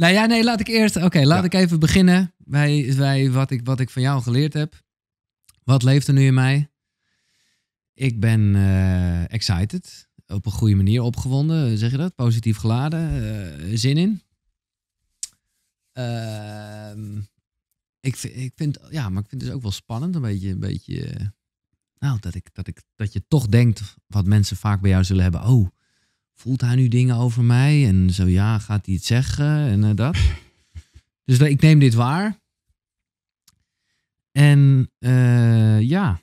Nou ja, nee, laat ik eerst. Oké, laat ik even beginnen bij, bij wat, ik, wat ik van jou geleerd heb. Wat leeft er nu in mij? Ik ben eh, excited. Op een goede manier opgewonden, zeg je dat? Positief geladen, eh, zin in. Ehm, ik, vind, ik vind, ja, maar ik vind het dus ook wel spannend. Een beetje, een beetje eh, nou, dat, ik, dat, ik, dat je toch denkt wat mensen vaak bij jou zullen hebben. Oh, voelt hij nu dingen over mij? En zo ja, gaat hij het zeggen en eh, dat. dus ik neem dit waar. En eh, ja.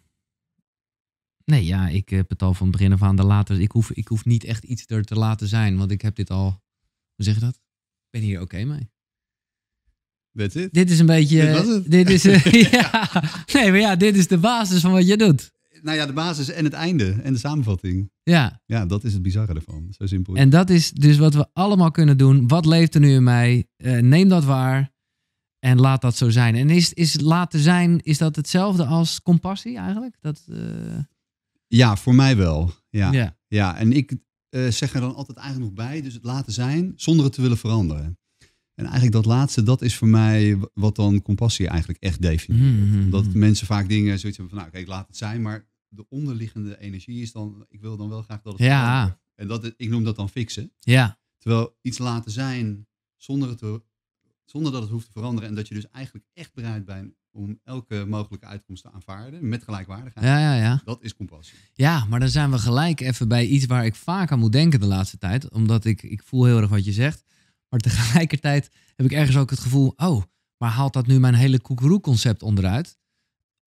Nee, ja, ik heb het al van het begin af aan de later. Ik hoef, ik hoef niet echt iets er te laten zijn, want ik heb dit al. Hoe zeg je dat? Ik ben hier oké okay mee. Dit is een beetje. Dit, het. dit is. ja. Nee, maar ja, dit is de basis van wat je doet nou ja, de basis en het einde en de samenvatting. Ja. Ja, dat is het bizarre ervan. Zo simpel. En dat is dus wat we allemaal kunnen doen. Wat leeft er nu in mij? Eh, neem dat waar en laat dat zo zijn. En is, is laten zijn, is dat hetzelfde als compassie eigenlijk? Dat, eh, Ja, voor mij wel. Ja, ja. ja en ik eh, zeg er dan altijd eigenlijk nog bij, dus het laten zijn zonder het te willen veranderen. En eigenlijk dat laatste, dat is voor mij wat dan compassie eigenlijk echt definieert. Dat mhm, mhm, Omdat mhm. mensen vaak dingen zoiets hebben van, nou oké, ik laat het zijn, maar de onderliggende energie is dan, ik wil dan wel graag dat het ja. En dat, ik noem dat dan fixen. Ja. Terwijl iets laten zijn zonder, het zonder dat het hoeft te veranderen en dat je dus eigenlijk echt bereid bent om elke mogelijke uitkomst te aanvaarden met gelijkwaardigheid. Ja, ja, ja. Dat is compassie. Ja, maar dan zijn we gelijk even bij iets waar ik vaak aan moet denken de laatste tijd. Omdat ik, ik voel heel erg wat je zegt. Maar tegelijkertijd heb ik ergens ook het gevoel, oh, maar haalt dat nu mijn hele koekeroe-concept onderuit?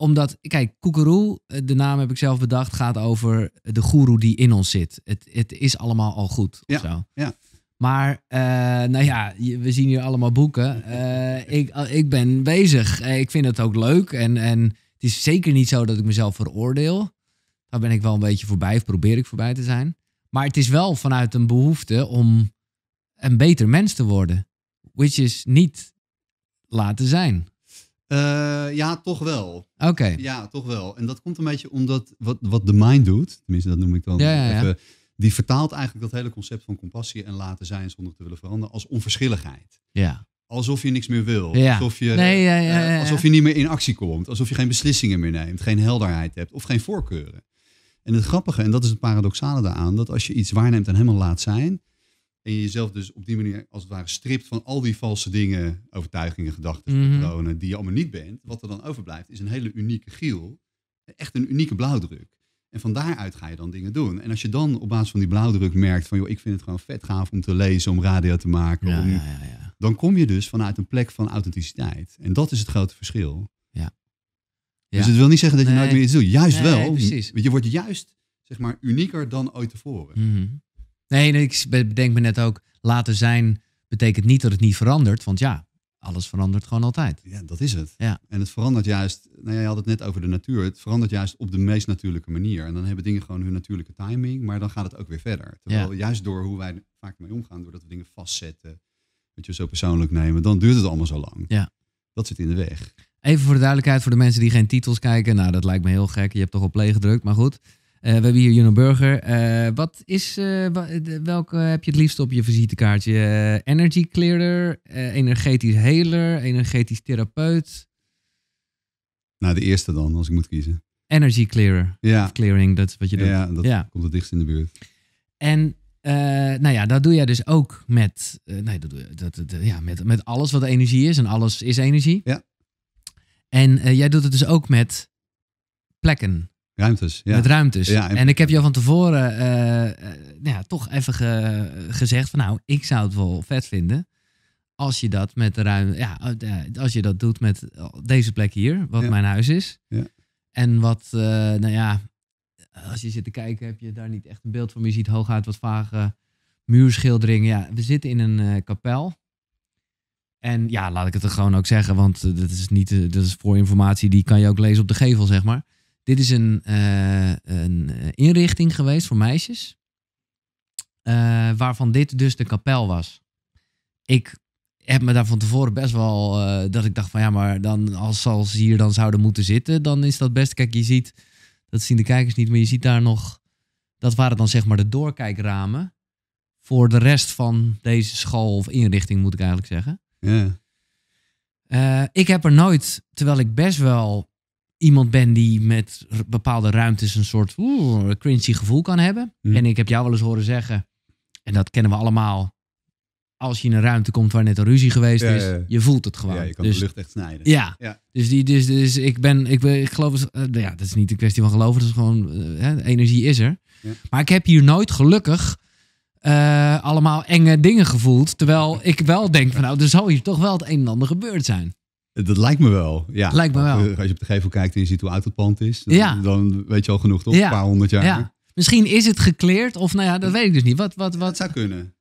Omdat, kijk, Koekeroe, eh, de naam heb ik zelf bedacht, gaat over de goeroe die in ons zit. Het, het is allemaal al goed. Ja, ja. Maar eh, nou ja, we zien hier allemaal boeken. Eh, ik, ik ben bezig. ik vind het ook leuk. En, en het is zeker niet zo dat ik mezelf veroordeel. Daar ben ik wel een beetje voorbij, of probeer ik voorbij te zijn. Maar het is wel vanuit een behoefte om een beter mens te worden. Which is niet laten zijn. Eh, ja, toch wel. Oké. Ja, toch wel. En dat komt een beetje omdat wat, wat de mind doet, tenminste dat noem ik dan even, die vertaalt eigenlijk dat hele concept van compassie en laten zijn zonder te willen veranderen als onverschilligheid. Ja. Alsof je niks meer wil. Alsof, je, nee, eh, alsof je niet meer in actie komt. Alsof je geen beslissingen meer neemt, geen helderheid hebt of geen voorkeuren. En het grappige, en dat is het paradoxale daaraan, dat als je iets waarneemt en helemaal laat zijn, en je jezelf dus op die manier als het ware stript van al die valse dingen, overtuigingen, gedachten, mm die je allemaal niet bent. Wat er dan overblijft is een hele unieke giel. Echt een unieke blauwdruk. En van daaruit ga je dan dingen doen. En als je dan op basis van die blauwdruk merkt van, joh, ik vind het gewoon vet gaaf om te lezen, om radio te maken. ja, ja, dan kom je dus vanuit een plek van authenticiteit. En dat is het grote verschil. Ja. Dus het wil niet zeggen dat je nooit meer iets doet. Juist wel. Nee, je wordt juist, zeg maar, unieker dan ooit tevoren. Mm Nee, ik bedenk me net ook, laten zijn betekent niet dat het niet verandert. Want ja, alles verandert gewoon altijd. Ja, dat is het. Ja. En het verandert juist, nou ja, je had het net over de natuur. Het verandert juist op de meest natuurlijke manier. En dan hebben dingen gewoon hun natuurlijke timing, maar dan gaat het ook weer verder. Terwijl juist door hoe wij vaak mee omgaan, doordat we dingen vastzetten, dat je zo persoonlijk nemen, dan duurt het allemaal zo lang. Ja. Dat zit in de weg. Even voor de duidelijkheid voor de mensen die geen titels kijken. Nou, dat lijkt me heel gek. Je hebt toch op play gedrukt, maar goed. Eh, we hebben hier Juno Burger. Eh, wat is, eh, welke heb je het liefst op je visitekaartje? energy clearer, energetisch heler, energetisch therapeut? Nou, de eerste dan, als ik moet kiezen. Energy clearer. Ja. clearing, dat is wat je doet. Ja, dat komt het dichtst in de buurt. En nou ja, dat doe jij dus ook met, nee, dat, dat, dat, ja, met, met alles wat energie is. En alles is energie. Ja. En jij doet het dus ook met plekken. Ruimtes, ja. Met ruimtes. en... ik heb jou van tevoren eh, eh, nou ja, toch even gezegd van nou, ik zou het wel vet vinden als je dat met ruim, ja, eh, als je dat doet met deze plek hier, wat mijn huis is. Ja. En wat, nou ja, als je zit te kijken, heb je daar niet echt een beeld van. Je ziet hooguit wat vage muurschilderingen. Ja, we zitten in een kapel. En ja, laat ik het er gewoon ook zeggen, want dat is niet, dat is voor informatie die kan je ook lezen op de gevel, zeg maar. Dit is een, eh, een eh, inrichting geweest voor meisjes. Eh, waarvan dit dus de kapel was. Ik heb me daar van tevoren best wel dat ik dacht van ja, maar dan als, als ze hier dan zouden moeten zitten, dan is dat best. Kijk, je ziet, dat zien de kijkers niet, maar je ziet daar nog, dat waren dan zeg maar de doorkijkramen voor de rest van deze school of inrichting moet ik eigenlijk zeggen. Ja. ik heb er nooit, terwijl ik best wel iemand ben die met bepaalde ruimtes een soort oeh, cringy gevoel kan hebben. Hm. En ik heb jou wel eens horen zeggen, en dat kennen we allemaal. Als je in een ruimte komt waar net een ruzie geweest is, je voelt het gewoon. Ja, je kan dus, de lucht echt snijden. Ja, Dus, die, dus, dus ik ben, ik, ik geloof, uh, ja, dat is niet een kwestie van geloven, dat is gewoon, eh, energie is er. Maar ik heb hier nooit gelukkig eh, allemaal enge dingen gevoeld. Terwijl ik wel denk van nou, er zou hier toch wel het een en ander gebeurd zijn. Dat lijkt me wel. Ja. Lijkt me wel. Als je op de gevel kijkt en je ziet hoe oud het pand is, dan, weet je al genoeg toch? Een paar honderd jaar. Ja. Misschien is het gekleerd of nou ja, dat weet ik dus niet. Wat, wat, wat? zou kunnen.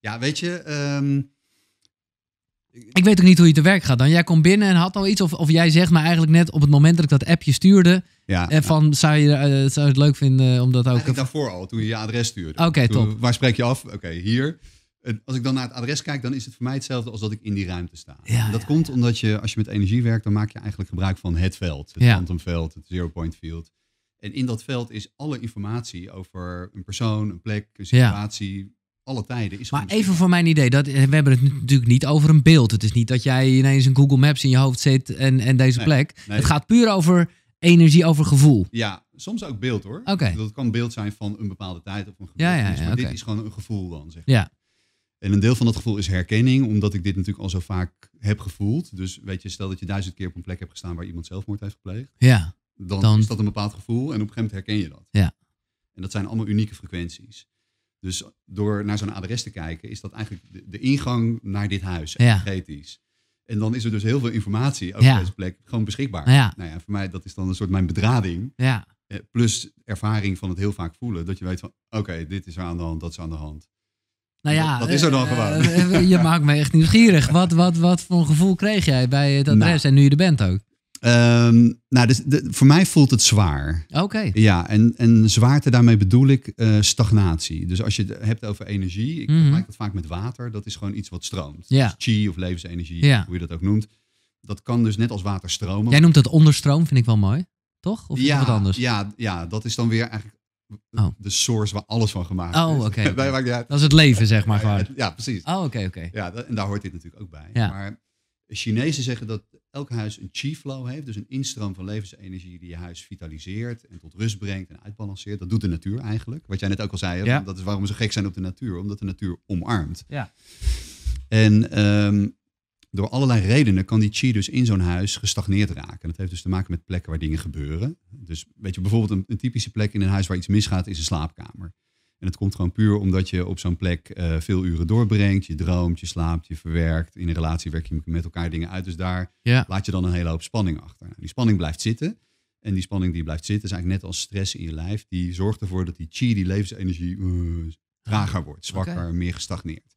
Ja, weet je. Ehm, ik weet ook niet hoe je te werk gaat dan. Jij komt binnen en had al iets. Of, of jij zegt me eigenlijk net op het moment dat ik dat appje stuurde. Ja, en eh, van, Zou, je, eh, zou je het leuk vinden om dat ook... Eigenlijk daarvoor al, toen je je adres stuurde. Oké, top. Waar spreek je af? Oké, hier als ik dan naar het adres kijk, dan is het voor mij hetzelfde als dat ik in die ruimte sta. Ja, dat komt omdat je, als je met energie werkt, dan maak je eigenlijk gebruik van het veld, het quantumveld, het zero-point field. En in dat veld is alle informatie over een persoon, een plek, een situatie, alle tijden. Is maar even voor mijn idee, dat, eh, we hebben het natuurlijk niet over een beeld. Het is niet dat jij ineens een Google Maps in je hoofd zit en, en deze plek. Het gaat puur over energie, over gevoel. Ja, soms ook beeld hoor. Dat kan beeld zijn van een bepaalde tijd of een gebeurtenis. Ja, ja, maar dit is gewoon een gevoel dan, zeg maar. Ja. En een deel van dat gevoel is herkenning, omdat ik dit natuurlijk al zo vaak heb gevoeld. Dus weet je, stel dat je duizend keer op een plek hebt gestaan waar iemand zelfmoord heeft gepleegd. Ja. Dan, is dat een bepaald gevoel en op een gegeven moment herken je dat. Ja. En dat zijn allemaal unieke frequenties. Dus door naar zo'n adres te kijken, is dat eigenlijk de, ingang naar dit huis, energetisch. En dan is er dus heel veel informatie over deze plek gewoon beschikbaar. Nou ja. nou ja, voor mij dat is dan een soort mijn bedrading. Ja. Eh, plus ervaring van het heel vaak voelen. Dat je weet van, oké, dit is er aan de hand, dat is aan de hand. Nou ja, wat is er dan gewoon? Eh, eh, eh, je maakt me echt nieuwsgierig. Wat, wat, wat voor een gevoel kreeg jij bij het adres nou, en nu je er bent ook? Ehm, nou, dus, voor mij voelt het zwaar. Oké. Ja, en, en zwaarte daarmee bedoel ik stagnatie. Dus als je het hebt over energie, ik maak mhm. dat vaak met water. Dat is gewoon iets wat stroomt. Ja. Dus chi of levensenergie, hoe je dat ook noemt. Dat kan dus net als water stromen. Jij noemt dat onderstroom, vind ik wel mooi. Toch? Of ja, anders? Ja, ja, dat is dan weer eigenlijk Oh. de source waar alles van gemaakt oh, is. Okay, okay. ja, dat is het leven, zeg maar. Ja, ja precies. Oh, oké, oké. Ja, en daar hoort dit natuurlijk ook bij. Ja. Maar Chinezen zeggen dat elk huis een chi flow heeft, dus een instroom van levensenergie die je huis vitaliseert en tot rust brengt en uitbalanceert. Dat doet de natuur eigenlijk. Wat jij net ook al zei, ja. dat is waarom ze gek zijn op de natuur, omdat de natuur omarmt. Ja. En ehm, door allerlei redenen kan die chi dus in zo'n huis gestagneerd raken. En dat heeft dus te maken met plekken waar dingen gebeuren. Dus weet je, bijvoorbeeld een, een, typische plek in een huis waar iets misgaat is een slaapkamer. En dat komt gewoon puur omdat je op zo'n plek eh, veel uren doorbrengt. Je droomt, je slaapt, je verwerkt. In een relatie werk je met elkaar dingen uit. Dus daar laat je dan een hele hoop spanning achter. Nou, die spanning blijft zitten. En die spanning die blijft zitten is eigenlijk net als stress in je lijf. Die zorgt ervoor dat die chi, die levensenergie, uh, trager wordt, zwakker, meer gestagneerd.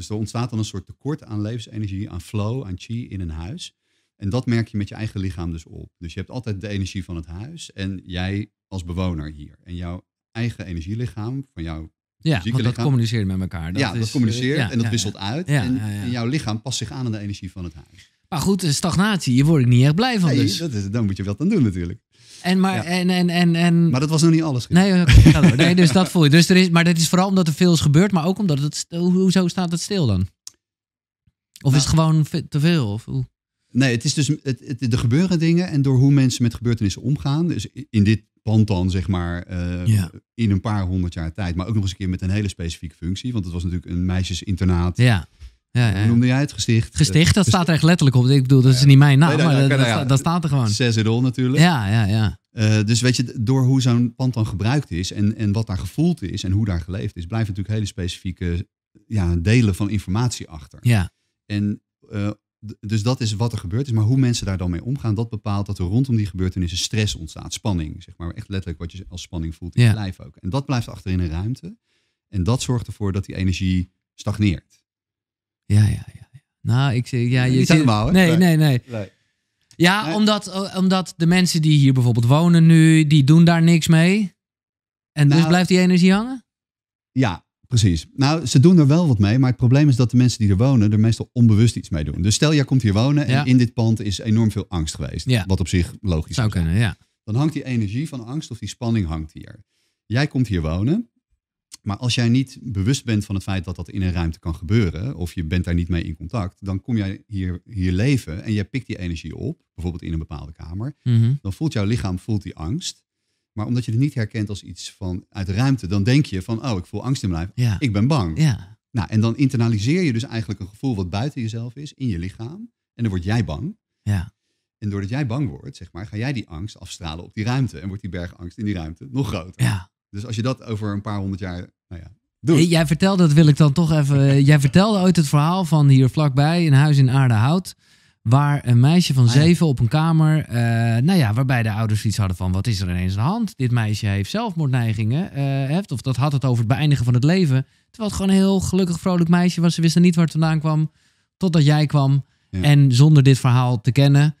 Dus er ontstaat dan een soort tekort aan levensenergie, aan flow, aan chi in een huis. En dat merk je met je eigen lichaam dus op. Dus je hebt altijd de energie van het huis en jij als bewoner hier. En jouw eigen energielichaam, van jouw ja, want dat communiceert met elkaar. Dat ja, dat eh, communiceert en dat wisselt uit. en, jouw lichaam past zich aan aan de energie van het huis. Maar goed, eh, stagnatie, je word ik niet echt blij van. Nee, dus. dat is, dan moet je wat aan doen natuurlijk. En maar, en, en, en, en, maar dat was nog niet alles. Nee, nee, dus dat voel je. Dus er is, maar dat is vooral omdat er veel is gebeurd, maar ook omdat het. Hoezo staat het stil dan? Of is het nou. gewoon te veel? Of hoe? Nee, het is dus. Het, het, er gebeuren dingen en door hoe mensen met gebeurtenissen omgaan. Dus in dit pand dan, zeg maar, eh, in een paar honderd jaar tijd. Maar ook nog eens een keer met een hele specifieke functie. Want het was natuurlijk een meisjesinternaat. Ja ja, ja. Noemde jij het gesticht? Gesticht, dat staat er echt letterlijk op. Ik bedoel, dat is niet mijn naam, maar dat, staat er gewoon. rol natuurlijk. Ja, ja, ja. Eh, dus weet je, door hoe zo'n pand dan gebruikt is en, en wat daar gevoeld is en hoe daar geleefd is, blijven natuurlijk hele specifieke ja, delen van informatie achter. Ja. En eh, dus dat is wat er gebeurd is. Maar hoe mensen daar dan mee omgaan, dat bepaalt dat er rondom die gebeurtenissen stress ontstaat. Spanning, zeg maar. Echt letterlijk wat je als spanning voelt in ja. je lijf ook. En dat blijft achterin een ruimte. En dat zorgt ervoor dat die energie stagneert. Ja, ja, ja. Nou, ik zeg, ja, je zit, Nee, nee, nee. nee. Ja, Omdat, omdat de mensen die hier bijvoorbeeld wonen nu, die doen daar niks mee. En dus nou- blijft die energie hangen? Ja, precies. Nou, ze doen er wel wat mee, maar het probleem is dat de mensen die er wonen er meestal onbewust iets mee doen. Dus stel, jij komt hier wonen en in dit pand is enorm veel angst geweest. Ja. Wat op zich logisch zou kunnen, ja. Dan hangt die energie van angst of die spanning hangt hier. Jij komt hier wonen maar als jij niet bewust bent van het feit dat dat in een ruimte kan gebeuren, of je bent daar niet mee in contact, dan kom jij hier, hier leven en jij pikt die energie op, bijvoorbeeld in een bepaalde kamer. Mhm. Dan voelt jouw lichaam voelt die angst. Maar omdat je het niet herkent als iets van uit ruimte, dan denk je van, oh, ik voel angst in mijn lijf. Ik ben bang. Ja. Nou, en dan internaliseer je dus eigenlijk een gevoel wat buiten jezelf is, in je lichaam. En dan word jij bang. Ja. En doordat jij bang wordt, zeg maar, ga jij die angst afstralen op die ruimte. En wordt die bergangst in die ruimte nog groter. Ja. Dus als je dat over een paar honderd jaar, nou ja, doet. Jij vertelde, dat wil ik dan toch even, jij vertelde ooit het verhaal van hier vlakbij, een huis in Aardehout waar een meisje van ah, zeven op een kamer, eh, nou ja, waarbij de ouders iets hadden van, wat is er ineens aan de hand? Dit meisje heeft zelfmoordneigingen, heeft, eh, of dat had het over het beëindigen van het leven. Terwijl het gewoon een heel gelukkig, vrolijk meisje was. Ze wisten niet waar het vandaan kwam, totdat jij kwam. En zonder dit verhaal te kennen,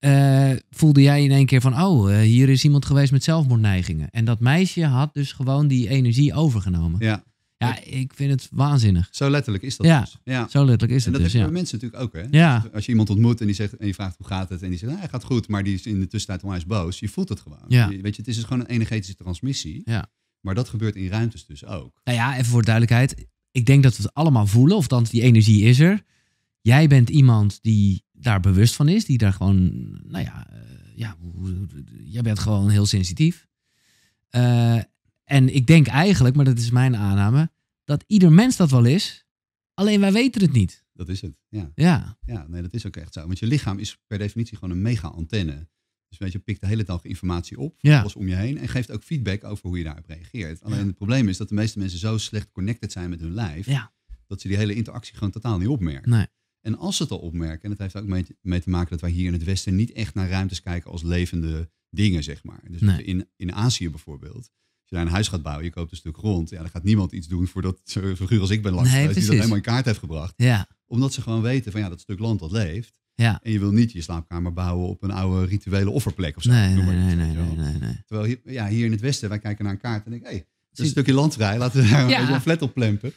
eh, voelde jij in één keer van, oh, eh, hier is iemand geweest met zelfmoordneigingen. En dat meisje had dus gewoon die energie overgenomen. Ja. Ja, ik vind het waanzinnig. Zo letterlijk is dat ja, dus. Ja, zo letterlijk is dat En dat is dus, ja. mensen natuurlijk ook, hè? Ja. als je iemand ontmoet en, die zegt, en je vraagt hoe gaat het... en die zegt, nou, hij gaat goed, maar die is in de tussentijd onwijs oh, boos. Je voelt het gewoon. Ja. Je, weet je, het is dus gewoon een energetische transmissie. Ja. Maar dat gebeurt in ruimtes dus ook. Nou ja, even voor duidelijkheid. Ik denk dat we het allemaal voelen, of dan die energie is er. Jij bent iemand die daar bewust van is, die daar gewoon, nou ja, eh, ja jij bent gewoon heel sensitief. Eh, en ik denk eigenlijk, maar dat is mijn aanname, dat ieder mens dat wel is, alleen wij weten het niet. Dat is het, ja. Ja, ja nee, dat is ook echt zo. Want je lichaam is per definitie gewoon een mega-antenne. Dus weet je, pikt de hele dag informatie op, ja. alles om je heen. En geeft ook feedback over hoe je daarop reageert. Alleen het probleem is dat de meeste mensen zo slecht connected zijn met hun lijf. Ja. Dat ze die hele interactie gewoon totaal niet opmerken. Nee. En als ze het al opmerken, en dat heeft ook mee te, maken dat wij hier in het Westen niet echt naar ruimtes kijken als levende dingen, zeg maar. Dus in, in Azië bijvoorbeeld, als je daar een huis gaat bouwen, je koopt een stuk grond. Ja, dan gaat niemand iets doen voordat zo'n figuur als ik ben langs nee, die dat helemaal in kaart heeft gebracht. Ja. Omdat ze gewoon weten van ja, dat stuk land dat leeft. Ja. En je wil niet je slaapkamer bouwen op een oude rituele offerplek of zo. Nee, nee, nee, nee, nee, Terwijl hier, ja, hier in het Westen, wij kijken naar een kaart en denken, hé, hey, is een dus stukje land vrij, laten we daar een flat op plempen.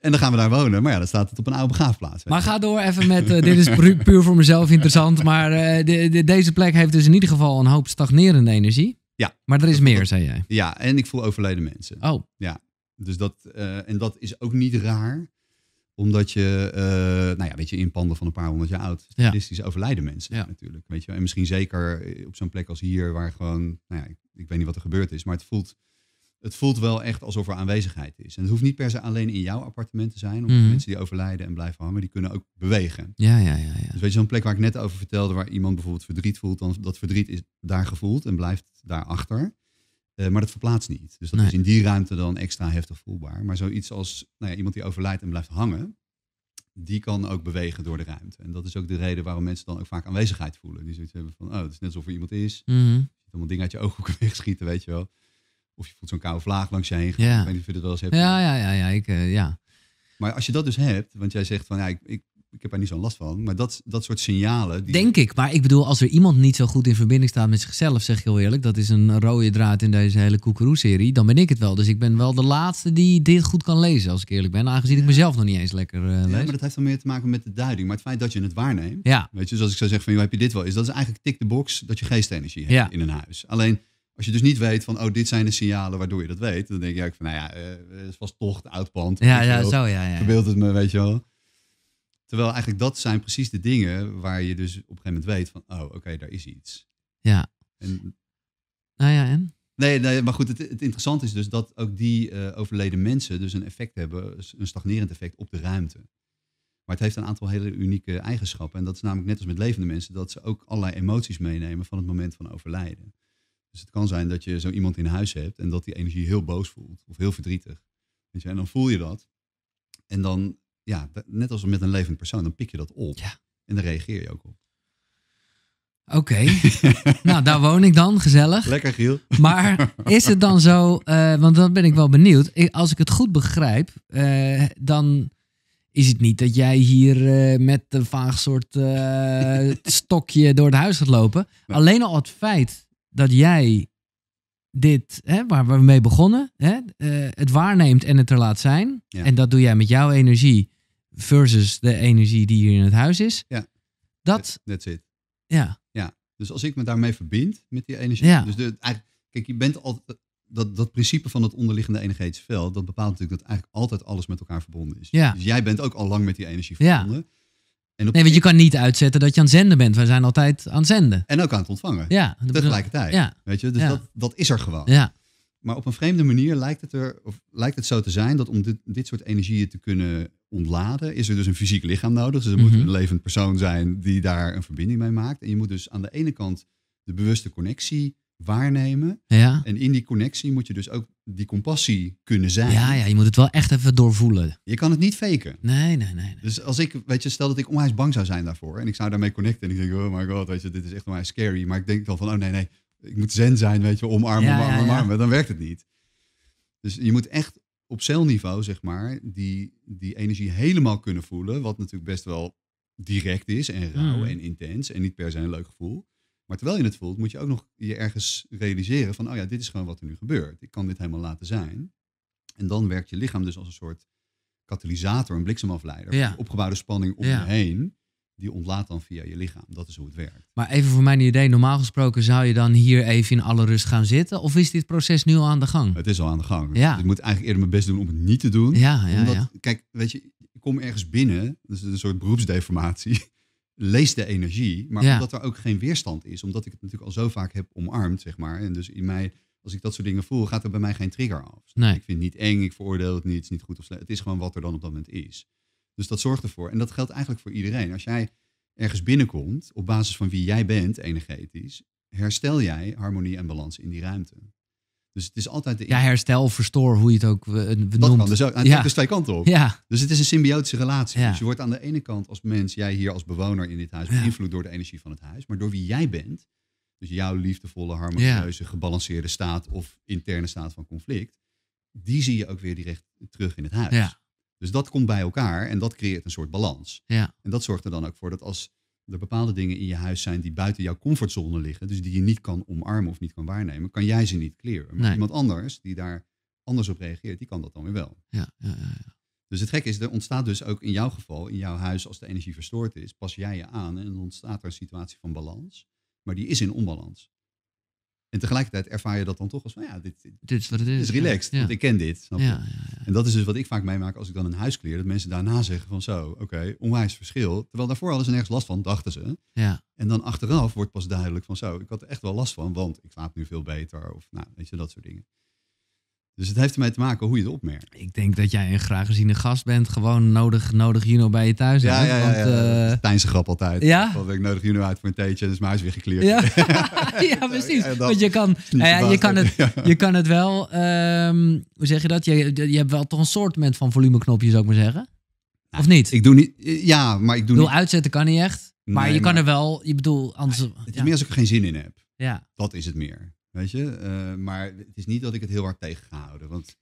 En dan gaan we daar wonen. Maar ja, dan staat het op een oude begraafplaats. Maar ga door even met, eh, dit is puur voor mezelf interessant, maar eh, de, deze plek heeft dus in ieder geval een hoop stagnerende energie. Ja. Maar er is meer, zei jij. Ja, en ik voel overleden mensen. Oh. Ja. Dus dat, eh, en dat is ook niet raar, omdat je, nou ja, weet je, in panden van een paar honderd jaar oud, statistisch overlijden mensen natuurlijk. Weet je, en misschien zeker op zo'n plek als hier, waar gewoon, nou ja, ik, ik weet niet wat er gebeurd is, maar het voelt het voelt wel echt alsof er aanwezigheid is. En het hoeft niet per se alleen in jouw appartement te zijn. Of mhm. mensen die overlijden en blijven hangen, die kunnen ook bewegen. Ja, ja, ja, ja. Dus weet je, zo'n plek waar ik net over vertelde, waar iemand bijvoorbeeld verdriet voelt, dan dat verdriet is daar gevoeld en blijft daarachter. Uh, maar dat verplaatst niet. Dus dat is in die ruimte dan extra heftig voelbaar. Maar zoiets als nou ja, iemand die overlijdt en blijft hangen, die kan ook bewegen door de ruimte. En dat is ook de reden waarom mensen dan ook vaak aanwezigheid voelen. Die zoiets hebben van, oh, het is net alsof er iemand is. Mm -hmm. Allemaal dingen uit je ooghoeken wegschieten, weet je wel. Of je voelt zo'n koude vlaag langs je heen. Ja. Ik weet niet of je dat wel eens hebt. Ja, ja, ja. ja, ik, eh, ja. Maar als je dat dus hebt, want jij zegt van ja, ik, ik, ik heb er niet zo'n last van. Maar dat, dat soort signalen. Die... Denk ik. Maar ik bedoel, als er iemand niet zo goed in verbinding staat met zichzelf, zeg ik heel eerlijk, dat is een rode draad in deze hele koekeroe-serie. Dan ben ik het wel. Dus ik ben wel de laatste die dit goed kan lezen, als ik eerlijk ben. Aangezien ik mezelf nog niet eens lekker uh, lees. Ja, maar dat heeft dan meer te maken met de duiding. Maar het feit dat je het waarneemt. Ja. Weet je, dus als ik zou zeggen van, joh, heb je dit wel? Is dat is eigenlijk tik de box dat je geestenergie hebt in een huis. Alleen als je dus niet weet van, oh, dit zijn de signalen waardoor je dat weet, dan denk je van, nou ja, uh, het was toch het oud Ja, ja, zo, ja. ja. Verbeeld het me, weet je wel. Terwijl eigenlijk dat zijn precies de dingen waar je dus op een gegeven moment weet van, oh, oké, daar is iets. Ja. En, nou ja, en? Nee, nee maar goed, het, het interessante is dus dat ook die eh, overleden mensen dus een effect hebben, een stagnerend effect op de ruimte. Maar het heeft een aantal hele unieke eigenschappen. En dat is namelijk net als met levende mensen, dat ze ook allerlei emoties meenemen van het moment van overlijden. Dus het kan zijn dat je zo iemand in huis hebt en dat die energie heel boos voelt of heel verdrietig. Weet je, en dan voel je dat. En dan, ja, net als met een levend persoon, dan pik je dat op. En dan reageer je ook op. Oké, nou daar woon ik dan, gezellig. Lekker Giel. Maar is het dan zo, eh, want dan ben ik wel benieuwd. Als ik het goed begrijp, eh, dan is het niet dat jij hier eh, met een vaag soort stokje door het huis gaat lopen. Alleen al het feit dat jij dit, hè, waar we mee begonnen, hè, eh, het waarneemt en het er laat zijn. En dat doe jij met jouw energie versus de energie die hier in het huis is. Ja. Dat, that's it. Ja. ja. Dus als ik me daarmee verbind met die energie. Ja. Dus de, kijk, je bent altijd, dat, dat principe van het onderliggende energetische veld, dat bepaalt natuurlijk dat eigenlijk altijd alles met elkaar verbonden is. Ja. Dus jij bent ook al lang met die energie verbonden. Ja nee, want je kan niet uitzetten dat je aan het zenden bent. Wij zijn altijd aan het zenden. En ook aan het ontvangen. Ja. Tegelijkertijd. Ja. Weet je? Dus dat, dat is er gewoon. Ja. Maar op een vreemde manier lijkt het, er, of lijkt het zo te zijn dat om dit, dit soort energieën te kunnen ontladen, is er dus een fysiek lichaam nodig. Dus er moet mhm. een levend persoon zijn die daar een verbinding mee maakt. En je moet dus aan de ene kant de bewuste connectie waarnemen. Ja. En in die connectie moet je dus ook die compassie kunnen zijn. Ja, ja, je moet het wel echt even doorvoelen. Je kan het niet faken. Nee, nee, nee, Dus als ik, weet je, stel dat ik onwijs bang zou zijn daarvoor en ik zou daarmee connecten en ik denk, oh my god, weet je, dit is echt onwijs scary. Maar ik denk dan van, oh nee, nee, ik moet zen zijn, weet je, omarmen, omarmen, omarmen. Dan werkt het niet. Dus je moet echt op celniveau, zeg maar, die, die energie helemaal kunnen voelen, wat natuurlijk best wel direct is en rauw hmm. en intens en niet per se een leuk gevoel. Maar terwijl je het voelt, moet je ook nog je ergens realiseren van, oh ja, dit is gewoon wat er nu gebeurt. Ik kan dit helemaal laten zijn. En dan werkt je lichaam dus als een soort katalysator, een bliksemafleider. Ja. Opgebouwde spanning om je heen, die ontlaat dan via je lichaam. Dat is hoe het werkt. Maar even voor mijn idee, normaal gesproken zou je dan hier even in alle rust gaan zitten? Of is dit proces nu al aan de gang? Het is al aan de gang. Ja. Dus ik moet eigenlijk eerder mijn best doen om het niet te doen. Ja, ja, omdat, Kijk, weet je, ik kom ergens binnen, dus een soort beroepsdeformatie lees de energie. Maar omdat er ook geen weerstand is, omdat ik het natuurlijk al zo vaak heb omarmd, zeg maar. En dus in mij, als ik dat soort dingen voel, gaat er bij mij geen trigger af. Dus nee. Ik vind het niet eng, ik veroordeel het niet, het is niet goed of slecht. Het is gewoon wat er dan op dat moment is. Dus dat zorgt ervoor. En dat geldt eigenlijk voor iedereen. Als jij ergens binnenkomt, op basis van wie jij bent, energetisch, herstel jij harmonie en balans in die ruimte. Dus het is altijd... De... Ja, herstel, verstoor, hoe je het ook we, dat Kan. Dus, ook, ja. dus twee kanten op. Ja. Dus het is een symbiotische relatie. Dus je wordt aan de ene kant als mens, jij hier als bewoner in dit huis, beïnvloed door de energie van het huis. Maar door wie jij bent, dus jouw liefdevolle, harmonieuze, gebalanceerde staat of interne staat van conflict, die zie je ook weer direct terug in het huis. Dus dat komt bij elkaar en dat creëert een soort balans. En dat zorgt er dan ook voor dat als er bepaalde dingen in je huis zijn die buiten jouw comfortzone liggen, dus die je niet kan omarmen of niet kan waarnemen, kan jij ze niet kleren. Maar iemand anders die daar anders op reageert, die kan dat dan weer wel. Ja, ja, ja, dus het gekke is, er ontstaat dus ook in jouw geval, in jouw huis, als de energie verstoord is, pas jij je aan en dan ontstaat er een situatie van balans. Maar die is in onbalans. En tegelijkertijd ervaar je dat dan toch als van ja, dit, dit is wat het is. is relaxed, ja. want ik ken dit. Snap Ja, ja, en dat is dus wat ik vaak meemaak als ik dan een huis kleer. Dat mensen daarna zeggen van zo, oké, onwijs verschil. Terwijl daarvoor hadden ze nergens last van, dachten ze. Ja. En dan achteraf wordt pas duidelijk van zo, ik had er echt wel last van, want ik slaap nu veel beter. Of nou, weet je, dat soort dingen. Dus het heeft ermee te maken hoe je het opmerkt. Ik denk dat jij een graag geziene gast bent. Gewoon nodig, nodig Juno bij je thuis. Ja, ja, ja. Want, ja. Uh... grap altijd. Ja? Want ik nodig Juno uit voor een theetje en is mijn huis weer gekleerd. Ja, ja precies. Ja, want je kan, nou ja, je, kan het, je kan het wel, ehm, hoe zeg je dat? Je, je hebt wel toch een soortement van volumeknopjes, zou ik maar zeggen. Nou, of niet? Ik doe niet, ja, maar ik doe ik niet. uitzetten kan niet echt. Maar je kan er wel, je bedoel, anders... Het is meer als ik er geen zin in heb. Ja. Dat is het meer. Weet je? Eh, maar het is niet dat ik het heel hard tegen houden. Want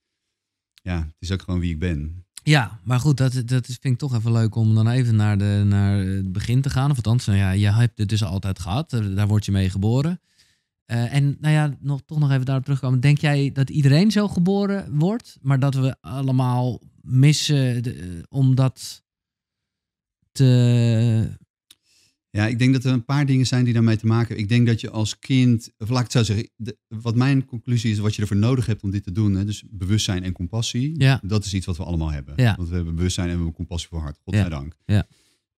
ja, het is ook gewoon wie ik ben. Ja, maar goed, dat, dat vind ik toch even leuk om dan even naar, de, naar het begin te gaan. Of althans, nou ja, je hebt het dus altijd gehad. Eh, daar word je mee geboren. Eh, en nou ja, nog, toch nog even daar terugkomen. Denk jij dat iedereen zo geboren wordt, maar dat we allemaal missen om dat te ja, ik denk dat er een paar dingen zijn die daarmee te maken hebben. Ik denk dat je als kind, of laat ik het zo zeggen, wat mijn conclusie is, wat je ervoor nodig hebt om dit te doen, hè, dus bewustzijn en compassie, ja. dat is iets wat we allemaal hebben. Want we hebben bewustzijn en we hebben compassie voor hart, godzijdank. Ja. ja.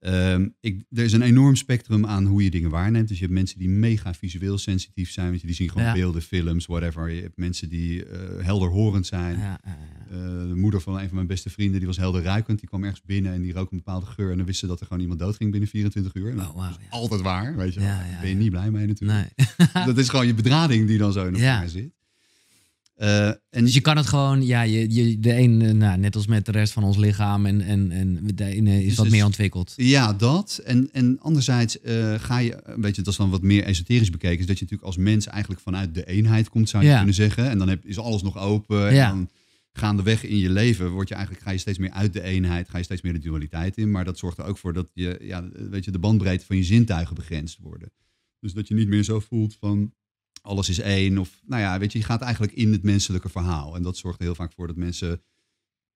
Ehm, ik, er is een enorm spectrum aan hoe je dingen waarneemt. Dus je hebt mensen die mega visueel sensitief zijn. Want die zien gewoon beelden, films, whatever. Je hebt mensen die uh, helderhorend zijn. Ja, ja, eh, de moeder van een van mijn beste vrienden, die was ruikend. Die kwam ergens binnen en die rook een bepaalde geur. En dan wisten ze dat er gewoon iemand doodging binnen 24 uur. Oh, altijd waar, weet je. Daar ben je niet blij mee natuurlijk. Nee. dat is gewoon je bedrading die dan zo in elkaar zit. Eh, en dus je kan het gewoon, ja, je, de een, eh, nou, net als met de rest van ons lichaam, en, en, en de ene is dus wat meer ontwikkeld. Ja, dat. En, en anderzijds eh, ga je, weet je, dat is dan wat meer esoterisch bekeken, is dat je natuurlijk als mens eigenlijk vanuit de eenheid komt, zou je kunnen zeggen. En dan heb, is alles nog open. Ja. En dan gaandeweg in je leven word je eigenlijk, ga je steeds meer uit de eenheid, ga je steeds meer de dualiteit in. Maar dat zorgt er ook voor dat je, ja, weet je, de bandbreedte van je zintuigen begrensd worden. Dus dat je niet meer zo voelt van, alles is één. Of nou ja, weet je, je gaat eigenlijk in het menselijke verhaal. En dat zorgt er heel vaak voor dat mensen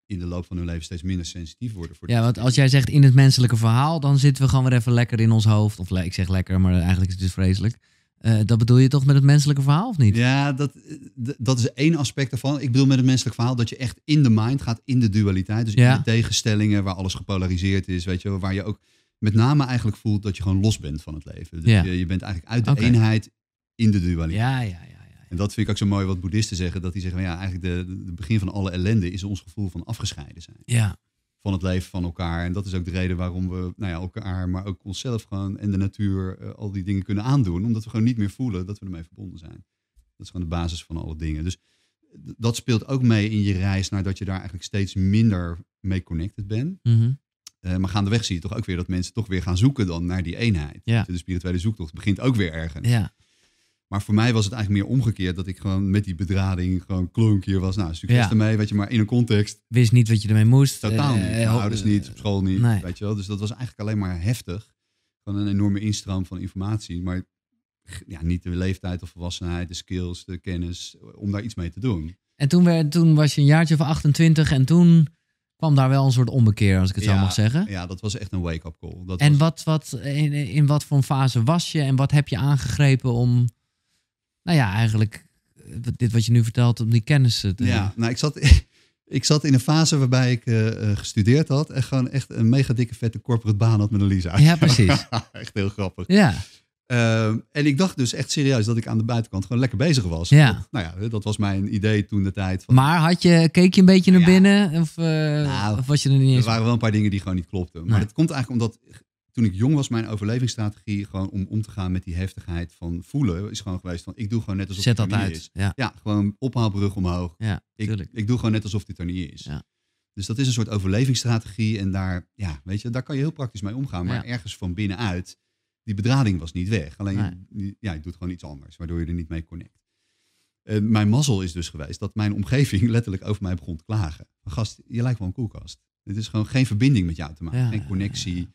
in de loop van hun leven steeds minder sensitief worden. Voor ja, want als jij zegt in het menselijke verhaal, dan zitten we gewoon weer even lekker in ons hoofd. Of ik zeg lekker, maar eigenlijk is het dus vreselijk. Eh, dat bedoel je toch met het menselijke verhaal of niet? Ja, dat, eh, dat is één aspect ervan. Ik bedoel met het menselijk verhaal dat je echt in de mind gaat, in de dualiteit. Dus ja. de tegenstellingen waar alles gepolariseerd is, weet je, waar je ook met name eigenlijk voelt dat je gewoon los bent van het leven. Dus je, je, bent eigenlijk uit de eenheid in de Ja, ja, ja, ja. En dat vind ik ook zo mooi wat boeddhisten zeggen. Dat die zeggen, ja, eigenlijk de, begin van alle ellende is ons gevoel van afgescheiden zijn. Ja. Van het leven van elkaar. En dat is ook de reden waarom we nou ja, elkaar, maar ook onszelf gewoon en de natuur eh, al die dingen kunnen aandoen. Omdat we gewoon niet meer voelen dat we ermee verbonden zijn. Dat is gewoon de basis van alle dingen. Dus dat speelt ook mee in je reis naar dat je daar eigenlijk steeds minder mee connected bent. Mm -hmm. uh, maar gaandeweg zie je toch ook weer dat mensen toch weer gaan zoeken dan naar die eenheid. Ja. De spirituele zoektocht begint ook weer ergens. Ja. Maar voor mij was het eigenlijk meer omgekeerd. Dat ik gewoon met die bedrading gewoon hier was. Nou, succes ja. ermee, weet je, maar in een context. Wist niet wat je ermee moest. Totaal eh, niet. Eh, ouders niet, op school niet, weet je wel. Dus dat was eigenlijk alleen maar heftig. Van een enorme instroom van informatie. Maar ja, niet de leeftijd, of volwassenheid, de skills, de kennis. Om daar iets mee te doen. En toen, werd, toen was je een jaartje van 28 en toen kwam daar wel een soort ombekeer, als ik het zo mag zeggen. Ja, dat was echt een wake-up call. Dat en wat, wat, in, in wat voor fase was je en wat heb je aangegrepen om nou ja, eigenlijk eh, dit wat je nu vertelt, om die kennis eh, te Ja, nou, ik zat, ik zat in een fase waarbij ik eh, gestudeerd had en gewoon echt een mega dikke vette corporate baan had met een Lisa. Ja, precies. echt heel grappig. Ja. Ehm, en ik dacht dus echt serieus dat ik aan de buitenkant gewoon lekker bezig was. Ja. nou ja, dat was mijn idee toen de tijd. Van... Maar had je, keek je een beetje naar nou binnen? Of, nou, of was je er niet eens? Er waren wel een paar dingen die gewoon niet klopten. Maar het komt eigenlijk omdat toen ik jong was, mijn overlevingsstrategie gewoon om om te gaan met die heftigheid van voelen, is gewoon geweest van ik doe gewoon net alsof het dat uit. Is. Ja. ja. gewoon ophaalbrug omhoog. Ja, ik, ik, doe gewoon net alsof dit er niet is. Ja. Dus dat is een soort overlevingsstrategie en daar, ja, weet je, daar kan je heel praktisch mee omgaan. Maar ergens van binnenuit, die bedrading was niet weg. Alleen, ja, je doet gewoon iets anders, waardoor je er niet mee connect. Eh, mijn mazzel is dus geweest dat mijn omgeving letterlijk over mij begon te klagen. Gast, je lijkt wel een koelkast. Het is gewoon geen verbinding met jou te maken, geen connectie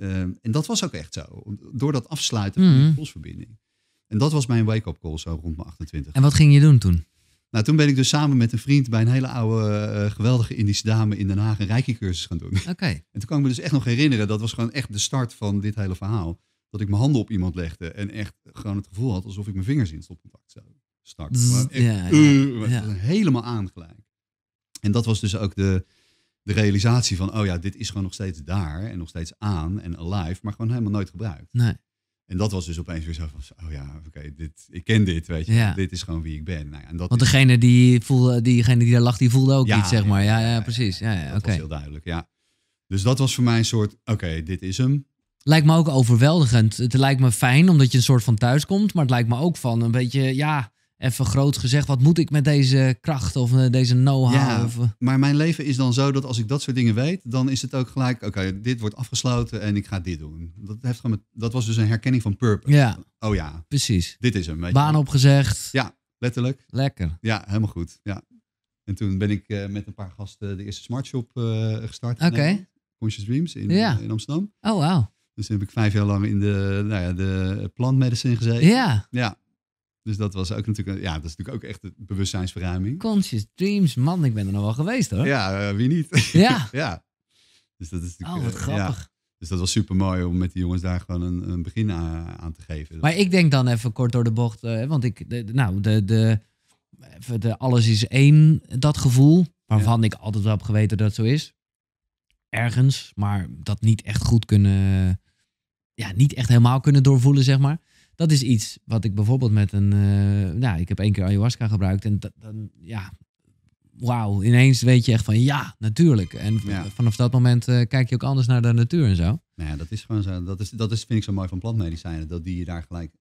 Ehm, en dat was ook echt zo. Door dat afsluiten van mm. die mhm. polsverbinding. En dat was mijn wake-up call zo rond mijn 28. En wat ging je doen toen? Nou, toen ben ik dus samen met een vriend bij een hele oude, eh, geweldige Indische dame in Den Haag een reiki-cursus gaan doen. Oké. En toen kan ik me dus echt nog herinneren, dat was gewoon echt de start van dit hele verhaal. Dat ik mijn handen op iemand legde en echt gewoon het gevoel had alsof ik mijn vingers in stopcontact zou starten. ja, ja. Helemaal aangelijk. En dat was dus ook de, de realisatie van, oh ja, dit is gewoon nog steeds daar en nog steeds aan en alive, maar gewoon helemaal nooit gebruikt. Nee. En dat was dus opeens weer zo van, oh ja, oké, dit ik ken dit, weet je. Dit is gewoon wie ik ben. Nou en dat Want degene die, voelde, diegene die daar lag, die voelde ook ja, iets, zeg maar. Ja, ja, precies. Ja, ja, dat okay. was heel duidelijk, ja. Dus dat was voor mij een soort, oké, dit is hem. Lijkt me ook overweldigend. Het lijkt me fijn, omdat je een soort van thuis komt. Maar het lijkt me ook van een beetje, ja even groot gezegd, wat moet ik met deze kracht of eh, deze know-how? Ja, eh? maar mijn leven is dan zo dat als ik dat soort dingen weet, dan is het ook gelijk, oké, dit wordt afgesloten en ik ga dit doen. Dat, heeft gewoon met, dat was dus een herkenning van purpose. Ja. Oh ja. Precies. Dit is hem. Baan opgezegd. Ja, letterlijk. Lekker. Ja, helemaal goed. Ja. En toen ben ik eh, met een paar gasten de eerste smartshop uh, gestart. Oké. Conscious Dreams in, in Amsterdam. Oh, wow. Dus heb ik vijf jaar lang in de, nou ja, de gezeten. Ja. Ja. Dus dat was ook natuurlijk, ja, dat is natuurlijk ook echt de bewustzijnsverruiming. Conscious Dreams, man, ik ben er nog wel geweest hoor. Ja, eh, wie niet? Ja. ja. Dus dat is natuurlijk, oh, wat eh, grappig. Dus dat was super mooi om met die jongens daar gewoon een, een begin eh, aan, te geven. Maar ik denk dan even kort door de bocht, want ik, de, nou, de, de, de, alles is één, dat gevoel, waarvan ik altijd wel heb geweten dat zo is. Ergens, maar dat niet echt goed kunnen, ja, niet echt helemaal kunnen doorvoelen, zeg maar dat is iets wat ik bijvoorbeeld met een. Eh, nou, ik heb één keer ayahuasca gebruikt. En dan, ja, wauw. Ineens weet je echt van ja, natuurlijk. En vanaf dat moment eh, kijk je ook anders naar de natuur en zo. Nou ja, dat is gewoon zo. Dat, is, dat is, vind ik zo mooi van plantmedicijnen. Dat die je daar gelijk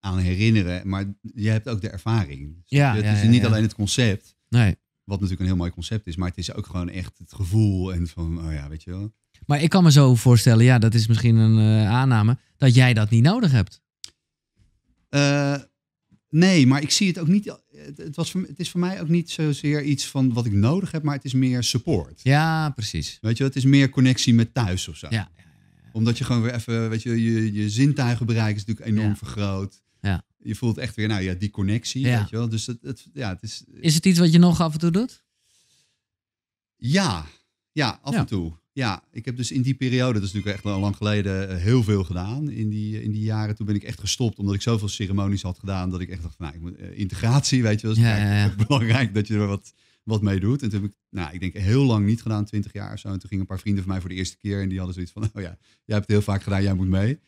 aan herinneren. Maar je hebt ook de ervaring. Ja, het is niet alleen het concept. Nee. Wat natuurlijk een heel mooi concept is. Maar het is ook gewoon echt het gevoel. En van, oh ja, weet je wel. Maar ik kan me zo voorstellen, ja, dat is misschien een eh, aanname, dat jij dat niet nodig hebt. Eh, nee, maar ik zie het ook niet. Eh, het, was voor, het is voor mij ook niet zozeer iets van wat ik nodig heb, maar het is meer support. Ja, precies. Weet je, het is meer connectie met thuis of zo. Ja, omdat je gewoon weer even, weet je, je, je zintuigenbereik is natuurlijk enorm vergroot. Ja. Je voelt echt weer, nou ja, die connectie, weet je wel. Dus het, ja, het is... Is het iets wat je nog af en toe doet? Ja, ja, af en toe. Ja, ik heb dus in die periode, dat is natuurlijk echt al lang geleden, eh, heel veel gedaan. In die, eh, in die jaren toen ben ik echt gestopt, omdat ik zoveel ceremonies had gedaan, dat ik echt dacht, nou, ik moet, eh, integratie, weet je wel, is belangrijk dat je er wat, wat mee doet. En toen heb ik, nou, ik denk heel lang niet gedaan, twintig jaar of zo. En toen gingen een paar vrienden van mij voor de eerste keer en die hadden zoiets van, oh ja, jij hebt het heel vaak gedaan, jij moet mee.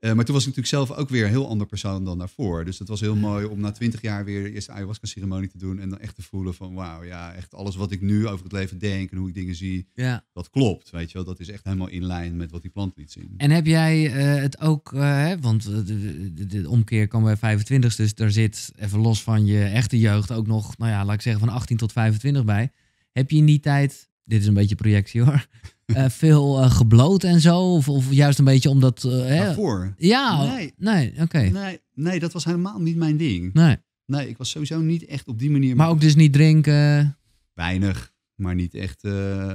Eh, maar toen was ik natuurlijk zelf ook weer een heel ander persoon dan daarvoor. Dus het was heel mm. mooi om na twintig jaar weer de eerste ayahuasca-ceremonie te doen. En dan echt te voelen van, wauw, ja, echt alles wat ik nu over het leven denk en hoe ik dingen zie, ja. dat klopt. Weet je wel, dat is echt helemaal in lijn met wat die plant liet zien. En heb jij eh, het ook, eh, want de, de, omkeer kan bij 25, dus daar zit even los van je echte jeugd ook nog, nou ja, laat ik zeggen van 18 tot 25 bij. Heb je in die tijd, dit is een beetje projectie hoor, eh, veel uh, gebloot en zo? Of, juist een beetje omdat... Daarvoor? Eh, ja, nee, nee oké. Nee, nee, dat was helemaal niet mijn ding. Nee. Nee, ik was sowieso niet echt op die manier... Maar ook dus niet drinken? Weinig, maar niet echt...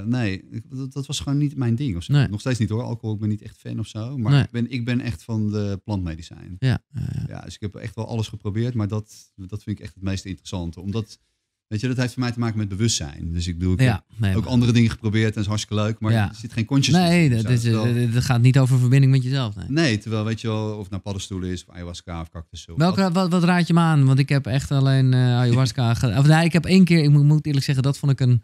nee, dat, dat, was gewoon niet mijn ding. Of Nog steeds niet hoor, alcohol, ik ben niet echt fan of zo. Maar ik, ben, ik ben echt van de plantmedicijn. Ja, ja, Dus ik heb echt wel alles geprobeerd, maar dat, dat vind ik echt het meest interessante. Omdat Weet je, dat heeft voor mij te maken met bewustzijn. Dus ik bedoel, ik ja, ook andere dingen geprobeerd en dat is hartstikke leuk, maar ja. er zit geen consciousness Nee, dat, is, eh, gaat niet over verbinding met jezelf. Nee. nee, terwijl weet je wel, of naar nou paddenstoelen is, of ayahuasca of cactus. Of Welke, wat, wat raad je me aan? Want ik heb echt alleen eh, ayahuasca gedaan. Of nee, ik heb één keer, ik moet eerlijk zeggen, dat vond ik een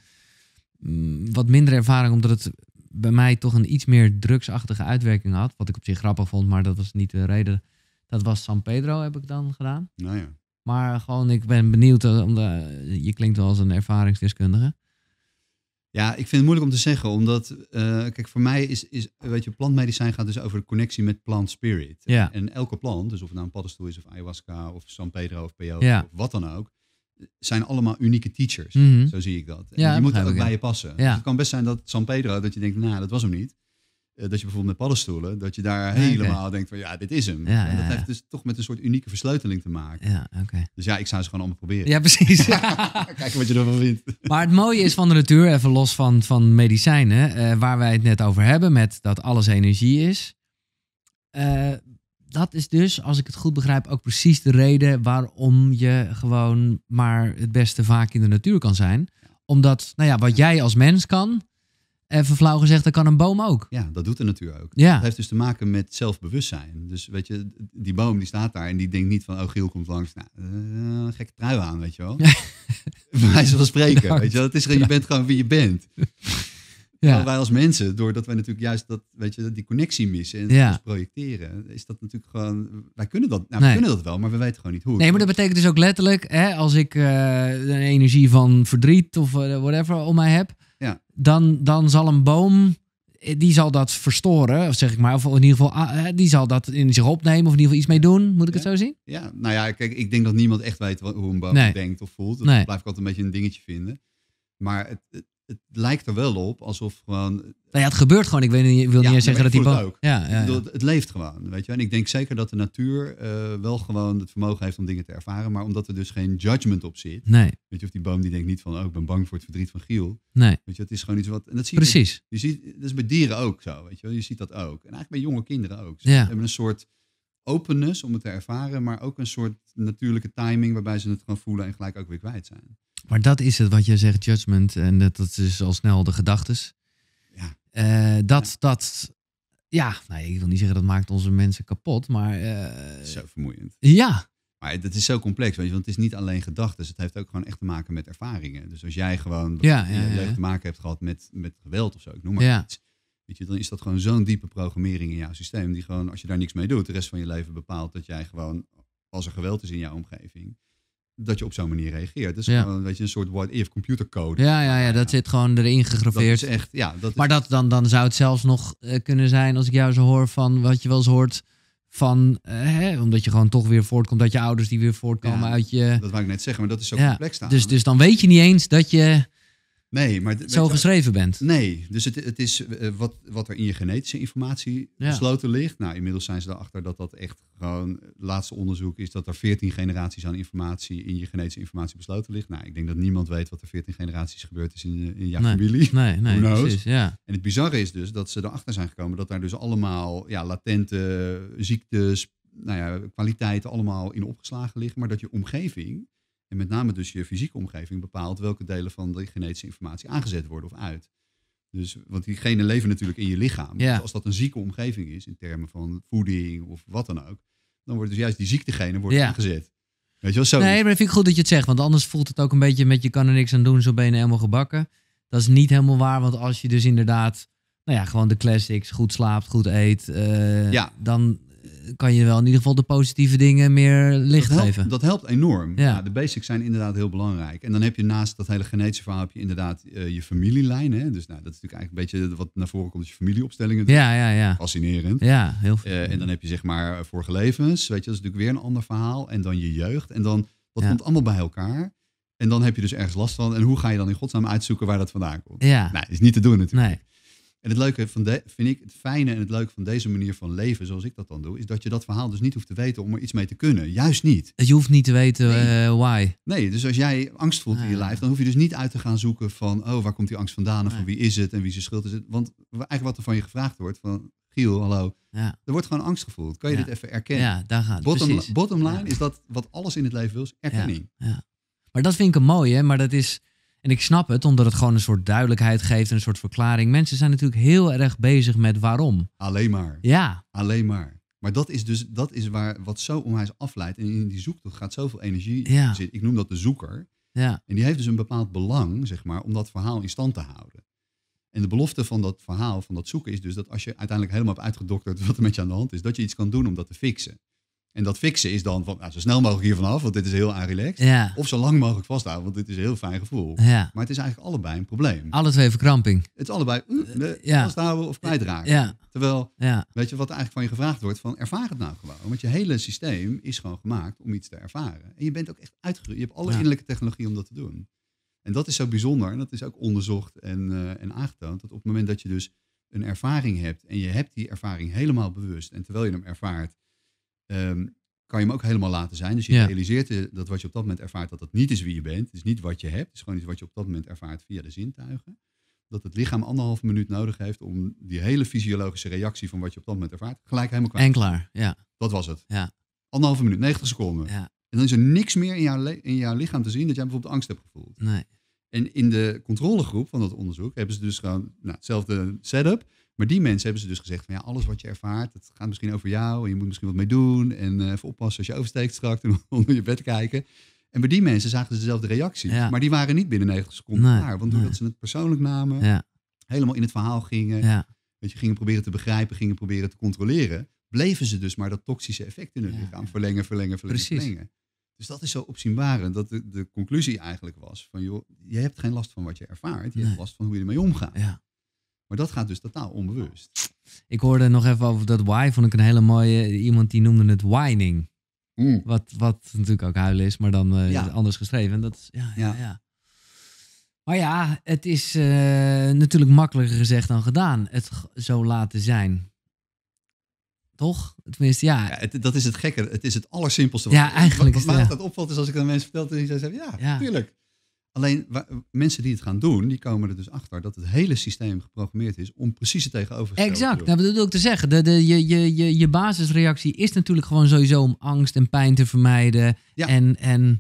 mm, wat minder ervaring, omdat het bij mij toch een iets meer drugsachtige uitwerking had. Wat ik op zich grappig vond, maar dat was niet de reden. Dat was San Pedro heb ik dan gedaan. Nou ja. Maar gewoon, ik ben benieuwd, eh, omdat je klinkt wel als een ervaringsdeskundige. Ja, ik vind het moeilijk om te zeggen, omdat, eh, kijk, voor mij is, is, weet je, plantmedicijn gaat dus over de connectie met plant spirit. Ja. En elke plant, dus of het nou een paddenstoel is, of ayahuasca, of San Pedro, of peyote, ja. of wat dan ook, zijn allemaal unieke teachers. Mhm. Zo zie ik dat. En ja, die moeten ook bij je passen. Dus het kan best zijn dat San Pedro, dat je denkt, nou, dat was hem niet. Eh, dat je bijvoorbeeld met paddenstoelen, dat je daar helemaal denkt van ja, dit is hem. en dat heeft dus toch met een soort unieke versleuteling te maken. Ja, Dus ja, ik zou ze gewoon allemaal proberen. Ja, precies. Kijken wat je ervan vindt. Maar het mooie is van de natuur, even los van, van medicijnen, eh, waar wij het net over hebben, met dat alles energie is. Eh, dat is dus, als ik het goed begrijp, ook precies de reden waarom je gewoon maar het beste vaak in de natuur kan zijn. Omdat, nou ja, wat jij als mens kan, even flauw gezegd, dat kan een boom ook. Ja, dat doet de natuur ook. Ja. Dat heeft dus te maken met zelfbewustzijn. Dus weet je, die boom die staat daar en die denkt niet van, oh Giel komt langs, nou, eh, gekke trui aan, weet je wel. Wij zullen spreken, weet je wel. Het is, je bent gewoon wie je bent. Ja. wij als mensen, doordat wij natuurlijk juist dat, weet je, die connectie missen en projecteren, is dat natuurlijk gewoon. Wij kunnen dat, nou, nee. we kunnen dat wel, maar we weten gewoon niet hoe. Nee, maar dat betekent dus ook letterlijk, hè, als ik uh, eh, een energie van verdriet of eh, whatever om mij heb, ja. dan, dan zal een boom, eh, die zal dat verstoren, of zeg ik maar, of in ieder geval, ah, eh, die zal dat in zich opnemen, of in ieder geval iets mee doen, moet ik het zo zien? Ja, nou ja, kijk, ik denk dat niemand echt weet hoe een boom denkt of voelt. Dat blijf ik altijd een beetje een dingetje vinden. Maar het, het lijkt er wel op alsof gewoon. Nou ja, het gebeurt gewoon. Ik, weet niet, ik wil niet eens zeggen dat die boom. Ook. Ja, ja, ja, Het leeft gewoon, weet je. En ik denk zeker dat de natuur eh, wel gewoon het vermogen heeft om dingen te ervaren, maar omdat er dus geen judgment op zit. Weet je, of die boom die denkt niet van, oh, ik ben bang voor het verdriet van Giel. Nee. Weet je, het is gewoon iets wat. En dat Precies. Je, ziet, dat is bij dieren ook zo, weet je. Je ziet dat ook. En eigenlijk bij jonge kinderen ook. Ze hebben een soort openness om het te ervaren, maar ook een soort natuurlijke timing waarbij ze het gewoon voelen en gelijk ook weer kwijt zijn. Maar dat is het wat jij zegt, judgment. En dat, dat is al snel de gedachtes. Ja. Eh, dat, ja. dat, ja, ik wil niet zeggen dat maakt onze mensen kapot, maar... Eh, zo vermoeiend. Ja. Maar het is zo complex, weet je, want het is niet alleen gedachten. Het heeft ook gewoon echt te maken met ervaringen. Dus als jij gewoon ja, te maken hebt gehad met, met geweld of zo, ik noem maar iets. Weet je, dan is dat gewoon zo'n diepe programmering in jouw systeem. Die gewoon, als je daar niks mee doet, de rest van je leven bepaalt dat jij gewoon, als er geweld is in jouw omgeving, dat je op zo'n manier reageert. Dus ja. een beetje een soort what-if computercode. Ja, ja, ja, dat zit gewoon erin gegraveerd. Dat is echt, ja, dat maar dat, dan, dan zou het zelfs nog eh, kunnen zijn, als ik jou zo hoor, van wat je wel eens hoort van, eh, hè, omdat je gewoon toch weer voortkomt dat je ouders die weer voortkomen uit je... Dat wou ik net zeggen, maar dat is zo ja, complex. Dus, dus dan weet je niet eens dat je Nee, maar zo geschreven bent. Nee, dus het, het is eh, wat, wat er in je genetische informatie besloten ligt. Nou, inmiddels zijn ze erachter dat dat echt gewoon laatste onderzoek is dat er 14 generaties aan informatie in je genetische informatie besloten ligt. Nou, ik denk dat niemand weet wat er 14 generaties gebeurd is in, eh, in jouw familie. Nee, nee, precies. Ja. En het bizarre is dus dat ze erachter zijn gekomen dat daar dus allemaal ja, latente ziektes, nou ja, kwaliteiten allemaal in opgeslagen liggen, maar dat je omgeving en met name dus je fysieke omgeving bepaalt welke delen van de genetische informatie aangezet worden of uit. Dus, want die genen leven natuurlijk in je lichaam. Ja. Dus als dat een zieke omgeving is, in termen van voeding of wat dan ook, dan wordt dus juist die ziektegenen wordt ja. aangezet. Weet je wel, zo nee, maar dat vind ik goed dat je het zegt, want anders voelt het ook een beetje met je kan er niks aan doen, zo ben je nou helemaal gebakken. Dat is niet helemaal waar, want als je dus inderdaad nou ja, gewoon de classics, goed slaapt, goed eet. Eh, ja. Dan kan je wel in ieder geval de positieve dingen meer licht dat helpt, geven. Dat helpt enorm. Ja. de basics zijn inderdaad heel belangrijk. En dan heb je naast dat hele genetische verhaal je inderdaad eh, je familielijn. Hè? Dus nou, dat is natuurlijk eigenlijk een beetje wat naar voren komt, dus je familieopstellingen. ja, ja, ja. Fascinerend. Ja, heel veel. Eh, en dan heb je zeg maar vorige levens, weet je, dat is natuurlijk weer een ander verhaal. En dan je jeugd. En dan, dat komt allemaal bij elkaar. En dan heb je dus ergens last van. En hoe ga je dan in godsnaam uitzoeken waar dat vandaan komt? Ja. Nou, is niet te doen natuurlijk. Nee. En het leuke van de, vind ik, het fijne en het leuke van deze manier van leven, zoals ik dat dan doe, is dat je dat verhaal dus niet hoeft te weten om er iets mee te kunnen. Juist niet. Je hoeft niet te weten eh, why. Nee, dus als jij angst voelt in je ah, lijf, dan hoef je dus niet uit te gaan zoeken van, oh, waar komt die angst vandaan? Of van ah. wie is het en wie zijn schuld is het? Want eigenlijk wat er van je gevraagd wordt, van Giel, hallo. Ja. Er wordt gewoon angst gevoeld. Kan je dit even erkennen? Ja, daar gaat het. Bottom, bottom line is dat wat alles in het leven wil, is erkenning. Maar dat vind ik een mooi, hè? Maar dat is en ik snap het, omdat het gewoon een soort duidelijkheid geeft en een soort verklaring. Mensen zijn natuurlijk heel erg bezig met waarom. Alleen maar. Ja. Alleen maar. Maar dat is dus dat is waar, wat zo onwijs afleidt. En in die zoektocht gaat zoveel energie ja. zitten. Ik noem dat de zoeker. Ja. En die heeft dus een bepaald belang, zeg maar, om dat verhaal in stand te houden. En de belofte van dat verhaal, van dat zoeken, is dus dat als je uiteindelijk helemaal hebt uitgedokterd wat er met je aan de hand is, dat je iets kan doen om dat te fixen. En dat fixen is dan van, nou, zo snel mogelijk hiervan af, want dit is heel aanrelaxed. Ja. Of zo lang mogelijk vasthouden, want dit is een heel fijn gevoel. Maar het is eigenlijk allebei een probleem. Alle twee verkramping. Het is allebei uh, ja. vasthouden of kwijtraken. Terwijl, weet je wat eigenlijk van je gevraagd wordt, van ervaar het nou gewoon. Want je hele systeem is gewoon gemaakt om iets te ervaren. En je bent ook echt uitgerust. Je hebt alle innerlijke technologie om dat te doen. En dat is zo bijzonder. En dat is ook onderzocht en, eh, en aangetoond. Dat op het moment dat je dus een ervaring hebt en je hebt die ervaring helemaal bewust. En terwijl je hem ervaart, Ehm, kan je hem ook helemaal laten zijn. Dus je realiseert dat wat je op dat moment ervaart, dat dat niet is wie je bent. Het is niet wat je hebt. Het is gewoon iets wat je op dat moment ervaart via de zintuigen. Dat het lichaam anderhalf minuut nodig heeft om die hele fysiologische reactie van wat je op dat moment ervaart, gelijk helemaal kwijt. En klaar, ja. Dat was het. Ja. Anderhalve minuut, 90 seconden. Ja. En dan is er niks meer in jouw, in jouw lichaam te zien dat jij bijvoorbeeld angst hebt gevoeld. Nee. En in de controlegroep van dat onderzoek hebben ze dus gewoon nou, hetzelfde setup. Maar die mensen hebben ze dus gezegd van ja, alles wat je ervaart, dat gaat misschien over jou. En je moet misschien wat mee doen. En eh, even oppassen als je oversteekt straks en onder je bed kijken. En bij die mensen zagen ze dezelfde reactie. Maar die waren niet binnen 90 seconden nee, klaar. Want doordat ze het persoonlijk namen, ja. helemaal in het verhaal gingen. Ja. Weet je, gingen proberen te begrijpen, gingen proberen te controleren. Bleven ze dus maar dat toxische effect in hun lichaam verlengen, verlengen, verlengen, Precies. Dus dat is zo opzienbarend. Dat de, de, conclusie eigenlijk was van joh, je hebt geen last van wat je ervaart. Je hebt last van hoe je ermee omgaat. Maar dat gaat dus totaal onbewust. Ik hoorde nog even over dat why, vond ik een hele mooie. Iemand die noemde het whining. Hmm. Wat, wat natuurlijk ook huilen is, maar dan eh, ja. anders geschreven. En dat ja, ja, ja, Maar ja, het is eh, natuurlijk makkelijker gezegd dan gedaan. Het zo laten zijn. Toch? Tenminste, ja. ja het, dat is het gekke. Het is het allersimpelste. Ja, eigenlijk. Wat, wat, opvalt is als ik aan mensen vertel, en die zeggen, ja, ja, tuurlijk. Alleen mensen die het gaan doen, die komen er dus achter dat het hele systeem geprogrammeerd is om precies het te doen. Exact, nou, dat bedoel ik te zeggen. De, de, je, je, je, je basisreactie is natuurlijk gewoon sowieso om angst en pijn te vermijden. Ja. En, en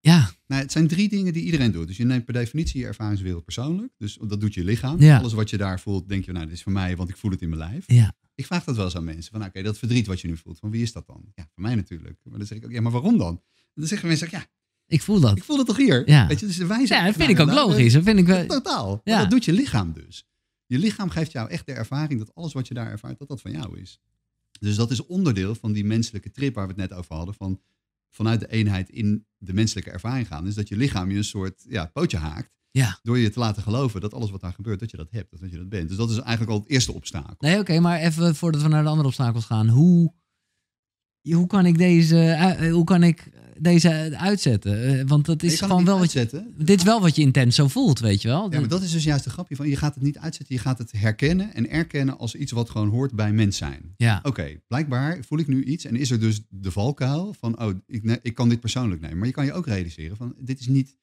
ja. Nou, het zijn drie dingen die iedereen doet. Dus je neemt per definitie je ervaringswereld persoonlijk. Dus dat doet je lichaam. Ja. Alles wat je daar voelt, denk je, nou, dit is voor mij, want ik voel het in mijn lijf. Ja. Ik vraag dat wel eens aan mensen. Van, nou, oké, dat verdriet wat je nu voelt, van wie is dat dan? Ja, voor mij natuurlijk. Maar dan zeg ik ook, ja, maar waarom dan? dan zeggen mensen ja, ik voel dat. Ik voel dat toch hier? Ja. Weet je, dus wij zijn ja, dat vind ik ook nou, logisch. Dat vind ik wel... Totaal. Dat doet je lichaam dus. Je lichaam geeft jou echt de ervaring dat alles wat je daar ervaart, dat dat van jou is. Dus dat is onderdeel van die menselijke trip waar we het net over hadden. Van vanuit de eenheid in de menselijke ervaring gaan. Is dat je lichaam je een soort ja, pootje haakt. Ja. Door je te laten geloven dat alles wat daar gebeurt, dat je dat hebt, dat je dat bent. Dus dat is eigenlijk al het eerste obstakel. Nee, oké, maar even voordat we naar de andere obstakels gaan. Hoe hoe kan ik deze, eh, eh, hoe kan ik deze uitzetten? Eh, want dat is gewoon wel wat je, Dit is wel wat je intens zo voelt, weet je wel? Ja, maar dat is dus juist de grapje van je gaat het niet uitzetten, je gaat het herkennen en erkennen als iets wat gewoon hoort bij mens zijn. Ja. Oké, blijkbaar voel ik nu iets en is er dus de valkuil van oh, ik, ik kan dit persoonlijk nemen, maar je kan je ook realiseren van dit is niet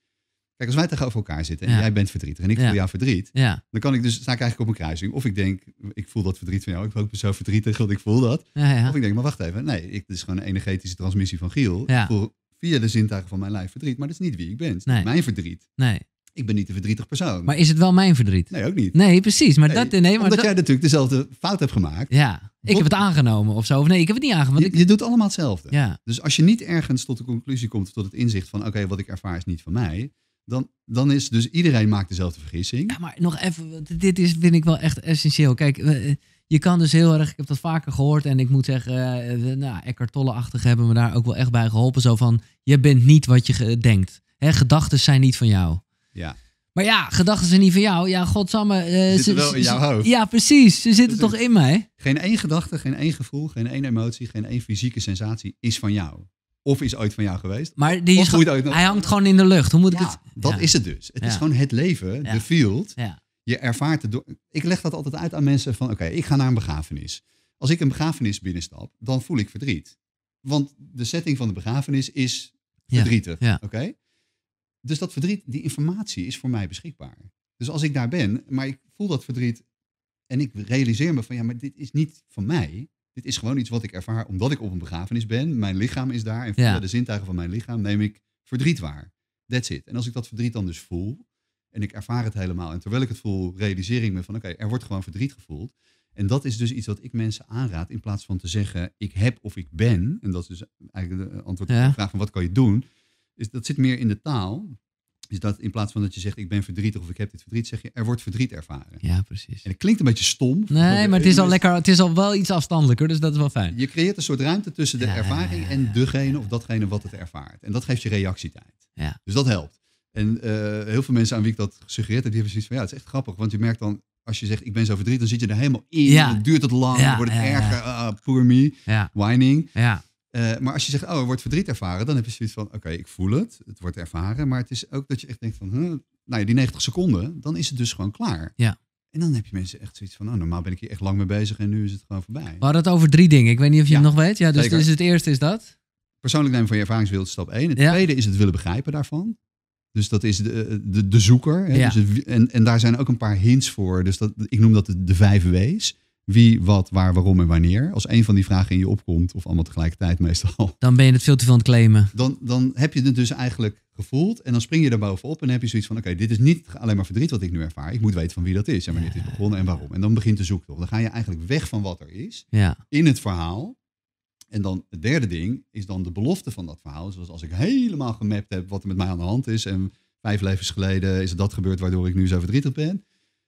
als wij tegenover elkaar zitten en jij bent verdrietig en ik voel jou verdriet, ja. dan kan ik dus, sta ik eigenlijk op een kruising. Of ik denk, ik voel dat verdriet van jou, ik ben zo verdrietig, dat ik voel dat. Of ik denk, maar wacht even, nee, ik, dit is gewoon een energetische transmissie van Giel. Ik voel via de zintuigen van mijn lijf verdriet, maar dat is niet wie ik ben. Het is mijn verdriet. Nee. Ik ben niet de verdrietige persoon. Maar is het wel mijn verdriet? Nee, ook niet. Nee, precies. Maar dat, nee, maar omdat dat... jij natuurlijk dezelfde fout hebt gemaakt. Ja. Ik heb het aangenomen of zo. Of nee, ik heb het niet aangenomen. je, doet allemaal hetzelfde. Ja. Dus als je niet ergens tot de conclusie komt, tot het inzicht van: oké, wat ik ervaar is niet van mij dan, dan is dus iedereen maakt dezelfde vergissing. Ja, maar nog even, dit is, vind ik wel echt essentieel. Kijk, eh, je kan dus heel erg, ik heb dat vaker gehoord en ik moet zeggen, eh, nou, Eckhart Tolle-achtig hebben me daar ook wel echt bij geholpen. Zo van, je bent niet wat je denkt. Gedachten zijn niet van jou. Ja. Maar ja, gedachten zijn niet van jou. Ja, godsamme. Uh, zitten wel in jouw hoofd. Ja, precies. Ze zitten toch in mij. Geen één gedachte, geen één gevoel, geen één emotie, geen één fysieke sensatie is van jou of is ooit van jou geweest. Maar die is ooit hij hangt gewoon in de lucht. Hoe moet ik het? Dat is het dus. Het is gewoon het leven, de field. Je ervaart het door. Ik leg dat altijd uit aan mensen van oké, ik ga naar een begrafenis. Als ik een begrafenis binnenstap, dan voel ik verdriet. Want de setting van de begrafenis is verdrietig. Oké? Dus dat verdriet, die informatie is voor mij beschikbaar. Dus als ik daar ben, maar ik voel dat verdriet en ik realiseer me van ja, maar dit is niet van mij dit is gewoon iets wat ik ervaar omdat ik op een begrafenis ben. Mijn lichaam is daar en via de zintuigen van mijn lichaam neem ik verdriet waar. That's it. En als ik dat verdriet dan dus voel en ik ervaar het helemaal en terwijl ik het voel, realiseer ik me van oké, er wordt gewoon verdriet gevoeld. En dat is dus iets wat ik mensen aanraad in plaats van te zeggen ik heb of ik ben. En dat is dus eigenlijk de antwoord op de vraag van wat kan je doen. Is, dat zit meer in de taal is dus dat in plaats van dat je zegt ik ben verdrietig of ik heb dit verdriet, zeg je er wordt verdriet ervaren. Ja, precies. En het klinkt een beetje stom. Nee, maar het is al eh, lekker, het is al wel iets afstandelijker, dus dat is wel fijn. Je creëert een soort ruimte tussen de ervaring en degene of datgene wat het ervaart. En dat geeft je reactietijd. Ja. Dus dat helpt. En eh, heel veel mensen aan wie ik dat suggereerde die hebben zoiets van ja, het is echt grappig, want je merkt dan als je zegt ik ben zo verdrietig, dan zit je er helemaal in. Ja. Dan duurt het lang, ja, wordt het erger, ah, poor me, whining. Ja. Eh, maar als je zegt, oh, er wordt verdriet ervaren, dan heb je zoiets van, oké, ik voel het, het wordt ervaren. Maar het is ook dat je echt denkt van, nou die 90 seconden, dan is het dus gewoon klaar. Ja. En dan heb je mensen echt zoiets van, oh, normaal ben ik hier echt lang mee bezig en nu is het gewoon voorbij. We hadden het over drie dingen, ik weet niet of je het nog weet. Ja, dus, het eerste is dat? Persoonlijk nemen van je ervaringswereld stap 1. Het tweede is het willen begrijpen daarvan. Dus dat is de, de, de zoeker. Hè? Ja. Dus en, en daar zijn ook een paar hints voor. Dus dat, ik noem dat de, de vijf W's wie, wat, waar, waarom en wanneer. Als een van die vragen in je opkomt, of allemaal tegelijkertijd meestal. Dan ben je het veel te veel aan het claimen. Dan, dan heb je het dus eigenlijk gevoeld en dan spring je daar bovenop en dan heb je zoiets van, oké, dit is niet alleen maar verdriet wat ik nu ervaar. Ik moet weten van wie dat is en wanneer ja. dit is begonnen en waarom. En dan begint de zoektocht. Dan ga je eigenlijk weg van wat er is in het verhaal. En dan het derde ding is dan de belofte van dat verhaal. Zoals dus als ik helemaal gemapt heb wat er met mij aan de hand is en vijf levens geleden is dat gebeurd waardoor ik nu zo verdrietig ben.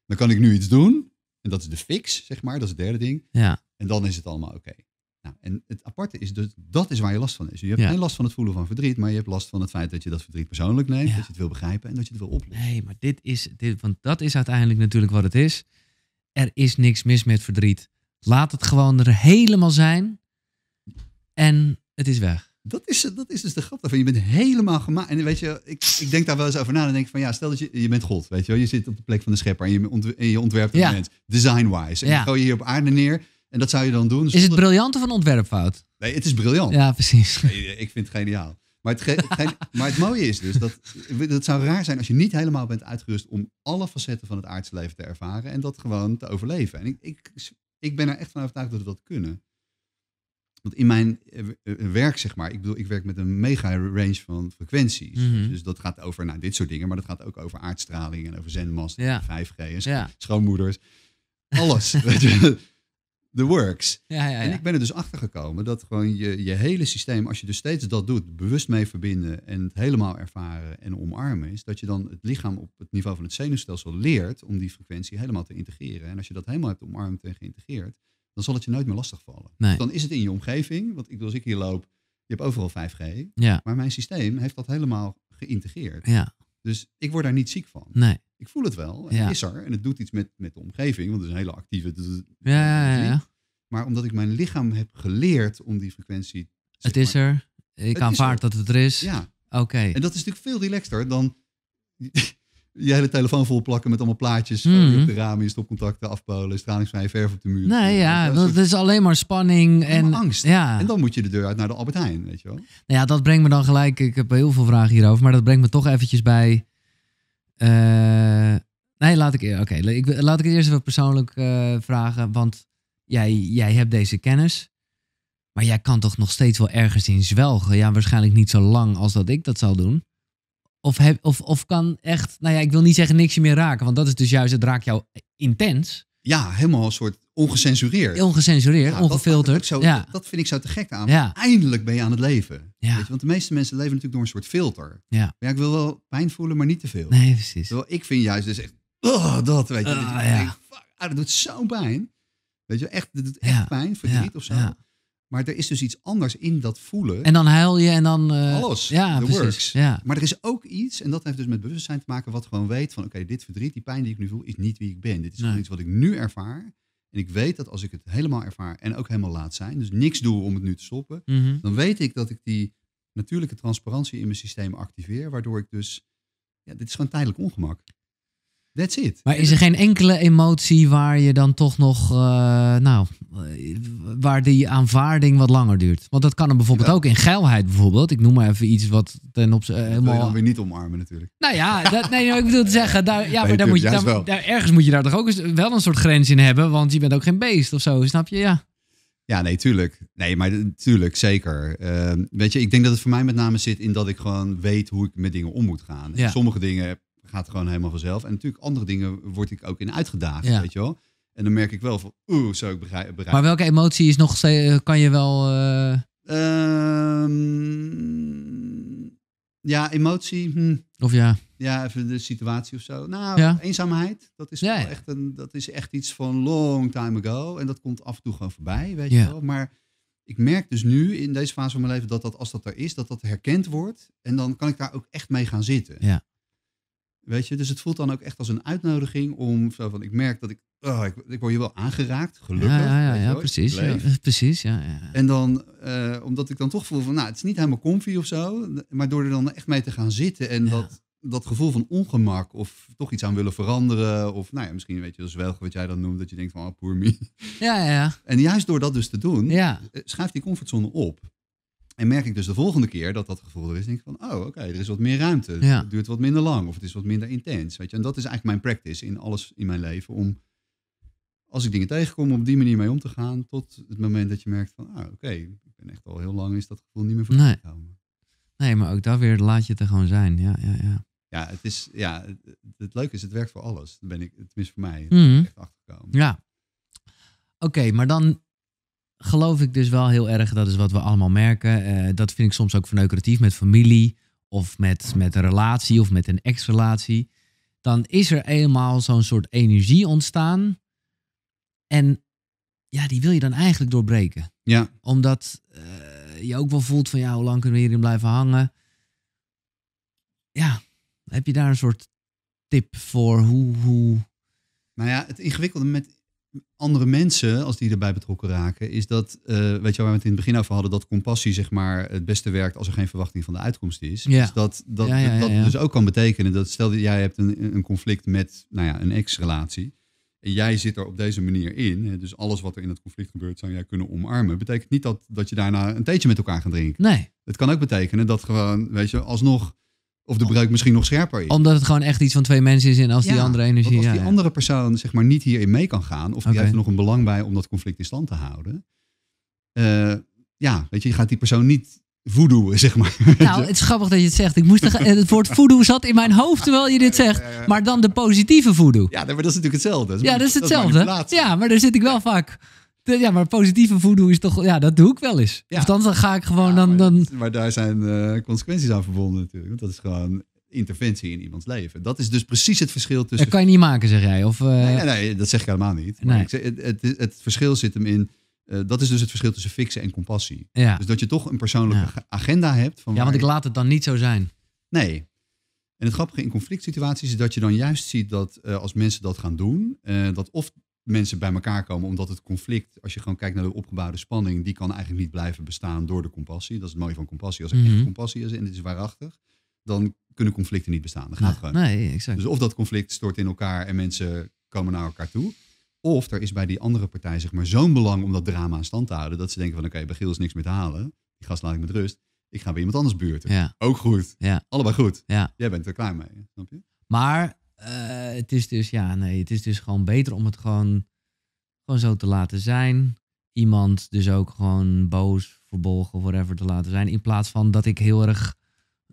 Dan kan ik nu iets doen en dat is de fix, zeg maar. Dat is het derde ding. Ja. En dan is het allemaal oké. Nou, en het aparte is dus, dat is waar je last van is. Je hebt geen last van het voelen van verdriet, maar je hebt last van het feit dat je dat verdriet persoonlijk neemt, dat je het wil begrijpen en dat je het wil oplossen. Nee, maar dit is, dit, want dat is uiteindelijk natuurlijk wat het is. Er is niks mis met verdriet. Laat het gewoon er helemaal zijn en het is weg. Dat is, eh, dat is dus de grap daarvan. Je bent helemaal gemaakt. En weet je, ik, ik denk daar wel eens over na. Dan denk ik van ja, stel dat je, je bent God. Weet je, je zit op de plek van de schepper en je, ontwerpt, en je ontwerpt mens. Design-wise. En ja. gooi je hier op aarde neer. En dat zou je dan doen. Is het briljant of een ontwerpfout? Nee, het is briljant. Ja, precies. ik vind het geniaal. Maar het, maar het mooie is dus dat het zou raar zijn als je niet helemaal bent uitgerust om alle facetten van het aardse leven te ervaren en dat gewoon te overleven. En ik, ik, ik ben er echt van overtuigd dat we dat kunnen. Want in mijn eh, eh, eh, werk, zeg maar, ik bedoel, ik werk met een mega range van frequenties. Mhm. Dus dat gaat over nou, dit soort dingen, maar dat gaat ook over aardstraling en over zendmast, 5G en schoonmoeders. Alles. The works. en ik ben er dus achter gekomen dat gewoon je, je hele systeem, als je dus steeds dat doet, bewust mee verbinden en het helemaal ervaren en omarmen, is dat je dan het lichaam op het niveau van het zenuwstelsel leert om die frequentie helemaal te integreren. En als je dat helemaal hebt omarmd en geïntegreerd, dan zal het je nooit meer lastigvallen. vallen. Dus dan is het in je omgeving, want ik, als ik hier loop, je hebt overal 5G. Ja. Maar mijn systeem heeft dat helemaal geïntegreerd. Ja. Dus ik word daar niet ziek van. Nee. Ik voel het wel. ja. het is er. En het doet iets met, met de omgeving. Want het is een hele actieve. Ja, ja, ja, Maar omdat ik mijn lichaam heb geleerd om die frequentie. Het is er. Ik aanvaard dat het er is. Ja. Oké. En dat is natuurlijk veel relaxter dan. je hele telefoon vol plakken met allemaal plaatjes. Mm. Op de ramen, stopcontacten, afpolen, stralingsvrije verf op de muur. Nee, ja, dat, is alleen maar spanning en, angst. Ja. En dan moet je de deur uit naar de Albert Heijn, weet je wel. Nou ja, dat brengt me dan gelijk. Ik heb heel veel vragen hierover, maar dat brengt me toch eventjes bij. Eh, nee, laat ik, e- Oké, laat ik het eerst even persoonlijk eh, vragen. Want jij, jij hebt deze kennis. Maar jij kan toch nog steeds wel ergens in zwelgen? Ja, waarschijnlijk niet zo lang als dat ik dat zou doen. Of, of, of kan echt, nou ja, ik wil niet zeggen niks je meer raken, want dat is dus juist, het raakt jou intens. Ja, helemaal een soort ongecensureerd. Ongecensureerd, ongefilterd. Dat, zo, ja. dat, vind ik zo te gek aan. Eindelijk ben je aan het leven. Weet je, want de meeste mensen leven natuurlijk door een soort filter. Ja. ik wil wel pijn voelen, maar niet te veel. Nee, precies. Terwijl ik vind juist dus echt, oh, dat weet je. Uh, dat, ah, dat doet zo pijn. Weet je, echt, dat doet echt pijn, verdriet of zo. Maar er is dus iets anders in dat voelen. En dan huil je en dan... Uh, Alles, ja, precies, works. Ja. Maar er is ook iets, en dat heeft dus met bewustzijn te maken, wat gewoon weet van oké, dit verdriet, die pijn die ik nu voel, is niet wie ik ben. Dit is gewoon iets wat ik nu ervaar. En ik weet dat als ik het helemaal ervaar en ook helemaal laat zijn, dus niks doe om het nu te stoppen, mhm. dan weet ik dat ik die natuurlijke transparantie in mijn systeem activeer, waardoor ik dus, ja, dit is gewoon tijdelijk ongemak. That's it. Maar is er geen enkele emotie waar je dan toch nog, eh, nou, eh, waar die aanvaarding wat langer duurt? Want dat kan er bijvoorbeeld ook in geilheid bijvoorbeeld. Ik noem maar even iets wat ten opzichte eh, uh, helemaal... dan weer niet omarmen natuurlijk. Nou ja, dat, nee, nou, ik bedoel te zeggen, daar, ja, maar daar moet je, ergens moet je daar toch ook wel een soort grens in hebben, want je bent ook geen beest of zo, snap je? Ja. Ja, nee, tuurlijk. Nee, maar tuurlijk, zeker. Ehm, weet je, ik denk dat het voor mij met name zit in dat ik gewoon weet hoe ik met dingen om moet gaan. Sommige dingen gaat gewoon helemaal vanzelf. En natuurlijk, andere dingen word ik ook in uitgedaagd, ja. weet je wel. En dan merk ik wel van, oeh, zou ik bereiken. Maar welke emotie is nog, eh, kan je wel... Ehm, ja, emotie. Hm. Eh, of ja. Ja, even de situatie of zo. Nou, ja. eenzaamheid, dat is, ja, Echt een, dat is echt iets van long time ago. En dat komt af en toe gewoon voorbij, weet je wel. Maar ik merk dus nu in deze fase van mijn leven dat, dat als dat er is, dat dat herkend wordt. En dan kan ik daar ook echt mee gaan zitten. Ja. Weet je, dus het voelt dan ook echt als een uitnodiging om zo van, ik merk dat ik, oh, ik, ik word hier wel aangeraakt, gelukkig. Ja, ja, ja, precies. Ja, precies ja, ja, En dan, eh, omdat ik dan toch voel van, nou, het is niet helemaal comfy of zo, maar door er dan echt mee te gaan zitten en dat, dat gevoel van ongemak of toch iets aan willen veranderen of, nou ja, misschien weet je, dat welge wat jij dan noemt, dat je denkt van, oh, poor me. Ja, ja, En juist door dat dus te doen, eh, schuift die comfortzone op. En merk ik dus de volgende keer dat dat gevoel er is, denk van, oh oké, er is wat meer ruimte. Het duurt wat minder lang of het is wat minder intens. Weet je? En dat is eigenlijk mijn practice in alles in mijn leven. Om, als ik dingen tegenkom, op die manier mee om te gaan. Tot het moment dat je merkt van, ah oké, ik ben echt al heel lang is dat gevoel niet meer voor nee. gekomen. Nee, maar ook daar weer laat je het er gewoon zijn. Ja, ja, ja. Ja, het, is, ja het, leuke is, het werkt voor alles. Dat ben ik, tenminste voor mij, mm echt achtergekomen. Ja. Oké, maar dan geloof ik dus wel heel erg. Dat is wat we allemaal merken. Eh, dat vind ik soms ook verneukeratief met familie of met, met een relatie of met een ex-relatie. Dan is er eenmaal zo'n soort energie ontstaan. En ja, die wil je dan eigenlijk doorbreken. Ja. Omdat uh, je ook wel voelt van ja, hoe lang kunnen we hierin blijven hangen? Ja, heb je daar een soort tip voor hoe, hoe... Nou ja, het ingewikkelde met andere mensen, als die erbij betrokken raken, is dat, eh, weet je waar we het in het begin over hadden, dat compassie zeg maar het beste werkt als er geen verwachting van de uitkomst is. Ja. Dus dat dat, dat, dus ook kan betekenen dat stel dat jij hebt een, een conflict met nou ja, een ex-relatie en jij zit er op deze manier in, dus alles wat er in dat conflict gebeurt zou jij kunnen omarmen, betekent niet dat, dat je daarna een theetje met elkaar gaat drinken. Nee. Het kan ook betekenen dat gewoon, weet je, alsnog of de bruik misschien nog scherper is. Omdat het gewoon echt iets van twee mensen is en als die andere energie... als die andere persoon zeg maar niet hierin mee kan gaan... of die heeft er nog een belang bij om dat conflict in stand te houden... Eh, ja, weet je, je gaat die persoon niet voedoen. zeg maar. Nou, het is grappig dat je het zegt. Ik moest het woord voodoo zat in mijn hoofd terwijl je dit zegt. Maar dan de positieve voodoo. Ja, maar dat is natuurlijk hetzelfde. ja, dat is hetzelfde. ja, maar daar zit ik wel vaak ja, maar positieve voeding is toch, ja, dat doe ik wel eens. Ja. Of dan, ga ik gewoon dan, maar, dan... Maar daar zijn eh, consequenties aan verbonden natuurlijk. Want dat is gewoon interventie in iemands leven. Dat is dus precies het verschil tussen... Dat kan je niet maken, zeg jij? Of, eh, nee, nee, nee, dat zeg ik helemaal niet. Maar ik zeg, het, het, het, verschil zit hem in... Eh, dat is dus het verschil tussen fixen en compassie. Dus dat je toch een persoonlijke agenda hebt. Van ja, want ik laat het dan niet zo zijn. Nee. En het grappige in conflict situaties is dat je dan juist ziet dat als mensen dat gaan doen, dat of mensen bij elkaar komen. Omdat het conflict, als je gewoon kijkt naar de opgebouwde spanning, die kan eigenlijk niet blijven bestaan door de compassie. Dat is het mooie van compassie. Als er echt mhm. compassie is en dit is waarachtig, dan kunnen conflicten niet bestaan. Dat gaat nee, nou, gewoon. Nee, exact. Dus of dat conflict stort in elkaar en mensen komen naar elkaar toe. Of er is bij die andere partij zeg maar, zo'n belang om dat drama aan stand te houden. Dat ze denken van oké, okay, bij is niks meer te halen. Die gast laat ik met rust. Ik ga bij iemand anders buurten. Ja. Ook goed. Ja. Allebei goed. Ja. Jij bent er klaar mee. Snap je? Maar eh, het is dus, ja, nee, het is dus gewoon beter om het gewoon, gewoon zo te laten zijn. Iemand dus ook gewoon boos, verbolgen, whatever te laten zijn. In plaats van dat ik heel erg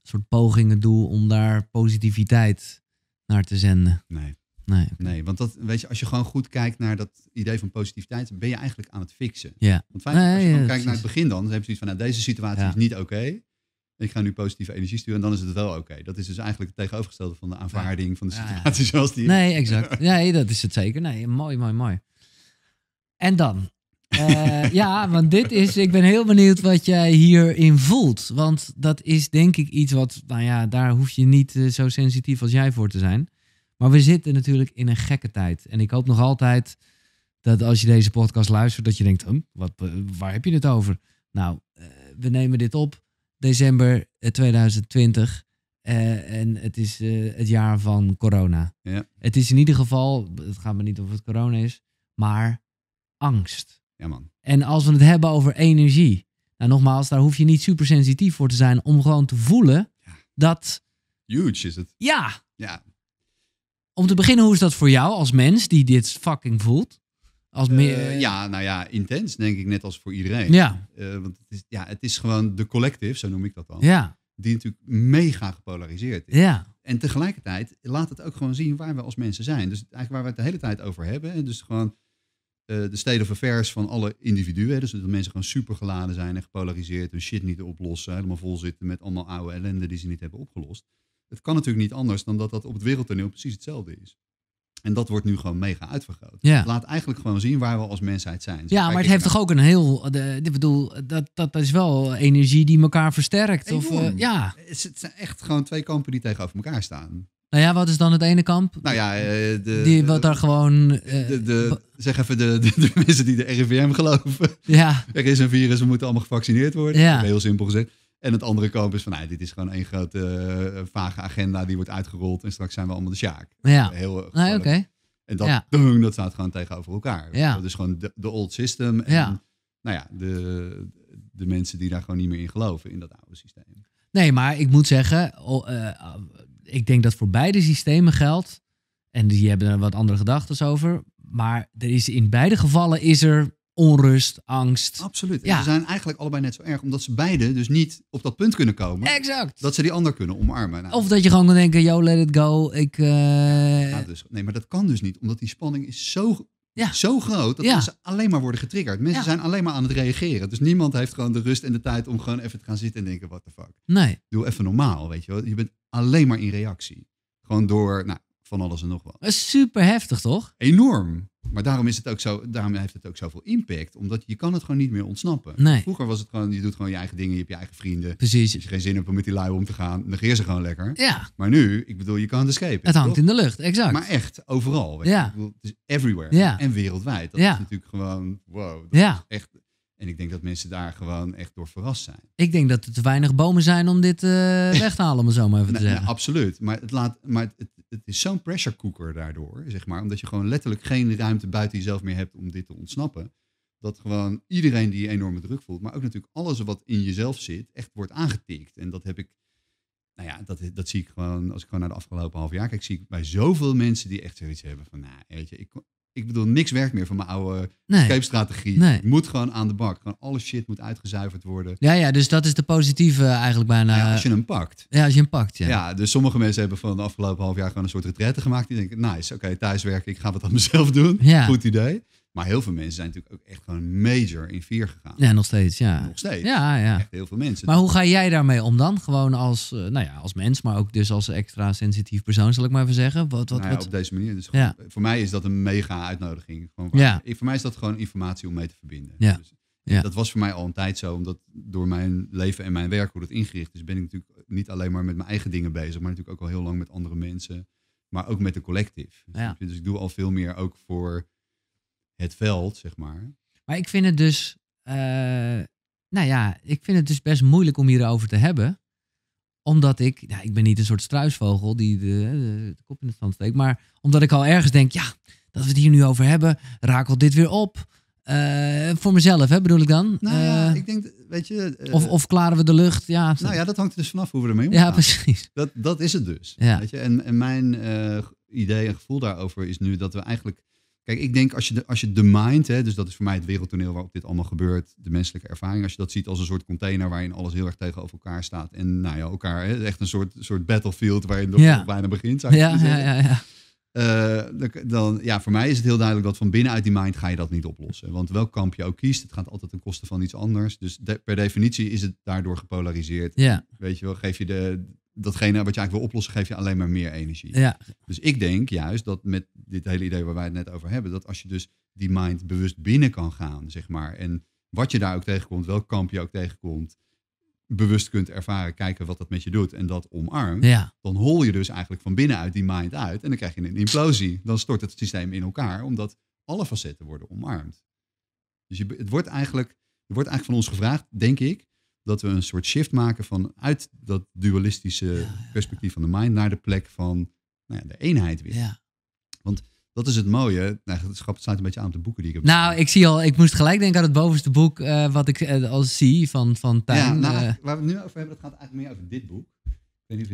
soort pogingen doe om daar positiviteit naar te zenden. Nee. Nee, okay. nee, want dat, weet je, als je gewoon goed kijkt naar dat idee van positiviteit, ben je eigenlijk aan het fixen. Ja. Want feitelijk, als je nee, kijkt naar het begin dan, dan heb je zoiets van, nou, deze situatie is niet oké. Ik ga nu positieve energie sturen en dan is het wel oké. Dat is dus eigenlijk het tegenovergestelde van de aanvaarding van de situatie zoals die. Nee, exact. Nee, dat is het zeker. Nee, mooi, mooi, mooi. En dan? Eh, ja, want dit is, ik ben heel benieuwd wat jij hierin voelt. Want dat is denk ik iets wat, nou ja, daar hoef je niet eh, zo sensitief als jij voor te zijn. Maar we zitten natuurlijk in een gekke tijd. En ik hoop nog altijd dat als je deze podcast luistert, dat je denkt, hm, wat, eh, waar heb je het over? Nou, we nemen dit op december 2020. Eh, eh, en het is eh, het jaar van corona. Ja. Het is in ieder geval, het gaat me niet of het corona is, maar angst. Ja, man. En als we het hebben over energie. Nou, nogmaals, daar hoef je niet super sensitief voor te zijn om gewoon te voelen dat. Huge is het. Ja. ja. Om te beginnen, hoe is dat voor jou als mens die dit fucking voelt? Als meer, eh, ja, nou ja, intens denk ik, net als voor iedereen. Ja. Eh, want het is, ja, het is gewoon de collective, zo noem ik dat dan. Ja. Die natuurlijk mega gepolariseerd is. Ja. En tegelijkertijd laat het ook gewoon zien waar we als mensen zijn. Dus eigenlijk waar we het de hele tijd over hebben. dus gewoon eh, de state of affairs van alle individuen. Dus dat mensen gewoon super geladen zijn en gepolariseerd. Hun shit niet oplossen. Helemaal vol zitten met allemaal oude ellende die ze niet hebben opgelost. Het kan natuurlijk niet anders dan dat dat op het wereldtoneel precies hetzelfde is. En dat wordt nu gewoon mega uitvergroot. Ja. Laat eigenlijk gewoon zien waar we als mensheid zijn. ja, maar het heeft toch ook een heel. De, ik bedoel, dat, dat is wel energie die elkaar versterkt. of, eh, ja. Eh, het zijn echt gewoon twee kampen die tegenover elkaar staan. Nou ja, wat is dan het ene kamp? Nou ja, eh, de, die wat daar gewoon. de, zeg even de, de, mensen die de RIVM geloven. Ja. Er is een virus, we moeten allemaal gevaccineerd worden. Ja. Heel simpel gezegd. En het andere kamp is van, nou, dit is gewoon één grote eh, vage agenda die wordt uitgerold. En straks zijn we allemaal de Sjaak. Ja. Heel, oké. En dat, ja. dung, dat staat gewoon tegenover elkaar. Ja. is gewoon de, de old system. En, ja. Nou ja, de, de mensen die daar gewoon niet meer in geloven, in dat oude systeem. Nee, maar ik moet zeggen, eh, eh, ik denk dat voor beide systemen geldt. En die hebben er wat andere gedachten over. Maar er is in beide gevallen is er onrust, angst. Absoluut. Ze zijn eigenlijk allebei net zo erg, omdat ze beide dus niet op dat punt kunnen komen. Exact. Dat ze die ander kunnen omarmen. Nou, of dat je gewoon kan denken, yo, let it go. Ik, eh, dus, nee, maar dat kan dus niet, omdat die spanning is zo, zo groot dat ze alleen maar worden getriggerd. Mensen zijn alleen maar aan het reageren. Dus niemand heeft gewoon de rust en de tijd om gewoon even te gaan zitten en denken, what the fuck. Nee. Doe even normaal, weet je wel. Je bent alleen maar in reactie. Gewoon door, nou, van alles en nog wat. Super heftig, toch? Enorm. Maar daarom, is het ook zo, daarom heeft het ook zoveel impact. Omdat je kan het gewoon niet meer ontsnappen. Vroeger was het gewoon, je doet gewoon je eigen dingen, je hebt je eigen vrienden. Precies. Als je geen zin hebt om met die lui om te gaan, negeer ze gewoon lekker. Maar nu, ik bedoel, je kan het schepen. Het hangt in de lucht, exact. Maar echt, overal. Weet ja. het is everywhere. En wereldwijd. Dat is natuurlijk gewoon, wow. Dat ja. Is echt en ik denk dat mensen daar gewoon echt door verrast zijn. Ik denk dat er te weinig bomen zijn om dit uh, weg te halen, om het zo maar even te nou, zeggen. Nou, absoluut. Maar het, laat, maar het, het is zo'n pressure cooker daardoor, zeg maar. Omdat je gewoon letterlijk geen ruimte buiten jezelf meer hebt om dit te ontsnappen. Dat gewoon iedereen die enorme druk voelt, maar ook natuurlijk alles wat in jezelf zit, echt wordt aangetikt. En dat heb ik, nou ja, dat, dat zie ik gewoon, als ik gewoon naar de afgelopen half jaar kijk, zie ik bij zoveel mensen die echt zoiets hebben van, nou, weet je, ik, ik bedoel, niks werkt meer van mijn oude scheepstrategie Nee. moet gewoon aan de bak. Gewoon alle shit moet uitgezuiverd worden. Ja, ja, dus dat is de positieve eigenlijk bijna. Ja, als je hem pakt. Ja, als je hem pakt, ja. Ja, dus sommige mensen hebben van de afgelopen half jaar gewoon een soort retretten gemaakt. Die denken, nice, oké, thuiswerken, ik ga wat aan mezelf doen. Goed idee. Maar heel veel mensen zijn natuurlijk ook echt gewoon major in vier gegaan. Ja, nog steeds, ja. Nog steeds. Ja, ja. heel veel mensen. Maar hoe ga jij daarmee om dan? Gewoon als, eh, nou ja, als mens, maar ook dus als extra sensitief persoon, zal ik maar even zeggen. Wat, wat, nou ja, Op deze manier. Dus ja. voor mij is dat een mega uitnodiging. Gewoon ja. voor mij is dat gewoon informatie om mee te verbinden. Ja. Dus, ja. Dat was voor mij al een tijd zo, omdat door mijn leven en mijn werk, hoe dat ingericht is, ben ik natuurlijk niet alleen maar met mijn eigen dingen bezig, maar natuurlijk ook al heel lang met andere mensen, maar ook met de collectief. Ja. dus ik doe al veel meer ook voor het veld, zeg maar. Maar ik vind het dus, eh, nou ja, ik vind het dus best moeilijk om hierover te hebben. Omdat ik, ik ben niet een soort struisvogel die de, eh, de kop in het zand steekt. Maar omdat ik al ergens denk, ja, dat we het hier nu over hebben, rakelt dit weer op. Eh, voor mezelf, hè, bedoel ik dan? Nou ja, ik denk, weet je... of, of klaren we de lucht, ja. Nou ja, dat hangt er dus vanaf hoe we ermee omgaan. Ja, precies. Dat, dat is het dus. Weet je? En, en mijn idee en gevoel daarover is nu dat we eigenlijk Kijk, ik denk als je de, als je de mind, hè, dus dat is voor mij het wereldtoneel waarop dit allemaal gebeurt, de menselijke ervaring, als je dat ziet als een soort container waarin alles heel erg tegenover elkaar staat en nou ja, elkaar, hè, echt een soort, soort battlefield waarin de ja. bijna begint, zou je ja, ja, ja, ja. Eh, dan, ja, voor mij is het heel duidelijk dat van binnenuit die mind ga je dat niet oplossen. Want welk kamp je ook kiest, het gaat altijd ten koste van iets anders. Dus per definitie is het daardoor gepolariseerd. Ja. Weet je wel, geef je de, datgene wat je eigenlijk wil oplossen, geef je alleen maar meer energie. Ja. Dus ik denk juist dat met dit hele idee waar wij het net over hebben, dat als je dus die mind bewust binnen kan gaan, zeg maar, en wat je daar ook tegenkomt, welk kamp je ook tegenkomt, bewust kunt ervaren, kijken wat dat met je doet en dat omarmt, dan hol je dus eigenlijk van binnenuit die mind uit en dan krijg je een implosie. Dan stort het systeem in elkaar, omdat alle facetten worden omarmd. Dus je, het wordt eigenlijk, wordt eigenlijk van ons gevraagd, denk ik, dat we een soort shift maken van uit dat dualistische perspectief van de mind naar de plek van nou de eenheid weer. Want dat is het mooie. Nou, het staat een beetje aan op de boeken die ik heb. Nou, ik zie al, ik moest gelijk denken aan het bovenste boek eh, wat ik eh, al zie van, van Tijn. Nou, eh. waar we het nu over hebben, dat gaat eigenlijk meer over dit boek.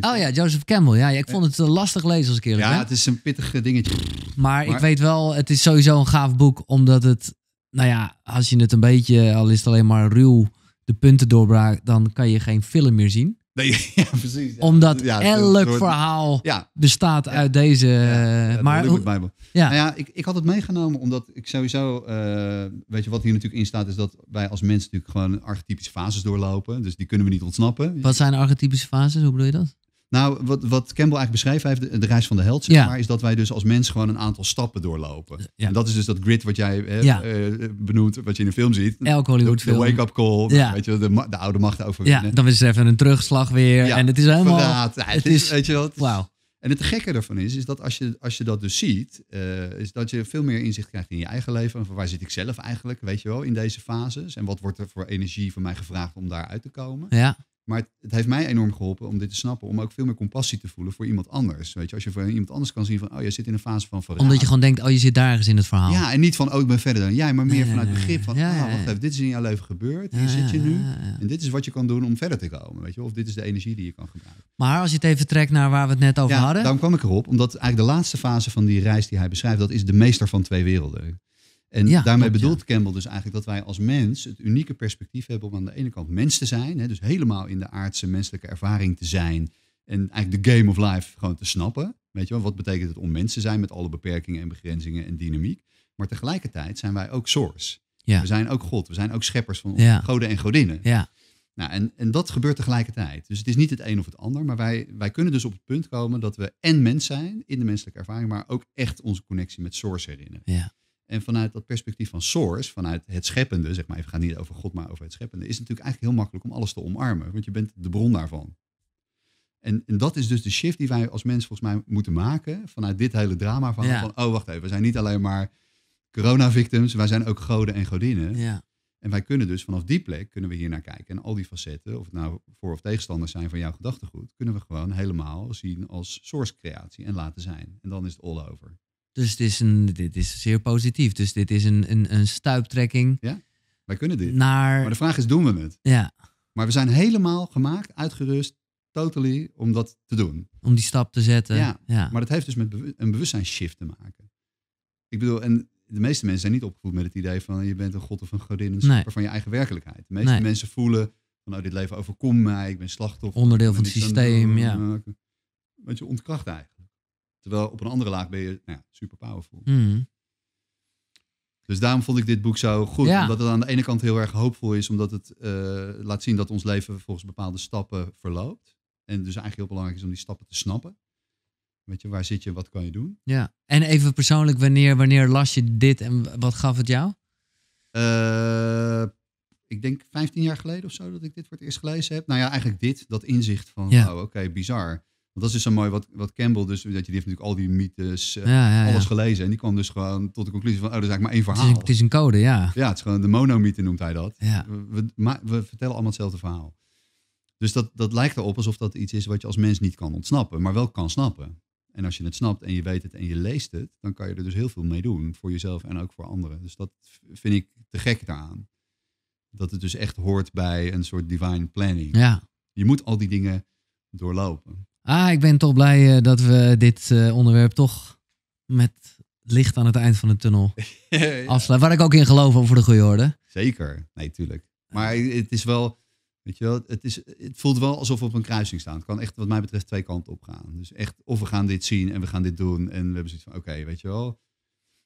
Oh ja, Joseph Campbell. Ja, ik vond het lastig lezen als ik eerlijk Ja, het is een pittig dingetje. Maar, maar, ik weet wel, het is sowieso een gaaf boek, omdat het, nou ja, als je het een beetje, al is het alleen maar ruw de punten doorbraak, dan kan je geen film meer zien. Nee, ja, precies. Omdat ja, elk verhaal bestaat uit deze. Eh, maar de Bijbel. Ja. Nou ja, ik, ik had het meegenomen omdat ik sowieso. Eh, weet je wat hier natuurlijk in staat, is dat wij als mensen natuurlijk gewoon archetypische fases doorlopen. Dus die kunnen we niet ontsnappen. Wat zijn archetypische fases? Hoe bedoel je dat? Nou, wat, wat Campbell eigenlijk beschrijft, hij heeft de, reis van de held, zeg maar, is dat wij dus als mens gewoon een aantal stappen doorlopen. Ja. En dat is dus dat grid wat jij eh, benoemt, wat je in een film ziet. Elke Hollywood De, wake-up call, weet je, de, de oude macht overwinnen. Ja, dan is het even een terugslag weer en het is helemaal... het, is, weet je wat? Wauw. En het gekke ervan is, is dat als je, als je dat dus ziet, eh, is dat je veel meer inzicht krijgt in je eigen leven. Van waar zit ik zelf eigenlijk, weet je wel, in deze fases? En wat wordt er voor energie van mij gevraagd om daaruit te komen? Ja. Maar het, heeft mij enorm geholpen om dit te snappen. Om ook veel meer compassie te voelen voor iemand anders. Weet je, als je voor iemand anders kan zien van, oh, je zit in een fase van verhaal. Omdat je gewoon denkt, oh, je zit daar in het verhaal. Ja, en niet van, oh, ik ben verder dan jij. Maar meer vanuit begrip van, ja, oh, wacht even, dit is in jouw leven gebeurd. Hier zit je nu. en dit is wat je kan doen om verder te komen. Weet je, of dit is de energie die je kan gebruiken. Maar als je het even trekt naar waar we het net over hadden. Daarom kwam ik erop. Omdat eigenlijk de laatste fase van die reis die hij beschrijft, dat is de meester van twee werelden. En daarmee bedoelt Campbell dus eigenlijk dat wij als mens het unieke perspectief hebben om aan de ene kant mens te zijn, hè, dus helemaal in de aardse menselijke ervaring te zijn en eigenlijk de game of life gewoon te snappen. Weet je wel, wat betekent het om mens te zijn met alle beperkingen en begrenzingen en dynamiek? Maar tegelijkertijd zijn wij ook source. Ja. We zijn ook God, we zijn ook scheppers van goden en godinnen. Ja. Nou, en, en dat gebeurt tegelijkertijd. Dus het is niet het een of het ander, maar wij, wij kunnen dus op het punt komen dat we en mens zijn in de menselijke ervaring, maar ook echt onze connectie met source herinneren. Ja. En vanuit dat perspectief van source, vanuit het scheppende, zeg maar, even gaan niet over God, maar over het scheppende, is het natuurlijk eigenlijk heel makkelijk om alles te omarmen, want je bent de bron daarvan. En, en dat is dus de shift die wij als mens volgens mij moeten maken vanuit dit hele drama van, van oh wacht even, we zijn niet alleen maar corona-victims, wij zijn ook goden en godinnen. Ja. En wij kunnen dus vanaf die plek kunnen we hier naar kijken. En al die facetten, of het nou voor- of tegenstanders zijn van jouw gedachtegoed, kunnen we gewoon helemaal zien als source creatie en laten zijn. En dan is het all over. Dus dit is een, dit is zeer positief. Dus dit is een, een, een stuiptrekking. Ja, wij kunnen dit. Maar de vraag is, doen we het? Ja. Maar we zijn helemaal gemaakt, uitgerust, totally, om dat te doen. Om die stap te zetten. Ja, ja. maar dat heeft dus met een bewustzijnsshift te maken. Ik bedoel, en de meeste mensen zijn niet opgevoed met het idee van je bent een god of een godin, een van je eigen werkelijkheid. De meeste mensen voelen van, oh, dit leven overkomt mij, ik ben slachtoffer. Onderdeel van het systeem, ja. Want nou, nou, je ontkracht eigenlijk. Terwijl op een andere laag ben je nou ja, super powerful. Mhm. Dus daarom vond ik dit boek zo goed. Omdat het aan de ene kant heel erg hoopvol is, omdat het eh, laat zien dat ons leven volgens bepaalde stappen verloopt. En dus eigenlijk heel belangrijk is om die stappen te snappen. Weet je, waar zit je, wat kan je doen? Ja, en even persoonlijk, wanneer, wanneer las je dit en wat gaf het jou? Eh, ik denk 15 jaar geleden of zo dat ik dit voor het eerst gelezen heb. Nou ja, eigenlijk dit, dat inzicht van, ja. Oh, oké, bizar dat is dus zo mooi wat, wat Campbell, dus, dat je, die heeft natuurlijk al die mythes, eh, alles gelezen. En die kwam dus gewoon tot de conclusie van, oh, dat is eigenlijk maar één verhaal. Het is, een code, ja. Ja, het is gewoon de monomythe noemt hij dat. We, we, we vertellen allemaal hetzelfde verhaal. Dus dat, dat lijkt erop alsof dat iets is wat je als mens niet kan ontsnappen, maar wel kan snappen. En als je het snapt en je weet het en je leest het, dan kan je er dus heel veel mee doen. Voor jezelf en ook voor anderen. Dus dat vind ik te gek daaraan. Dat het dus echt hoort bij een soort divine planning. Ja. Je moet al die dingen doorlopen. Ah, ik ben toch blij eh, dat we dit eh, onderwerp toch met licht aan het eind van de tunnel ja. afsluiten. Waar ik ook in geloof over de goede orde. Zeker, nee, tuurlijk. Maar het is wel, weet je wel, het, is, het voelt wel alsof we op een kruising staan. Het kan echt, wat mij betreft, twee kanten op gaan. Dus echt, of we gaan dit zien en we gaan dit doen. En we hebben zoiets van, oké, weet je wel.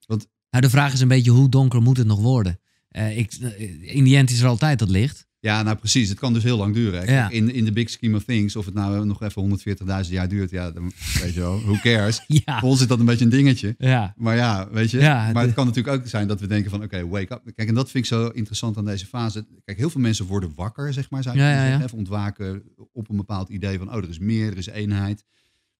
Want, nou, de vraag is een beetje, hoe donker moet het nog worden? Uh, ik, in die end is er altijd dat licht. Ja, nou precies. Het kan dus heel lang duren. In, in de big scheme of things, of het nou nog even 140.000 jaar duurt, ja, dan, weet je wel, who cares? ja. Voor ons is dat een beetje een dingetje. Maar ja, weet je. maar het kan natuurlijk ook zijn dat we denken van, oké, wake up. Kijk, en dat vind ik zo interessant aan deze fase. Kijk, heel veel mensen worden wakker, zeg maar, zou ontwaken op een bepaald idee van, oh, er is meer, er is eenheid.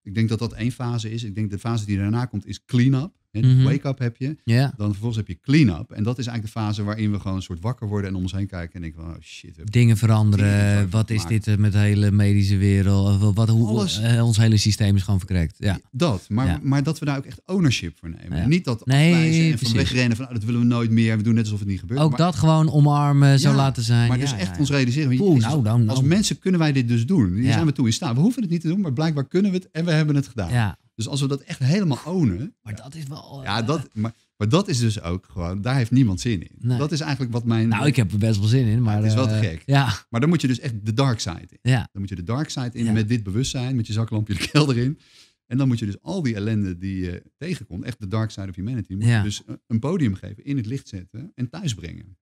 Ik denk dat dat één fase is. Ik denk de fase die daarna komt is clean-up. Mhm. Wake-up heb je. Dan vervolgens heb je clean-up. En dat is eigenlijk de fase waarin we gewoon een soort wakker worden en om ons heen kijken en denken van, oh shit. Dingen veranderen. wat is dit met de hele medische wereld? wat, hoe, Alles. Eh, ons hele systeem is gewoon verkrekt. Ja. Dat. Maar, maar dat we daar ook echt ownership voor nemen. Niet dat nee, afwijzen en van wegrennen van, oh, dat willen we nooit meer. We doen net alsof het niet gebeurt. Ook dat gewoon omarmen, zo laten zijn. Maar dus echt ons realiseren. Poeh, nou Als oh. mensen kunnen wij dit dus doen. Hier zijn we toe in staat. We hoeven het niet te doen, maar blijkbaar kunnen we het en we hebben het gedaan. Ja. Dus als we dat echt helemaal onen, Maar dat is wel. Ja, eh, dat, maar, maar dat is dus ook gewoon, daar heeft niemand zin in. Dat is eigenlijk wat mijn. Nou, ik heb er best wel zin in, maar. Het is wel te eh, gek. ja. Maar dan moet je dus echt de dark side in. Ja. Dan moet je de dark side in met dit bewustzijn, met je zaklampje de kelder in. En dan moet je dus al die ellende die je tegenkomt, echt de dark side of humanity, dus een podium geven, in het licht zetten en thuis brengen.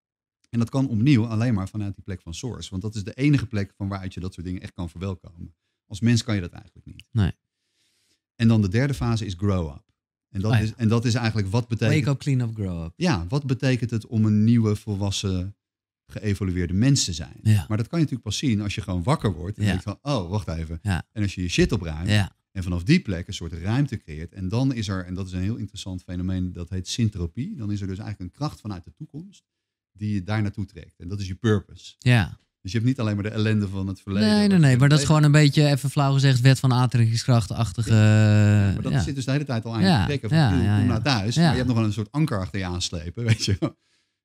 En dat kan opnieuw alleen maar vanuit die plek van source. Want dat is de enige plek van waaruit je dat soort dingen echt kan verwelkomen. Als mens kan je dat eigenlijk niet. Nee. En dan de derde fase is grow up. En dat, oh is, en dat is eigenlijk wat betekent. Wake up, clean up, grow up. Ja, wat betekent het om een nieuwe, volwassen, geëvolueerde mens te zijn? Ja. Maar dat kan je natuurlijk pas zien als je gewoon wakker wordt en ja. denkt van, oh, wacht even. En als je je shit opruimt en vanaf die plek een soort ruimte creëert. En dan is er, en dat is een heel interessant fenomeen, dat heet syntropie. Dan is er dus eigenlijk een kracht vanuit de toekomst die je daar naartoe trekt. En dat is je purpose. Ja. Dus je hebt niet alleen maar de ellende van het verleden. Nee, nee, nee. Maar dat is gewoon een beetje, even flauw gezegd, wet van aantrekkingskrachtachtige... Ja, eh, maar dat zit dus de hele tijd al aan je trekken. Van, ja, kom naar nou thuis. Maar je hebt nog wel een soort anker achter je aanslepen, weet je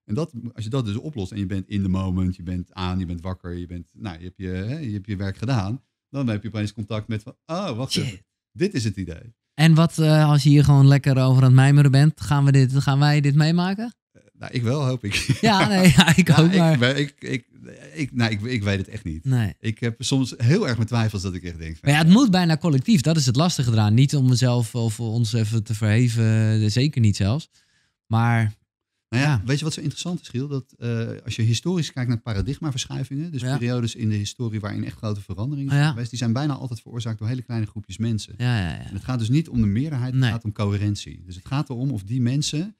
en dat, als je dat dus oplost en je bent in de moment, je bent aan, je bent wakker, je, bent, nou, je, hebt, je, hè, je hebt je werk gedaan, dan heb je opeens contact met van, oh, wacht even, dit is het idee. En wat eh, als je hier gewoon lekker over aan het mijmeren bent, gaan, we dit, gaan wij dit meemaken? Nou, ik wel, hoop ik. Ja, nee, ja, ik ook. maar... Ik, ik, ik, ik, nou, ik, weet het echt niet. Nee. Ik heb soms heel erg mijn twijfels dat ik echt denk. maar ja, het eh, moet bijna collectief. Dat is het lastige eraan. Niet om mezelf of ons even te verheven. Eh, zeker niet zelfs. Maar nou ja, weet je wat zo interessant is, Giel? Dat eh, als je historisch kijkt naar paradigmaverschuivingen, dus periodes in de historie waarin echt grote veranderingen zijn geweest, die zijn bijna altijd veroorzaakt door hele kleine groepjes mensen. En het gaat dus niet om de meerderheid, het gaat om coherentie. Dus het gaat erom of die mensen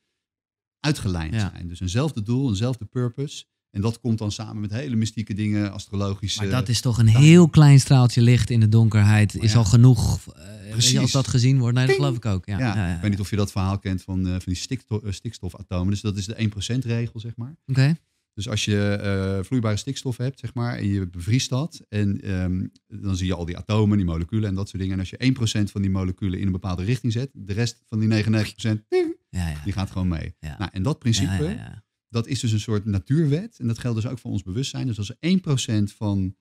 uitgelijnd zijn. Dus eenzelfde doel, eenzelfde purpose. En dat komt dan samen met hele mystieke dingen, astrologische. Maar dat is toch een heel klein straaltje licht in de donkerheid. is al genoeg. Eh, Precies. als dat gezien wordt. Nee, dat geloof ik ook. Ja. ik weet niet of je dat verhaal kent van, eh, van die eh, stikstofatomen. Dus dat is de 1% regel, zeg maar. Oké. Dus als je vloeibare stikstof hebt, zeg maar, en je bevriest dat, en ehm, dan zie je al die atomen, die moleculen en dat soort dingen. En als je 1% van die moleculen in een bepaalde richting zet, de rest van die 99%, ja, Die gaat gewoon mee. Nou, en dat principe, dat is dus een soort natuurwet. En dat geldt dus ook voor ons bewustzijn. Dus als 1% van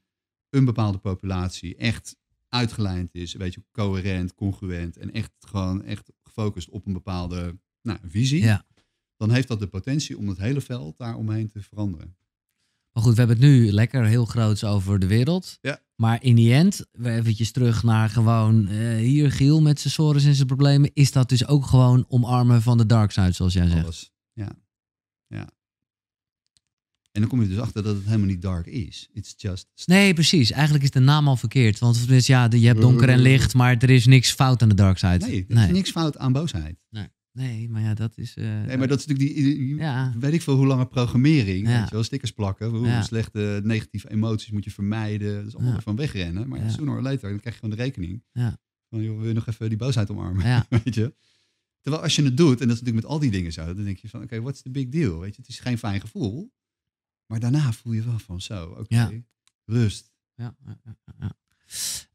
een bepaalde populatie echt uitgelijnd is, een beetje coherent, congruent en echt gewoon echt gefocust op een bepaalde nou, visie, dan heeft dat de potentie om het hele veld daaromheen te veranderen. Maar goed, we hebben het nu lekker heel groots over de wereld. Ja. Maar in die end, we eventjes terug naar gewoon eh, hier Giel met zijn sores en zijn problemen. Is dat dus ook gewoon omarmen van de dark side, zoals jij zegt? Ja. ja. En dan kom je dus achter dat het helemaal niet dark is. It's just... Nee, precies. Eigenlijk is de naam al verkeerd. Want ja, je hebt donker en licht, maar er is niks fout aan de dark side. Nee, er is niks fout aan boosheid. Nee. Nee, maar ja, dat is. Eh, nee, maar dat is natuurlijk die. Weet ik veel hoe lange programmering. Ja. Weet je wel, stickers plakken. Hoe ja. slechte negatieve emoties moet je vermijden. Dus is allemaal van wegrennen. Maar ja. sooner or later, dan krijg je gewoon de rekening. Van joh, wil je nog even die boosheid omarmen? weet je. Terwijl als je het doet, en dat is natuurlijk met al die dingen zo, dan denk je van oké, what's the big deal? Weet je, het is geen fijn gevoel. Maar daarna voel je wel van zo, oké, rust. ja,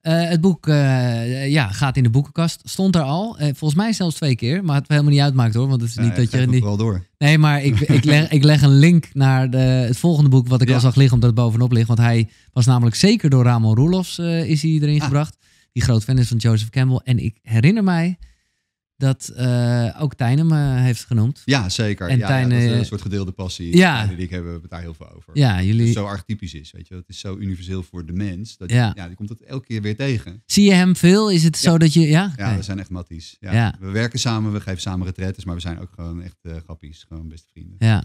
eh, het boek eh, ja, gaat in de boekenkast. Stond er al. Eh, volgens mij zelfs twee keer. Maar het helemaal niet uitmaakt hoor. Want het is niet dat je. Niet... wel door. Nee, maar ik, ik, leg, ik leg een link naar de, het volgende boek. wat ik al zag liggen, omdat het bovenop ligt. Want hij was namelijk zeker door Ramon Roelofs is hij erin ah. gebracht. Die groot fan is van Joseph Campbell. En ik herinner mij dat eh, ook Tijne me heeft genoemd. Ja, zeker. En ja, dat is een eh, soort gedeelde passie. Ja. Tijne die ik hebben eh, we het daar heel veel over. Ja, jullie... zo archetypisch is, weet je. Dat is zo universeel voor de mens. Dat ja. die komt dat elke keer weer tegen. Zie je hem veel? Is het zo dat je... Ja, ja we zijn echt matties. Ja. We werken samen, we geven samen retretes, maar we zijn ook gewoon echt uh, grappies. Gewoon beste vrienden. Ja.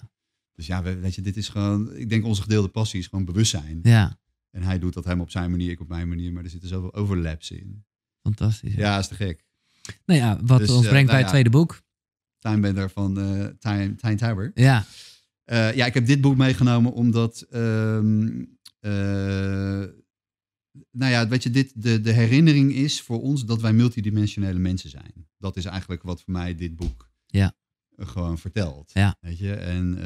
Dus ja, weet je, dit is gewoon... Ik denk onze gedeelde passie is gewoon bewustzijn. Ja. En hij doet dat hem op zijn manier, ik op mijn manier. Maar er zitten zoveel overlaps in. Fantastisch. Ja, is te gek. Nou ja, wat dus, ons eh, brengt nou bij het tweede boek. Bender van eh, Tijn, Time Ja. Eh, ja, ik heb dit boek meegenomen omdat... Ehm, nou ja, weet je, dit, de, de herinnering is voor ons dat wij multidimensionele mensen zijn. Dat is eigenlijk wat voor mij dit boek ja. gewoon vertelt. Ja. Weet je? En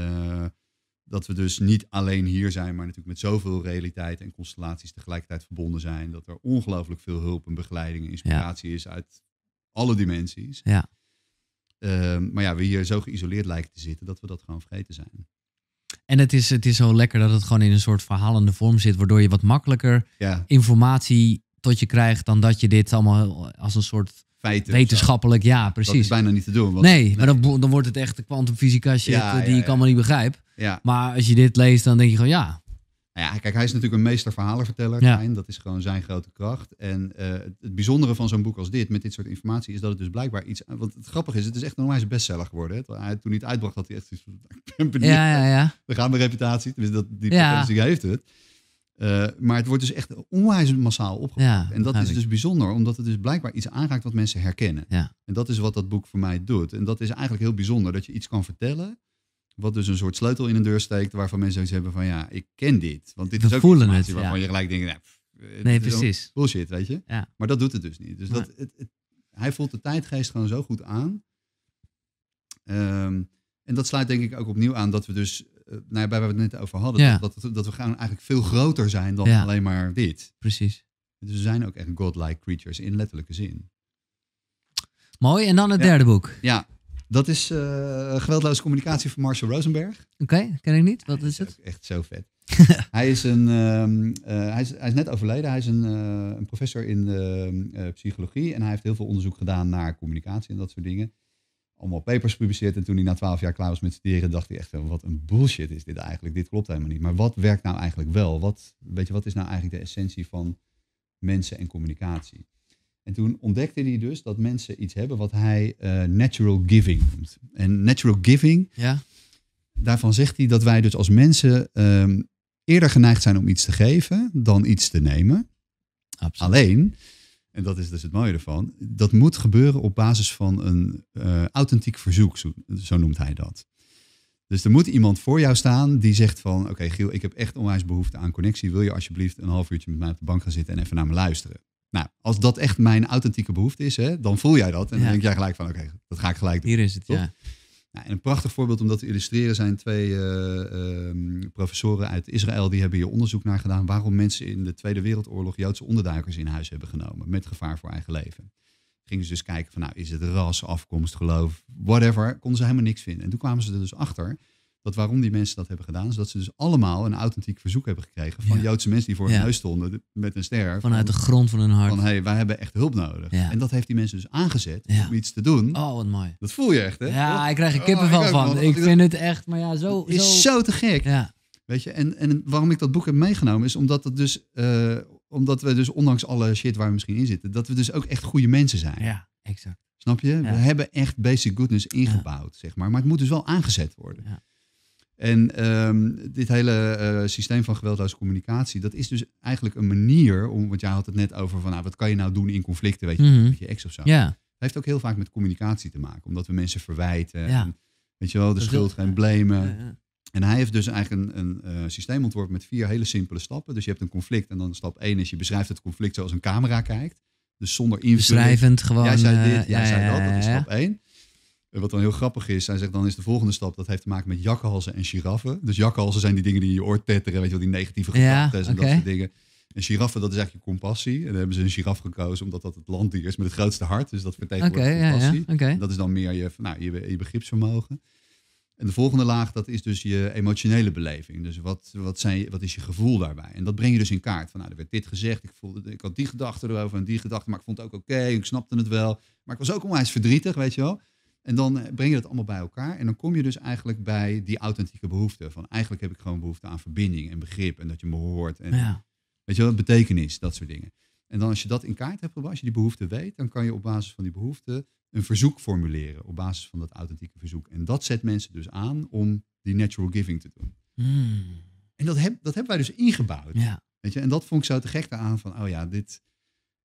dat we dus niet alleen hier zijn, maar natuurlijk met zoveel realiteit en constellaties tegelijkertijd verbonden zijn. Dat er ongelooflijk veel hulp en begeleiding en inspiratie is uit alle dimensies. Ja. Ehm, maar ja, we hier zo geïsoleerd lijken te zitten dat we dat gewoon vergeten zijn. En het is, het is zo lekker dat het gewoon in een soort verhalende vorm zit, waardoor je wat makkelijker informatie tot je krijgt dan dat je dit allemaal als een soort Feiten wetenschappelijk, ja, precies. Dat is bijna niet te doen. Want, nee, maar dan, dan wordt het echt de kwantumfysica shit ja, die ja, ik allemaal niet begrijp. Maar als je dit leest, dan denk je gewoon, ja, nou ja, kijk, hij is natuurlijk een meester verhalenverteller. Ja. Dat is gewoon zijn grote kracht. En eh, het bijzondere van zo'n boek als dit, met dit soort informatie, is dat het dus blijkbaar iets. Eh, want het grappige is, het is echt een is bestseller geworden. Hè? Toen hij het uitbracht, had hij echt. Ik Ja, ja, ja. We gaan de reputatie. dus dat, die ja. heeft het. Eh, maar het wordt dus echt onwijs massaal opgepakt. en dat is dus bijzonder, omdat het dus blijkbaar iets aanraakt wat mensen herkennen. En dat is wat dat boek voor mij doet. En dat is eigenlijk heel bijzonder, dat je iets kan vertellen wat dus een soort sleutel in een deur steekt, waarvan mensen zoiets hebben van ja, ik ken dit. Want dit is ook voelen het, waarvan je gelijk denkt, nou, nee, precies. bullshit, weet je. Maar dat doet het dus niet. Dus dat, het, hij voelt de tijdgeest gewoon zo goed aan. Ehm, en dat sluit denk ik ook opnieuw aan dat we dus, eh, nou ja, bij waar we het net over hadden, dat, dat, we gaan eigenlijk veel groter zijn dan alleen maar dit. Precies. Dus we zijn ook echt godlike creatures in letterlijke zin. Mooi, en dan het derde boek. Ja, dat is eh, geweldloze communicatie van Marshall Rosenberg. Oké, ken ik niet. Wat is, het? Echt zo vet. hij, is een, ehm, eh, hij, is, hij is net overleden. Hij is een, eh, een professor in psychologie. En hij heeft heel veel onderzoek gedaan naar communicatie en dat soort dingen. Allemaal papers gepubliceerd. En toen hij na twaalf jaar klaar was met studeren, dacht hij echt: wat een bullshit is dit eigenlijk. Dit klopt helemaal niet. Maar wat werkt nou eigenlijk wel? Wat, weet je, wat is nou eigenlijk de essentie van mensen en communicatie? En toen ontdekte hij dus dat mensen iets hebben wat hij eh, natural giving noemt. En natural giving, ja. daarvan zegt hij dat wij dus als mensen ehm, eerder geneigd zijn om iets te geven dan iets te nemen. Absoluut. Alleen, en dat is dus het mooie ervan, dat moet gebeuren op basis van een eh, authentiek verzoek, zo, zo, noemt hij dat. Dus er moet iemand voor jou staan die zegt van, oké Giel, ik heb echt onwijs behoefte aan connectie. Wil je alsjeblieft een half uurtje met mij op de bank gaan zitten en even naar me luisteren? Nou, als dat echt mijn authentieke behoefte is, hè, dan voel jij dat. En dan denk jij gelijk van, oké, dat ga ik gelijk doen. Hier is het, ja. Nou, en een prachtig voorbeeld om dat te illustreren zijn twee eh, ehm, professoren uit Israël. Die hebben hier onderzoek naar gedaan waarom mensen in de Tweede Wereldoorlog Joodse onderduikers in huis hebben genomen. Met gevaar voor eigen leven. Gingen ze dus kijken van, nou, is het ras, afkomst, geloof, whatever. Konden ze helemaal niks vinden. En toen kwamen ze er dus achter dat waarom die mensen dat hebben gedaan, is dat ze dus allemaal een authentiek verzoek hebben gekregen van Joodse mensen die voor hun neus huis stonden met een ster. Vanuit de grond van hun hart. Van hey, wij hebben echt hulp nodig. En dat heeft die mensen dus aangezet om iets te doen. Oh, wat mooi. Dat voel je echt, hè? Ja, ik krijg er oh, kippenvel van. Ik vind het echt, maar ja, zo. is zo, zo te gek. Ja. Weet je, en, en waarom ik dat boek heb meegenomen is omdat het dus, eh, omdat we dus ondanks alle shit waar we misschien in zitten, dat we dus ook echt goede mensen zijn. Ja, exact. Snap je? We hebben echt basic goodness ingebouwd, zeg maar. Maar het moet dus wel aangezet worden. Ja. En ehm, dit hele eh, systeem van geweldloze communicatie, dat is dus eigenlijk een manier om, want jij had het net over van, nou, wat kan je nou doen in conflicten, weet je, mhm. met je ex of zo. Ja. Dat heeft ook heel vaak met communicatie te maken, omdat we mensen verwijten. Ja. En, weet je wel, de schuld gaan blamen. En hij heeft dus eigenlijk een, een eh, systeem ontworpen met vier hele simpele stappen. Dus je hebt een conflict en dan stap één is je beschrijft het conflict zoals een camera kijkt. Dus zonder invulling. Beschrijvend gewoon. Jij zei dit, eh, jij zei dat, dat is stap één. Wat dan heel grappig is, hij zegt dan is de volgende stap, dat heeft te maken met jakhalzen en giraffen. Dus jakhalzen zijn die dingen die in je oor tetteren, weet je wel, die negatieve gedachten en dat soort dingen. En giraffen, dat is eigenlijk je compassie. En dan hebben ze een giraf gekozen omdat dat het landdier is met het grootste hart. Dus dat vertegenwoordigt compassie. Dat is dan meer je, nou, je, je begripsvermogen. En de volgende laag, dat is dus je emotionele beleving. Dus wat, wat, zijn, wat is je gevoel daarbij? En dat breng je dus in kaart. Van, nou, er werd dit gezegd, ik, voelde, ik had die gedachte erover en die gedachte, maar ik vond het ook oké, ik snapte het wel. Maar ik was ook onwijs verdrietig, weet je wel. En dan eh, breng je dat allemaal bij elkaar. En dan kom je dus eigenlijk bij die authentieke behoefte. Van eigenlijk heb ik gewoon behoefte aan verbinding en begrip. En dat je me hoort. En ja. Weet je wel, betekenis, dat soort dingen. En dan als je dat in kaart hebt gebracht, als je die behoefte weet, dan kan je op basis van die behoefte een verzoek formuleren. Op basis van dat authentieke verzoek. En dat zet mensen dus aan om die natural giving te doen. Hmm. En dat, heb, dat hebben wij dus ingebouwd. Ja. Weet je? En dat vond ik zo te gek aan van, oh ja, dit,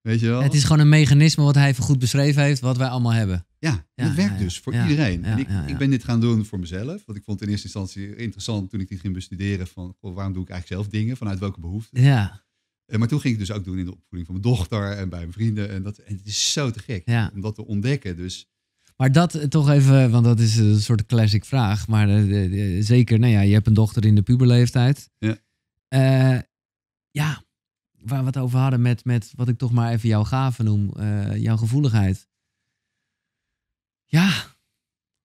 Weet je wel? Het is gewoon een mechanisme wat hij even goed beschreven heeft, wat wij allemaal hebben. Ja, het werkt dus voor iedereen. En ik, ik, ben dit gaan doen voor mezelf. Want ik vond het in eerste instantie interessant toen ik dit ging bestuderen van waarom doe ik eigenlijk zelf dingen, vanuit welke behoefte. Ja. Eh, maar toen ging ik dus ook doen in de opvoeding van mijn dochter en bij mijn vrienden. En, dat, en het is zo te gek om dat te ontdekken. Dus maar dat eh, toch even, want dat is een soort classic vraag. Maar eh, zeker, nou ja, je hebt een dochter in de puberleeftijd. Ja. Uh, ja, waar we het over hadden met, met wat ik toch maar even jouw gave noem, eh, jouw gevoeligheid. Ja,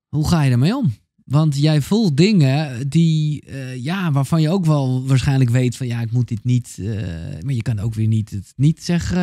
hoe ga je ermee om? Want jij voelt dingen die, eh, ja, waarvan je ook wel waarschijnlijk weet van ja, ik moet dit niet. Eh, maar je kan ook weer niet het niet zeggen.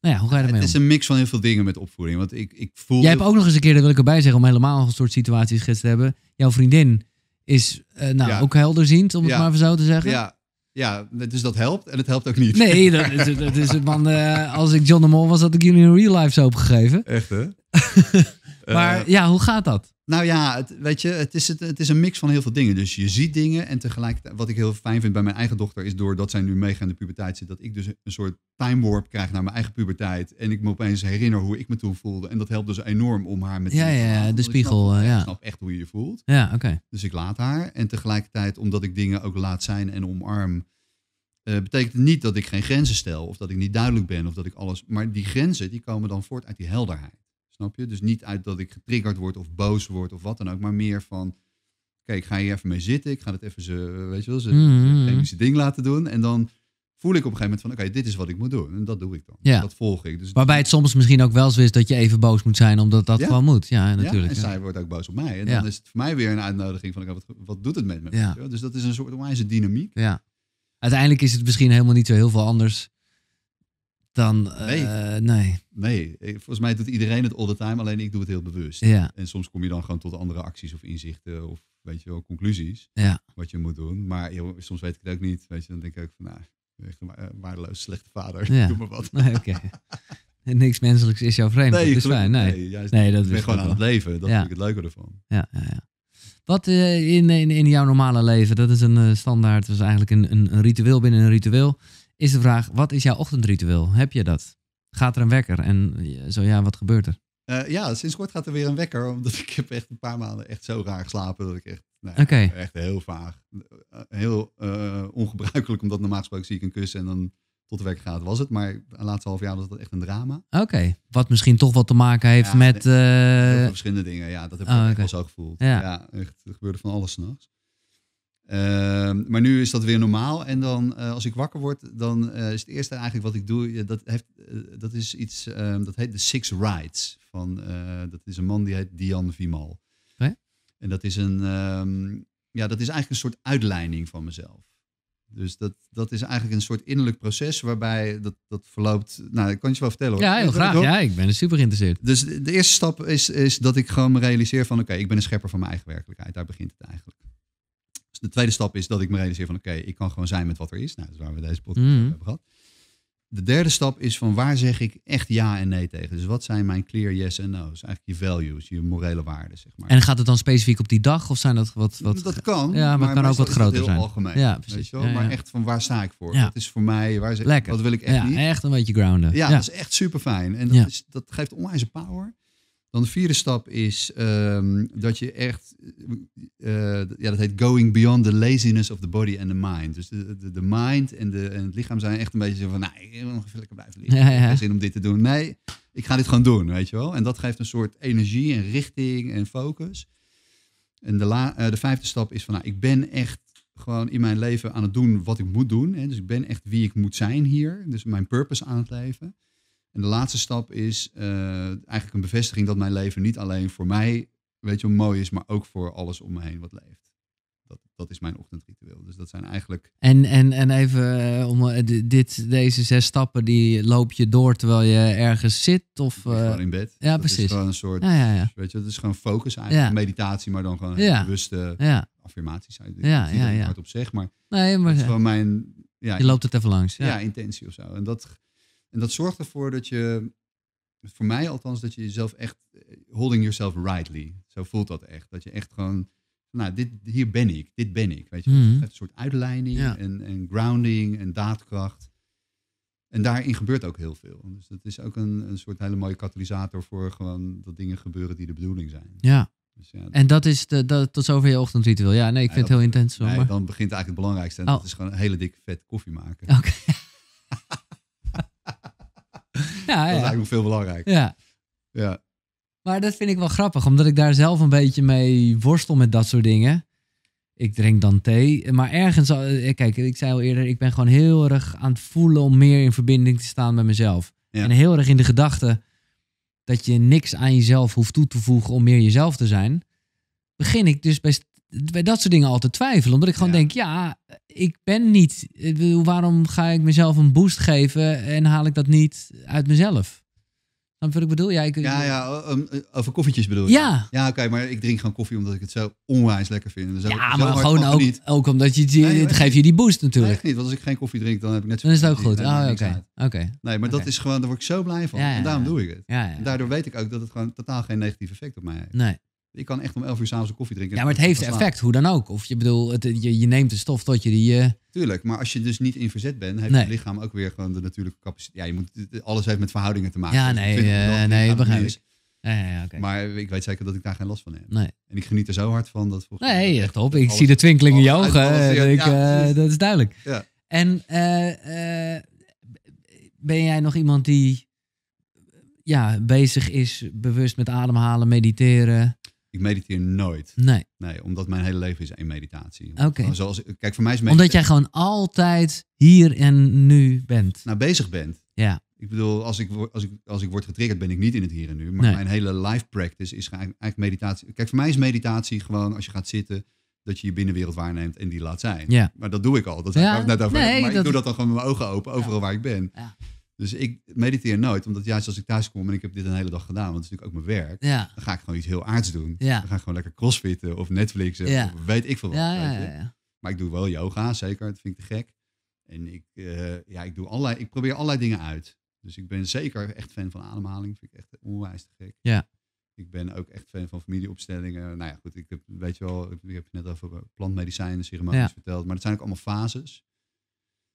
nou ja, hoe ga je het om? Het is een mix van heel veel dingen met opvoeding. Want ik, ik voel. Jij hebt ook nog eens een keer, dat wil ik erbij zeggen, om helemaal een soort situaties te hebben. Jouw vriendin is nou ook helderziend, om het maar zo te zeggen. Ja, ja, dus dat helpt en het helpt ook niet. Nee, dat, dat, is het man. Eh, als ik John de Mol was, had ik jullie een real life zo opgegeven. Echt hè? Eh, maar ja, hoe gaat dat? Nou ja, weet je, het is, het, het is een mix van heel veel dingen. Dus je ziet dingen en tegelijkertijd, wat ik heel fijn vind bij mijn eigen dochter, is doordat zij nu meegaan in de puberteit zit, dat ik dus een soort timewarp krijg naar mijn eigen puberteit. En ik me opeens herinner hoe ik me toen voelde. En dat helpt dus enorm om haar met ja, ja, ja, de, spiegel. Ik eh, ja. ik snap echt hoe je je voelt. Ja, oké. Dus ik laat haar. En tegelijkertijd, omdat ik dingen ook laat zijn en omarm, eh, betekent niet dat ik geen grenzen stel of dat ik niet duidelijk ben of dat ik alles. Maar die grenzen die komen dan voort uit die helderheid. Snap je? Dus niet uit dat ik getriggerd word of boos word of wat dan ook, maar meer van. Kijk, ik ga hier even mee zitten. Ik ga het even ze, weet je wel, ze mhm. mm ding laten doen. En dan voel ik op een gegeven moment van, oké, dit is wat ik moet doen. En dat doe ik dan. Ja. Dat volg ik. Dus Waarbij het soms misschien ook wel zo is dat je even boos moet zijn, omdat dat gewoon moet. Ja, natuurlijk. Ja, en zij wordt ook boos op mij. En dan is het voor mij weer een uitnodiging van, wat, doet het met me? Dus dat is een soort wijze dynamiek. Ja. Uiteindelijk is het misschien helemaal niet zo heel veel anders dan... Nee. Eh, nee. nee. volgens mij doet iedereen het all the time, alleen ik doe het heel bewust. Ja. En soms kom je dan gewoon tot andere acties of inzichten of weet je wel, conclusies. Ja. Wat je moet doen. Maar soms weet ik het ook niet. Weet je, dan denk ik ook van, nou, echt een eh, waardeloos slechte vader. Doe maar wat. Nee, oké. En niks menselijks is jouw vreemd. Nee, dat is fijn. Nee, nee, dat ik ben is gewoon aan het leven. Dat vind ik het leuke ervan. Ja, ja, ja. Wat eh, in, in, in jouw normale leven, dat is een standaard, dat is eigenlijk een, een, een, ritueel binnen een ritueel is de vraag, wat is jouw ochtendritueel? Heb je dat? Gaat er een wekker? En eh, zo ja, wat gebeurt er? Eh, ja, sinds kort gaat er weer een wekker. Omdat ik heb echt een paar maanden echt zo raar geslapen dat ik echt, nee, echt heel vaag. Eh, heel ongebruikelijk, omdat normaal gesproken zie ik een kus en dan tot de wekker gaat was het. Maar de laatste half jaar was dat echt een drama. Oké, wat misschien toch wat te maken heeft met... Verschillende dingen, ja. Dat heb ik oh, wel zo gevoeld. Ja. echt, er gebeurde van alles s'nachts. Ehm, maar nu is dat weer normaal. En dan eh, als ik wakker word, dan eh, is het eerste eigenlijk wat ik doe. dat, heeft, eh, dat is iets, ehm, dat heet de Six Rides. Van, dat is een man die heet Dian Vimal. Hè? En dat is een, ehm, ja, dat is eigenlijk een soort uitleiding van mezelf. Dus dat, dat is eigenlijk een soort innerlijk proces waarbij dat, dat verloopt. Nou, ik kan je wel vertellen hoor. Ja, heel graag. Ja, ik ben er super geïnteresseerd. Dus de eerste stap is, is dat ik gewoon me realiseer van oké, ik ben een schepper van mijn eigen werkelijkheid. Daar begint het eigenlijk de tweede stap is dat ik me realiseer van oké, ik kan gewoon zijn met wat er is. Nou, dat is waar we deze podcast mm. hebben gehad. De derde stap is van waar zeg ik echt ja en nee tegen. Dus wat zijn mijn clear yes en no's? Eigenlijk je values, je morele waarden, zeg maar. En gaat het dan specifiek op die dag of zijn dat wat... wat... Dat kan, maar, het kan ook wat groter heel zijn. algemeen, ja, precies. Maar echt van waar sta ik voor? Ja. Wat is voor mij, waar zeg, Lekker. wat wil ik echt ja, echt een beetje grounden. Ja, dat is echt super fijn. En dat, is, dat geeft onwijs power. Dan de vierde stap is ehm, dat je echt, eh, ja, dat heet going beyond the laziness of the body and the mind. Dus de, de, mind en, de, en het lichaam zijn echt een beetje zo van, nee, nou, ik wil nog even lekker blijven liggen. Ja, ja. Geen zin om dit te doen. Nee, ik ga dit gewoon doen, weet je wel. En dat geeft een soort energie en richting en focus. En de, la, eh, de vijfde stap is van, nou, ik ben echt gewoon in mijn leven aan het doen wat ik moet doen. Hè? Dus ik ben echt wie ik moet zijn hier. Dus mijn purpose aan het leven. En de laatste stap is eh, eigenlijk een bevestiging dat mijn leven niet alleen voor mij, weet je, mooi is, maar ook voor alles om me heen wat leeft. Dat, dat is mijn ochtendritueel. Dus dat zijn eigenlijk. En, en, en even, eh, om, eh, dit, deze zes stappen, die loop je door terwijl je ergens zit? Of, in bed. Ja, dat precies. is gewoon een soort. Weet je, dat is gewoon focus eigenlijk. Meditatie, maar dan gewoon bewuste affirmaties. Ja, ja, ja. Hard op zeg, maar. Nee, maar. Dat is gewoon mijn. Ja, je loopt het even langs. Ja, intentie of zo. En dat en dat zorgt ervoor dat je, voor mij althans, dat je jezelf echt, eh, holding yourself rightly, zo voelt dat echt. Dat je echt gewoon, nou, dit, hier ben ik, dit ben ik. Weet je, mhm. een soort uitleiding en, grounding en daadkracht. En daarin gebeurt ook heel veel. Dus dat is ook een, een soort hele mooie katalysator voor gewoon dat dingen gebeuren die de bedoeling zijn. Ja. Dus ja en dat is de, dat, tot zover je ochtendritueel. Ja, nee, ik vind het heel intens. nee, Dan begint eigenlijk het belangrijkste. En dat oh. is gewoon een hele dikke vet koffie maken. Oké ja. Dat is eigenlijk veel belangrijker. Ja. ja. Maar dat vind ik wel grappig, omdat ik daar zelf een beetje mee worstel met dat soort dingen. Ik drink dan thee. Maar ergens, eh, eh, kijk, ik zei al eerder, ik ben gewoon heel erg aan het voelen om meer in verbinding te staan met mezelf. En heel erg in de gedachte dat je niks aan jezelf hoeft toe te voegen om meer jezelf te zijn. Begin ik dus bij bij dat soort dingen altijd twijfelen, Omdat ik gewoon denk, ja, ik ben niet. Waarom ga ik mezelf een boost geven en haal ik dat niet uit mezelf? Dan wat ik bedoel? Ja, ja, ja eh, over koffietjes bedoel je? Ja. Ja, oké, maar ik drink gewoon koffie omdat ik het zo onwijs lekker vind. Dus ja, maar gewoon ook, ook omdat je, die, het geeft je die boost natuurlijk. Nee, niet, want als ik geen koffie drink, dan heb ik net zo Dan is ook goed. Oh, oké. Okay. Nee, maar dat is gewoon, daar word ik zo blij van. Ja, en daarom doe ik het. En daardoor weet ik ook dat het gewoon totaal geen negatief effect op mij heeft. Nee. Ik kan echt om 11 uur s'avonds koffie drinken. Ja, maar het heeft effect, hoe dan ook. Of je bedoel, je, je neemt de stof tot je die. Uh... Tuurlijk, maar als je dus niet in verzet bent, heeft nee. je lichaam ook weer gewoon de natuurlijke capaciteit. Ja, je moet, alles heeft met verhoudingen te maken. Ja, nee, dus nee, begrijp ik. Maar ik weet zeker dat ik daar geen last van heb. Nee. En ik geniet er zo hard van dat volgens Nee, eh, echt op. Ik zie de twinkelingen in je ogen. ik, dat is duidelijk. En ben jij nog iemand die ja, bezig is bewust met ademhalen, mediteren? Ik mediteer nooit. Nee. Nee, omdat mijn hele leven is in meditatie. Oké. kijk, voor mij is meditatie... Omdat jij gewoon altijd hier en nu bent. Nou, bezig bent. Ja. Ik bedoel, als ik, als ik, als ik word getriggerd, ben ik niet in het hier en nu. Maar mijn hele life practice is eigenlijk meditatie. Kijk, voor mij is meditatie gewoon als je gaat zitten, dat je je binnenwereld waarneemt en die laat zijn. Ja. Maar dat doe ik al. Dat ja, net over. Nee, maar ik doe dat dan gewoon met mijn ogen open, overal waar ik ben. Ja. Dus ik mediteer nooit, omdat juist als ik thuis kom en ik heb dit een hele dag gedaan, want het is natuurlijk ook mijn werk, ja. dan ga ik gewoon iets heel aards doen. Dan ga ik gewoon lekker crossfitten of Netflixen of weet ik veel wat. Maar ik doe wel yoga, zeker. Dat vind ik te gek. En ik, eh, ja, ik, doe allerlei, ik probeer allerlei dingen uit. Dus ik ben zeker echt fan van ademhaling. Vind ik echt onwijs te gek. Ja. Ik ben ook echt fan van familieopstellingen. Nou ja, goed, ik heb, weet je wel, ik heb net over plantmedicijnen, ceremonies verteld. Maar dat zijn ook allemaal fases.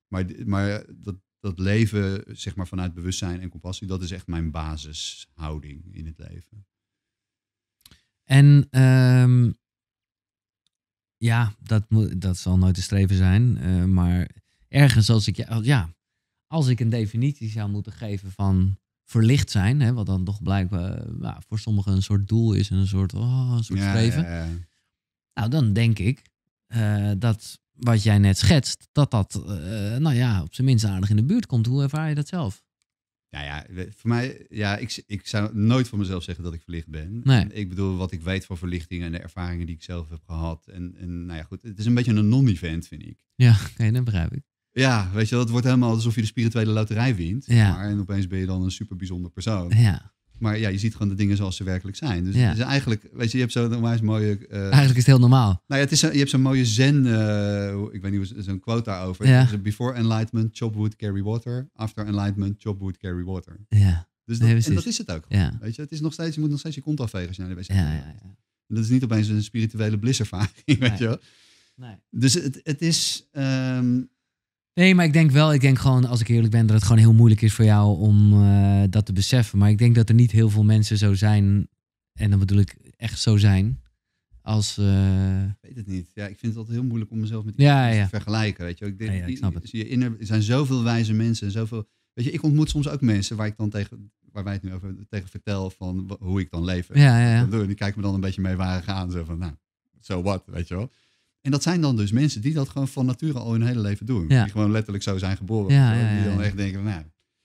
Maar, maar dat, dat leven, zeg maar vanuit bewustzijn en compassie, dat is echt mijn basishouding in het leven. En ehm, ja, dat, moet, dat zal nooit te streven zijn. Eh, maar ergens als ik, ja, als ik een definitie zou moeten geven van verlicht zijn, hè, wat dan toch blijkbaar nou, voor sommigen een soort doel is en een soort, oh, een soort ja, streven. Ja, Nou, dan denk ik eh, dat wat jij net schetst, dat dat, eh, nou ja, op zijn minst aardig in de buurt komt. Hoe ervaar je dat zelf? Nou ja, voor mij, ja, ik, ik zou nooit van mezelf zeggen dat ik verlicht ben. Ik bedoel, wat ik weet van verlichting en de ervaringen die ik zelf heb gehad. En, en nou ja, goed, het is een beetje een non-event, vind ik. Ja, nee, dat begrijp ik. Ja, weet je, dat wordt helemaal alsof je de spirituele loterij wint. Ja. Maar, en opeens ben je dan een super bijzonder persoon. Ja. Maar ja, je ziet gewoon de dingen zoals ze werkelijk zijn. Dus, eigenlijk, weet je, je hebt zo'n een mooie... Eh, eigenlijk is het heel normaal. Nou ja, het is je hebt zo'n mooie zen, eh, ik weet niet, een quote daarover. Ja. before enlightenment, chop wood, carry water. After enlightenment, chop wood, carry water. Ja. Dus dat, en dat is het ook. Ja. Weet je, het is nog steeds, je moet nog steeds je kont afvegen als je naar de wc Ja, ja, ja. dat is niet opeens een spirituele blisservaring, weet je Nee. Dus het, het is... Ehm, Nee, maar ik denk wel, ik denk gewoon, als ik eerlijk ben, dat het gewoon heel moeilijk is voor jou om eh, dat te beseffen. Maar ik denk dat er niet heel veel mensen zo zijn, en dan bedoel ik echt zo zijn, als... Eh, ik weet het niet. Ja, ik vind het altijd heel moeilijk om mezelf met iemand te vergelijken, weet je. Ik, denk, ja, ik snap het. er zijn zoveel wijze mensen en zoveel... Weet je, ik ontmoet soms ook mensen waar ik dan tegen, waar wij het nu over tegen vertel van hoe ik dan leef. Ja, ja, ja. En die kijken me dan een beetje mee Waar gaan. Zo van, nou, so what, weet je wel. En dat zijn dan dus mensen die dat gewoon van nature al hun hele leven doen. Die gewoon letterlijk zo zijn geboren. die dan echt denken, nou...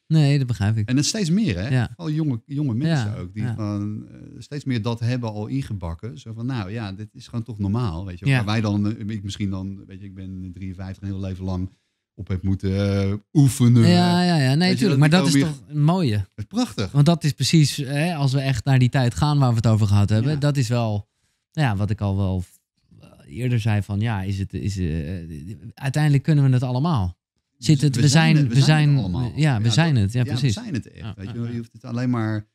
Nee, dat begrijp ik. En het steeds meer, hè? Al jonge, jonge mensen ook. Die gewoon eh, steeds meer dat hebben al ingebakken. Zo van, nou ja, dit is gewoon toch normaal, weet je. Waar wij dan, eh, ik misschien dan, weet je, ik ben 53 een heel leven lang op heb moeten eh, oefenen. Ja, ja, ja. Nee, natuurlijk. Maar dat is toch een mooie. Het is prachtig. Want dat is precies, hè, als we echt naar die tijd gaan waar we het over gehad hebben. Dat is wel, nou ja, wat ik al wel eerder zei van ja, is het, is, eh, uiteindelijk kunnen we het allemaal. Zit dus het, we, zijn, we zijn, allemaal. Ja, we zijn het. Ja, precies. we zijn het echt. weet je, je hoeft het alleen maar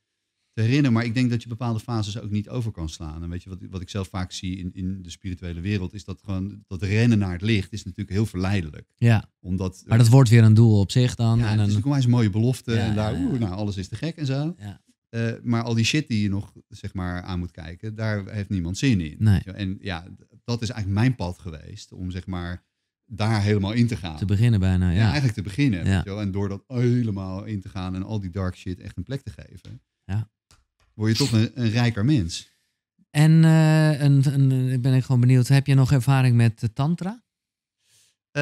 te herinneren. Maar ik denk dat je bepaalde fases ook niet over kan slaan. En weet je, wat, wat ik zelf vaak zie in, in de spirituele wereld, is dat gewoon dat rennen naar het licht is natuurlijk heel verleidelijk. Ja. Omdat, maar dat wordt weer een doel op zich dan. Ja, en het is een mooie belofte. en daar, nou, alles is te gek en zo. Ja. Eh, maar al die shit die je nog zeg maar, aan moet kijken, daar heeft niemand zin in. En ja, dat is eigenlijk mijn pad geweest om zeg maar, daar helemaal in te gaan. Te beginnen bijna, ja. ja eigenlijk te beginnen. Ja. en door dat helemaal in te gaan en al die dark shit echt een plek te geven, ja. word je toch een, rijker mens. En, uh, ben ik gewoon benieuwd, heb je nog ervaring met Tantra? Eh,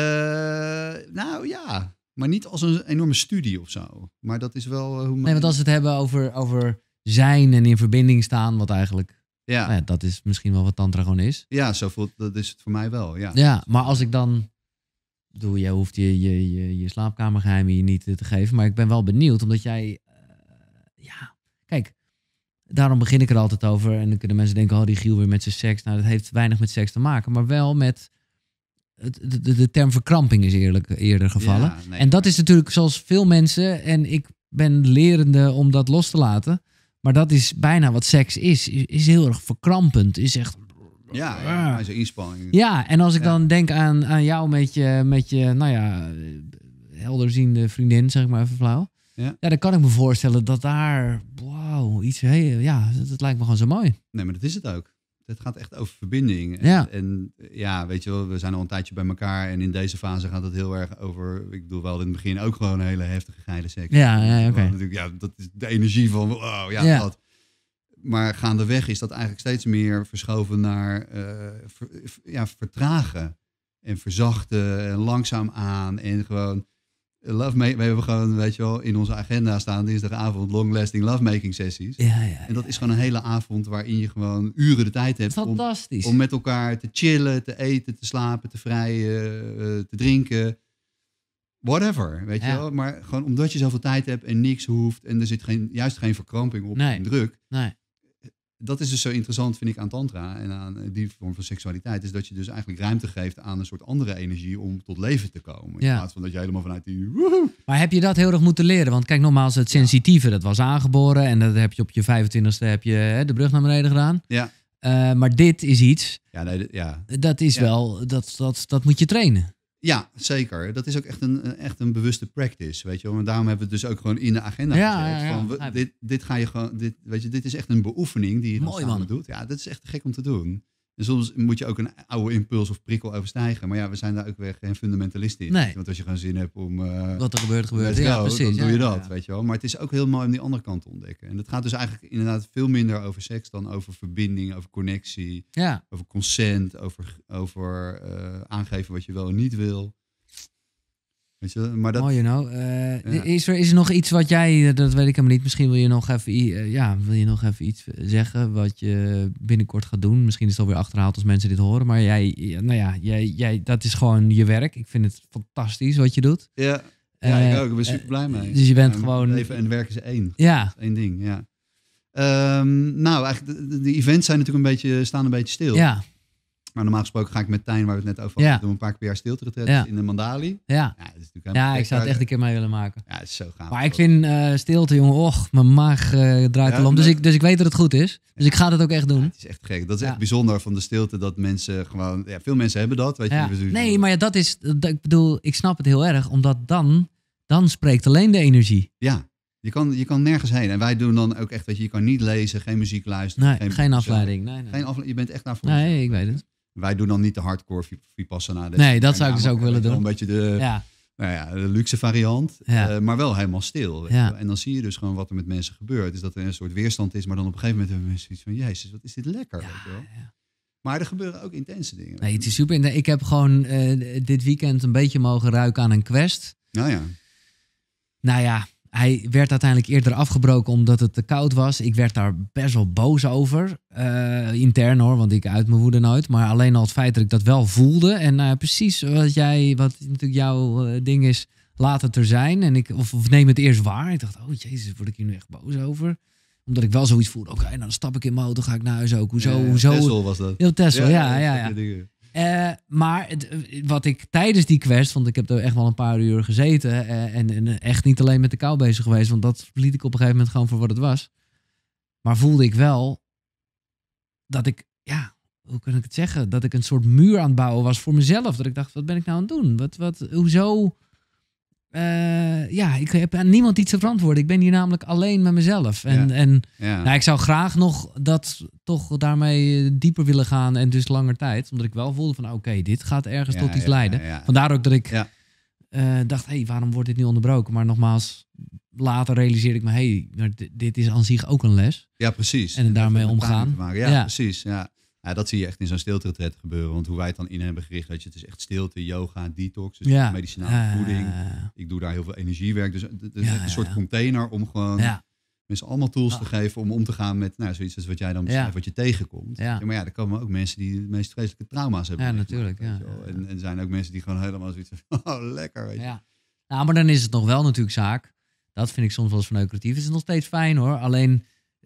nou ja, maar niet als een enorme studie of zo. Maar dat is wel eh, hoe. Nee, want als we het hebben over, over zijn en in verbinding staan, wat eigenlijk. Ja. Nou ja. dat is misschien wel wat Tantra gewoon is. Ja, zo dat is het voor mij wel. Ja, ja maar als ik dan. Doe, jij hoeft je, je, je, je slaapkamergeheimen je niet eh, te geven. Maar ik ben wel benieuwd, omdat jij. Eh, ja, kijk. Daarom begin ik er altijd over. En dan kunnen mensen denken: oh, die Giel weer met zijn seks. Nou, dat heeft weinig met seks te maken. Maar wel met de, de, term verkramping is eerlijk, eerder gevallen. en dat is natuurlijk zoals veel mensen, en ik ben lerende om dat los te laten. Maar dat is bijna wat seks is. Is, heel erg verkrampend. Is echt. Ja, ja ah. is inspanning. Ja, en als ik dan denk aan, aan jou met je, met je, nou ja, helderziende vriendin, zeg ik maar even flauw. Ja. ja, dan kan ik me voorstellen dat daar, wauw, iets heel, ja, dat lijkt me gewoon zo mooi. Nee, maar dat is het ook het gaat echt over verbinding. En, ja. en ja, weet je wel, we zijn al een tijdje bij elkaar. En in deze fase gaat het heel erg over. Ik bedoel wel in het begin ook gewoon een hele heftige geile seks. Ja, ja oké. ja, dat is de energie van. Wow, ja, dat. Maar gaandeweg is dat eigenlijk steeds meer verschoven naar eh, ja, vertragen en verzachten en langzaam aan. En gewoon lovemaking. We hebben gewoon, weet je wel, in onze agenda staan dinsdagavond long-lasting lovemaking sessies. Ja, ja, en dat is gewoon een hele avond waarin je gewoon uren de tijd hebt om, met elkaar te chillen, te eten, te slapen, te vrijen, eh, te drinken. Whatever, weet je wel. Maar gewoon omdat je zoveel tijd hebt en niks hoeft en er zit geen, juist geen verkramping op nee. druk. Nee dat is dus zo interessant, vind ik, aan tantra en aan die vorm van seksualiteit. Is dat je dus eigenlijk ruimte geeft aan een soort andere energie om tot leven te komen. In plaats van dat je helemaal vanuit die... Woehoe. Maar heb je dat heel erg moeten leren? Want kijk, nogmaals, het sensitieve, dat was aangeboren. En dat heb je op je 25 ste heb je hè, de brug naar beneden gedaan. Ja. Eh, maar dit is iets... Ja, nee, ja. Dat is wel... Dat, dat, dat moet je trainen. Ja, zeker. Dat is ook echt een, eh, echt een bewuste practice, weet je En daarom hebben we het dus ook gewoon in de agenda gezet. van, dit, dit ga je gewoon, dit, weet je, dit is echt een beoefening die je dan samen doet. Ja, dat is echt gek om te doen. En dus soms moet je ook een oude impuls of prikkel overstijgen. Maar ja, we zijn daar ook weer geen fundamentalisten in. Nee. Want als je geen zin hebt om... Eh, wat er gebeurt, gebeurt. ja, precies. Dan doe je dat, weet je wel. Maar het is ook heel mooi om die andere kant te ontdekken. En dat gaat dus eigenlijk inderdaad veel minder over seks dan over verbinding, over connectie, over consent, over, over eh, aangeven wat je wel en niet wil maar dat... Mooi, nou. is, er, is er nog iets wat jij, eh, dat weet ik helemaal niet, misschien wil je nog even, eh, ja, wil je nog even iets zeggen wat je binnenkort gaat doen? Misschien is het alweer achterhaald als mensen dit horen, maar jij, nou ja, jij, jij, dat is gewoon je werk. Ik vind het fantastisch wat je doet. Ja, ja ik ook. Ik ben super blij mee. Dus je bent gewoon... Leven en werk is één. Ja. Eén ding, ja. Ehm, nou, eigenlijk, de, de, events zijn natuurlijk een beetje, staan een beetje stil. Ja. Maar normaal gesproken ga ik met Tijn, waar we het net over hadden, ja. doen een paar keer jaar stilte ja. in de Mandali. Ja, ja, dat ja ik zou het echt een keer mee willen maken. Ja, is zo gaaf. Maar ik vind eh, stilte, jongen, och, mijn maag eh, draait al om. Dus ik, dus ik weet dat het goed is. Dus ik ga dat ook echt doen. het is echt gek. Dat is echt bijzonder van de stilte, dat mensen gewoon... Ja, veel mensen hebben dat, weet je. Nee, maar ja, dat is... Dat, ik bedoel, ik snap het heel erg, omdat dan, dan spreekt alleen de energie. Ja, je kan, je kan nergens heen. En wij doen dan ook echt, weet je, je kan niet lezen, geen muziek luisteren. Nee, geen, afleiding. Nee, nee. Geen afleiding. Je bent echt naar voren. Nee, ik weet het. Wij doen dan niet de hardcore Vipassana. Nee, dat zou ik dus ook willen doen. Een beetje de, ja. Nou ja, de luxe variant, eh, maar wel helemaal stil. En dan zie je dus gewoon wat er met mensen gebeurt. Is dat er een soort weerstand is, maar dan op een gegeven moment hebben mensen iets van... Jezus, wat is dit lekker, ja, Maar er gebeuren ook intense dingen. Nee, het is super. Ik heb gewoon eh, dit weekend een beetje mogen ruiken aan een quest. Nou ja. Nou ja, hij werd uiteindelijk eerder afgebroken omdat het te koud was. Ik werd daar best wel boos over. Eh, intern hoor, want ik uit mijn woede nooit. Maar alleen al het feit dat ik dat wel voelde. En uh, precies wat jij, wat natuurlijk jouw eh, ding is, laat het er zijn. En ik, of, neem het eerst waar. Ik dacht, oh jezus, word ik hier nu echt boos over? Omdat ik wel zoiets voelde. Oké, nou dan stap ik in de auto, ga ik naar huis ook. Hoezo? hoezo? Tessel was dat. Heel ja, ja, ja. ja eh, maar eh, wat ik tijdens die quest, want ik heb er echt wel een paar uur gezeten eh, en, en, echt niet alleen met de kou bezig geweest, want dat liet ik op een gegeven moment gewoon voor wat het was. Maar voelde ik wel dat ik, ja, hoe kan ik het zeggen? Dat ik een soort muur aan het bouwen was voor mezelf. Dat ik dacht, wat ben ik nou aan het doen? Wat, wat, hoezo eh, ja, ik heb aan niemand iets te verantwoorden. Ik ben hier namelijk alleen met mezelf. En, en ja. Nou, ik zou graag nog dat toch daarmee eh, dieper willen gaan en dus langer tijd. Omdat ik wel voelde van oké, dit gaat ergens tot iets leiden. Vandaar ook dat ik eh, dacht, hé, hey, waarom wordt dit nu onderbroken? Maar nogmaals, later realiseerde ik me, hé, hey, dit, is aan zich ook een les. Ja, precies. En, en daarmee omgaan. Ja, precies. Ja. Ja, dat zie je echt in zo'n stilteretret gebeuren. Want hoe wij het dan in hebben gericht, dat je, het is echt stilte, yoga, detox, dus medicinale voeding. Ik doe daar heel veel energiewerk. Dus het eh, is een soort container om gewoon mensen allemaal tools te ah. geven om om te gaan met nou, zoiets als wat jij dan beschrijft, wat je tegenkomt. maar ja, er komen ook mensen die de meest vreselijke trauma's hebben. Ja, natuurlijk. Ja, en, en zijn ook mensen die gewoon helemaal zoiets van, oh, lekker. Weet je. Ja. Nou, maar dan is het nog wel natuurlijk zaak. Dat vind ik soms wel eens verneukeratief. Het is nog steeds fijn hoor. Alleen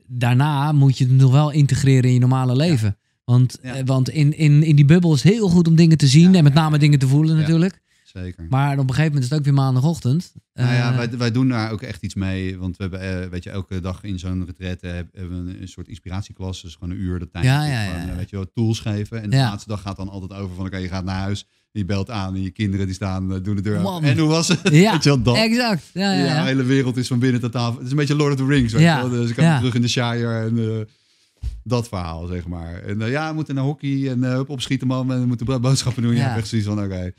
daarna moet je het nog wel integreren in je normale leven. Want, eh, want in, in, in die bubbel is het heel goed om dingen te zien en met name dingen te voelen natuurlijk. Zeker. Maar op een gegeven moment is het ook weer maandagochtend. Nou ja, eh, wij, wij doen daar ook echt iets mee. Want we hebben, eh, weet je, elke dag in zo'n retret hebben we een soort inspiratieklas. Dus gewoon een uur de tijd. Ja, ja, weet je wel, tools geven. En de laatste dag gaat dan altijd over van, oké, je gaat naar huis. Je belt aan en je kinderen die staan, doen de deur open. En hoe was het? Ja, weet je wel, dat. exact. Ja, ja, ja, De hele wereld is van binnen tot tafel. Het is een beetje Lord of the Rings. Weet ja. Wel? Dus ik kan terug in de Shire en dat verhaal, zeg maar. En eh, ja, we moeten naar hockey en uh, opschieten man en we moeten boodschappen doen. Ja, ja precies van oké.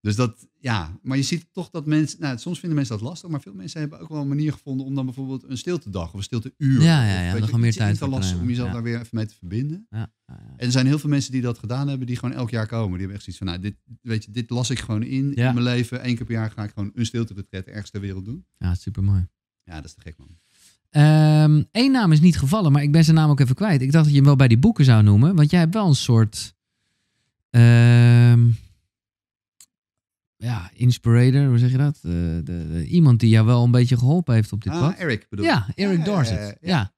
Dus dat, ja, maar je ziet toch dat mensen, nou, soms vinden mensen dat lastig, maar veel mensen hebben ook wel een manier gevonden om dan bijvoorbeeld een stilte dag of een stilte uur. Ja, ja, ja, nog gewoon meer tijd te om jezelf daar weer even mee te verbinden. Ja, ja, en er zijn heel veel mensen die dat gedaan hebben, die gewoon elk jaar komen. Die hebben echt zoiets van, nou, dit, weet je, dit las ik gewoon in in mijn leven. Eén keer per jaar ga ik gewoon een stilte retret ergens ter wereld doen. Ja, super mooi. Ja, dat is te gek man. Eén ehm, naam is niet gevallen, maar ik ben zijn naam ook even kwijt. Ik dacht dat je hem wel bij die boeken zou noemen, want jij hebt wel een soort. Ehm, ja, inspirator, hoe zeg je dat? Eh, de, iemand die jou wel een beetje geholpen heeft op dit ah, pad. Eric bedoel Ja, Eric Dorset. Ja.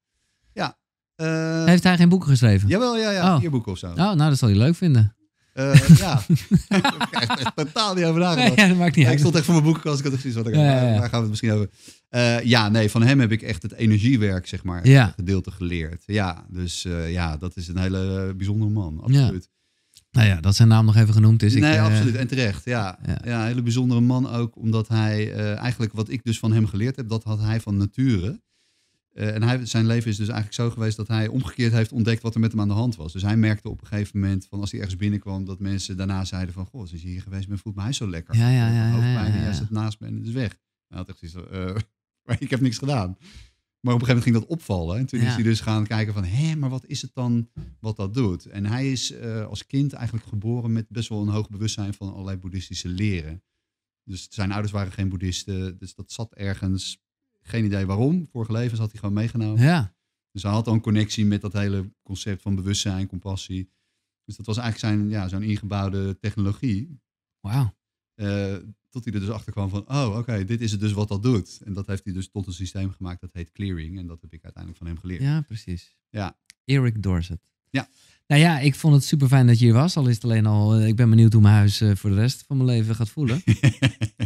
ja. Eh, heeft hij geen boeken geschreven? Jawel, ja, ja. een oh. boeken of zo. Oh, nou, dat zal hij leuk vinden. Uh, ja, ik heb echt totaal niet over nagedacht. Nee, ja, dat maakt niet uit. ik stond echt voor mijn boeken als Ik had precies wat ik ja, Daar gaan we het misschien over. Eh, ja, nee, van hem heb ik echt het energiewerk, zeg maar, gedeelte geleerd. Ja, dus eh, ja, dat is een hele eh, bijzondere man, absoluut. Ja. Nou ja, dat zijn naam nog even genoemd is. Dus nee, absoluut. En terecht, ja. ja. een hele bijzondere man ook, omdat hij eigenlijk wat ik dus van hem geleerd heb, dat had hij van nature. en hij, zijn leven is dus eigenlijk zo geweest dat hij omgekeerd heeft ontdekt wat er met hem aan de hand was. Dus hij merkte op een gegeven moment van als hij ergens binnenkwam, dat mensen daarna zeiden van, goh, is je hier geweest, bent, voelt mij zo lekker. Ja, ja, ja. ja, naast me en het is weg. Hij had echt iets maar ik heb niks gedaan. Maar op een gegeven moment ging dat opvallen. En toen is hij dus gaan kijken van, hé, maar wat is het dan wat dat doet? En hij is eh, als kind eigenlijk geboren met best wel een hoog bewustzijn van allerlei boeddhistische leren. Dus zijn ouders waren geen boeddhisten, dus dat zat ergens, geen idee waarom. Vorige levens had hij gewoon meegenomen. Ja. Dus hij had al een connectie met dat hele concept van bewustzijn, compassie. Dus dat was eigenlijk zijn, ja, zo'n ingebouwde technologie. Wauw. Eh, tot hij er dus achter kwam van, oh oké, dit is het dus wat dat doet. En dat heeft hij dus tot een systeem gemaakt dat heet clearing. En dat heb ik uiteindelijk van hem geleerd. Ja, precies. Ja. Eric Dorset. Ja. Nou ja, ik vond het super fijn dat je hier was. Al is het alleen al, eh, ik ben benieuwd hoe mijn huis eh, voor de rest van mijn leven gaat voelen.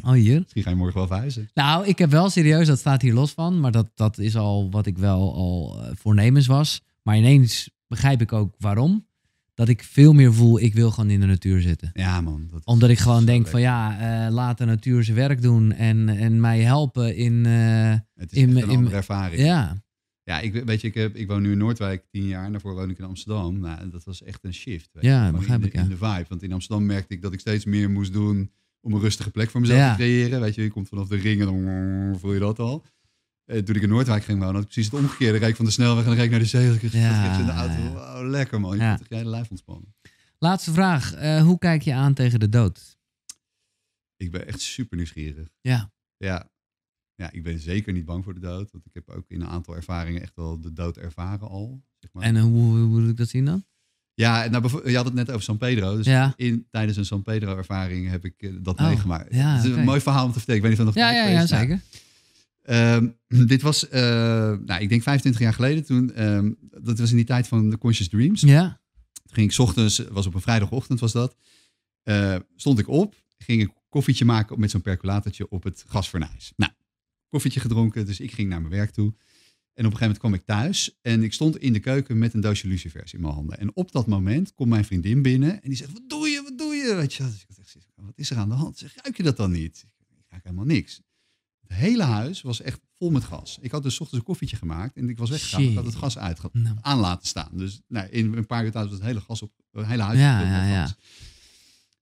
oh hier. Misschien ga je morgen wel verhuizen. Nou, ik heb wel serieus, dat staat hier los van. Maar dat, dat is al wat ik wel al voornemens was. Maar ineens begrijp ik ook waarom dat ik veel meer voel, ik wil gewoon in de natuur zitten. Ja, man. Omdat ik gewoon denk van ja, eh, laat de natuur zijn werk doen en, en mij helpen in... Uh, in, in, ervaring. Ja. Ja, ik, weet je, ik, heb, ik woon nu in Noordwijk tien jaar en daarvoor woon ik in Amsterdam. Nou, dat was echt een shift. Weet ja, begrijp ik. Ja. In de vibe. Want in Amsterdam merkte ik dat ik steeds meer moest doen om een rustige plek voor mezelf te creëren. Weet je, je komt vanaf de ringen, dan voel je dat al. Eh, toen ik in Noordwijk ging wonen, had ik precies het omgekeerde. ik van de snelweg en dan reek naar de zee. Ik ja, in de auto. Wow, lekker man. Je jij de lijf ontspannen. Laatste vraag. Eh, hoe kijk je aan tegen de dood? Ik ben echt super nieuwsgierig. Ja. Ja. Ja, ik ben zeker niet bang voor de dood. Want ik heb ook in een aantal ervaringen echt wel de dood ervaren al. Zeg maar. En eh, hoe, hoe moet ik dat zien dan? Ja, nou, je had het net over San Pedro. Dus ja. in, tijdens een San Pedro ervaring heb ik dat oh, meegemaakt. Ja, het is een mooi verhaal om te vertellen. Ik weet niet of dat nog ja, ja, ja, zeker. Ehm, dit was, eh, nou, ik denk 25 jaar geleden toen. Ehm, dat was in die tijd van de Conscious Dreams. Ja. ging ik ochtends, was op een vrijdagochtend was dat. Eh, stond ik op, ging ik koffietje maken met zo'n percolatertje op het gasfornuis. Nou, koffietje gedronken, dus ik ging naar mijn werk toe. En op een gegeven moment kwam ik thuis en ik stond in de keuken met een doosje lucifers in mijn handen. En op dat moment komt mijn vriendin binnen en die zegt, wat doe je, wat doe je? Weet je, dus ik wat is er aan de hand? Zeg, ruik je dat dan niet? Ik ruik helemaal niks. Het hele huis was echt vol met gas. Ik had dus ochtends een koffietje gemaakt en ik was weggegaan. Ik had het gas uit, nou. aan laten staan. Dus nou, in een paar uur tijd was het hele, gas op, het hele huis ja, op ja, ja.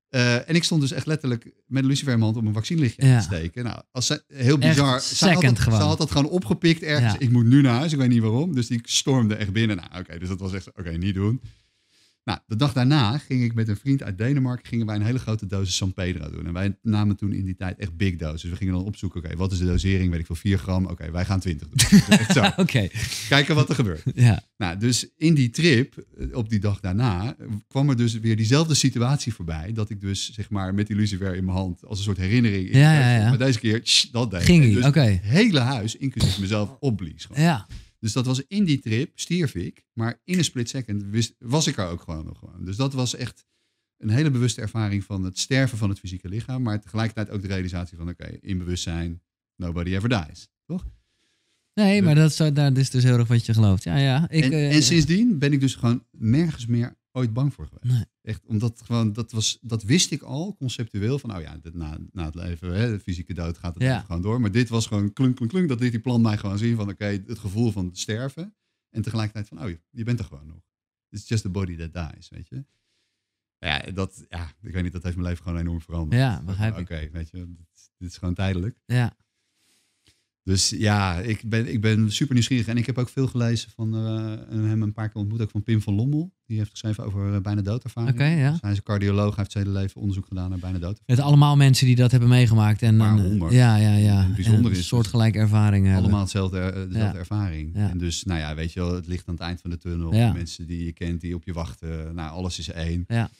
Eh, en ik stond dus echt letterlijk met een lucifermand om een vaccinlichtje te steken. Nou, als heel bizar. Ze had, dat, gewoon. dat gewoon opgepikt ergens. Ik moet nu naar huis, ik weet niet waarom. Dus die stormde echt binnen. Nou, oké, dus dat was echt, oké, niet doen. Nou, de dag daarna ging ik met een vriend uit Denemarken gingen wij een hele grote dosis San Pedro doen. En wij namen toen in die tijd echt big doses. Dus we gingen dan opzoeken, oké, wat is de dosering? Weet ik veel, 4 gram. Oké, wij gaan 20 doen. oké. Kijken wat er gebeurt. ja. Nou, dus in die trip, eh, op die dag daarna, kwam er dus weer diezelfde situatie voorbij. Dat ik dus, zeg maar, met die in mijn hand, als een soort herinnering. Ja, ja, Maar deze keer, dat deed Ging dus het hele huis, inclusief mezelf, opblies. Ja. Dus dat was in die trip, stierf ik. Maar in een split second wist, was ik er ook gewoon nog. Gewoon. Dus dat was echt een hele bewuste ervaring van het sterven van het fysieke lichaam. Maar tegelijkertijd ook de realisatie van, oké, in bewustzijn, nobody ever dies. Toch? Nee, dus- maar dat, is, nou, dat is dus heel erg wat je gelooft. Ja, ja. Ik, en, eh, en, sindsdien ben ik dus gewoon nergens meer ooit bang voor geweest. Nee. Echt, omdat gewoon, dat, was, dat wist ik al conceptueel. Van nou ja, na, na het leven, hè, de fysieke dood gaat het gewoon door. Maar dit was gewoon klunk, klunk, klunk. Dat dit die plan mij gewoon zien van oké, het gevoel van sterven. En tegelijkertijd van, oh, je, je bent er gewoon nog. It's just the body that dies, weet je. Ja, dat, ja, ik weet niet, dat heeft mijn leven gewoon enorm veranderd. Ja, begrijp ik. Oké, weet je, dit, dit is gewoon tijdelijk. Ja. Dus ja, ik ben, ik ben super nieuwsgierig. En ik heb ook veel gelezen van eh, hem een paar keer ontmoet. Ook van Pim van Lommel. Die heeft geschreven over eh, bijna doodervaring. Oké, ja. Dus hij is een cardioloog. Hij heeft zijn hele leven onderzoek gedaan naar bijna dood. Het allemaal mensen die dat hebben meegemaakt. En, eh, ja, ja, ja. bijzonder Soortgelijke ervaringen. Allemaal hetzelfde, dezelfde ervaring. En dus, nou ja, weet je wel, het ligt aan het eind van de tunnel. Ja. Mensen die je kent, die op je wachten. Nou, alles is één. Ja.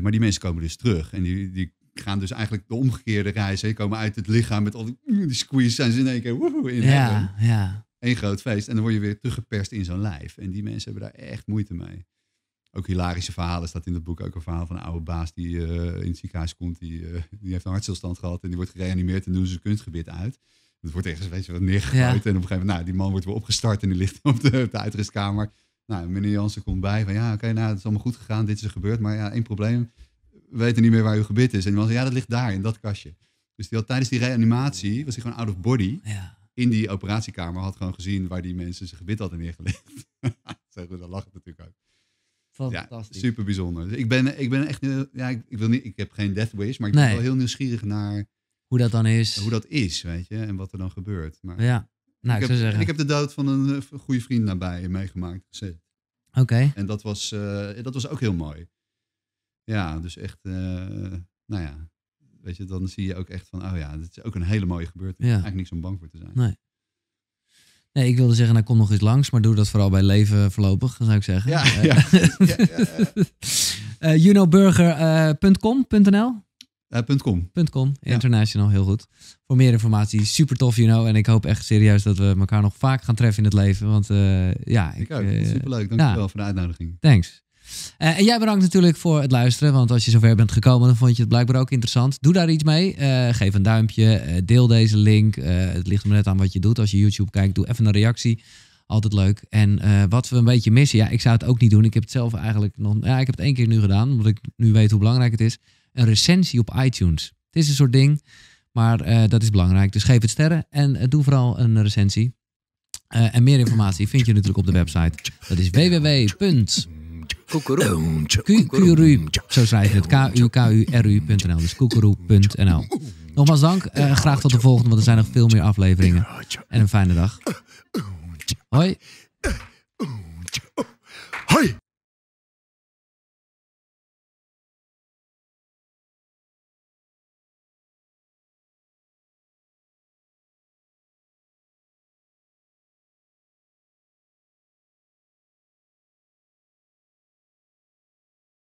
maar die mensen komen dus terug en die, die gaan dus eigenlijk de omgekeerde reis. Hè? Komen uit het lichaam met al die, mm, die zijn ze in één keer woehoe, in ja, ja. Eén groot feest. En dan word je weer teruggeperst in zo'n lijf. En die mensen hebben daar echt moeite mee. Ook hilarische verhalen. Staat in het boek ook een verhaal van een oude baas die eh, in het ziekenhuis komt. Die, eh, die heeft een hartstilstand gehad en die wordt gereanimeerd en doen ze kunstgebit uit. Het wordt echt een beetje wat neergegooid. Ja. En op een gegeven moment, nou, die man wordt weer opgestart en die ligt op de, op de uitrustkamer. Nou, meneer Jansen komt bij van ja, oké, nou, het is allemaal goed gegaan, dit is er gebeurd. Maar ja, één probleem weten niet meer waar uw gebit is. En die man zei, ja, dat ligt daar, in dat kastje. Dus die had tijdens die reanimatie, was hij gewoon out of body. Ja. In die operatiekamer had gewoon gezien waar die mensen zijn gebit hadden neergelegd. Zeggen we, dan lachen natuurlijk uit. Fantastisch. super bijzonder. Dus ik ben, ik ben echt, ja, ik, wil niet, ik heb geen death wish, maar ik ben wel heel nieuwsgierig naar... Hoe dat dan is. Hoe dat is, weet je, en wat er dan gebeurt. Maar ja, nou, ik, heb, zeggen. Ik heb de dood van een eh, goede vriend nabij meegemaakt. Oké. En dat was, eh, dat was ook heel mooi. Ja, dus echt, eh, nou ja, weet je, dan zie je ook echt van, oh ja, dit is ook een hele mooie gebeurtenis. Ja. Eigenlijk niks om bang voor te zijn. Nee. Nee, ik wilde zeggen, nou kom nog eens langs, maar doe dat vooral bij leven voorlopig, zou ik zeggen. Ja, ja. junoburger.com.nl? .com. Eh, .com, international, heel goed. Voor meer informatie, super tof, Juno. You know, en ik hoop echt serieus dat we elkaar nog vaak gaan treffen in het leven. Want eh, ja, ik, ik ook. Superleuk, dankjewel wel voor de uitnodiging. Thanks. Eh, en jij bedankt natuurlijk voor het luisteren. Want als je zover bent gekomen, dan vond je het blijkbaar ook interessant. Doe daar iets mee. Eh, geef een duimpje. Eh, deel deze link. het ligt me net aan wat je doet. Als je YouTube kijkt, doe even een reactie. Altijd leuk. En wat we een beetje missen. Ja, ik zou het ook niet doen. Ik heb het zelf eigenlijk nog. Ja, ik heb het één keer nu gedaan. Omdat ik nu weet hoe belangrijk het is. Een recensie op iTunes. Het is een soort ding. Maar dat is belangrijk. Dus geef het sterren. En doe vooral een recensie. en meer informatie vind je natuurlijk op de website. Dat is www Ehm, Kukuru. Kuru. Zo schrijf je het. k u Dus kukuru.nl. Nogmaals dank. Eh, graag tot de volgende, want er zijn nog veel meer afleveringen. En een fijne dag. Eh, eh, oh, Hoi. Eh, oh, oh. Hoi.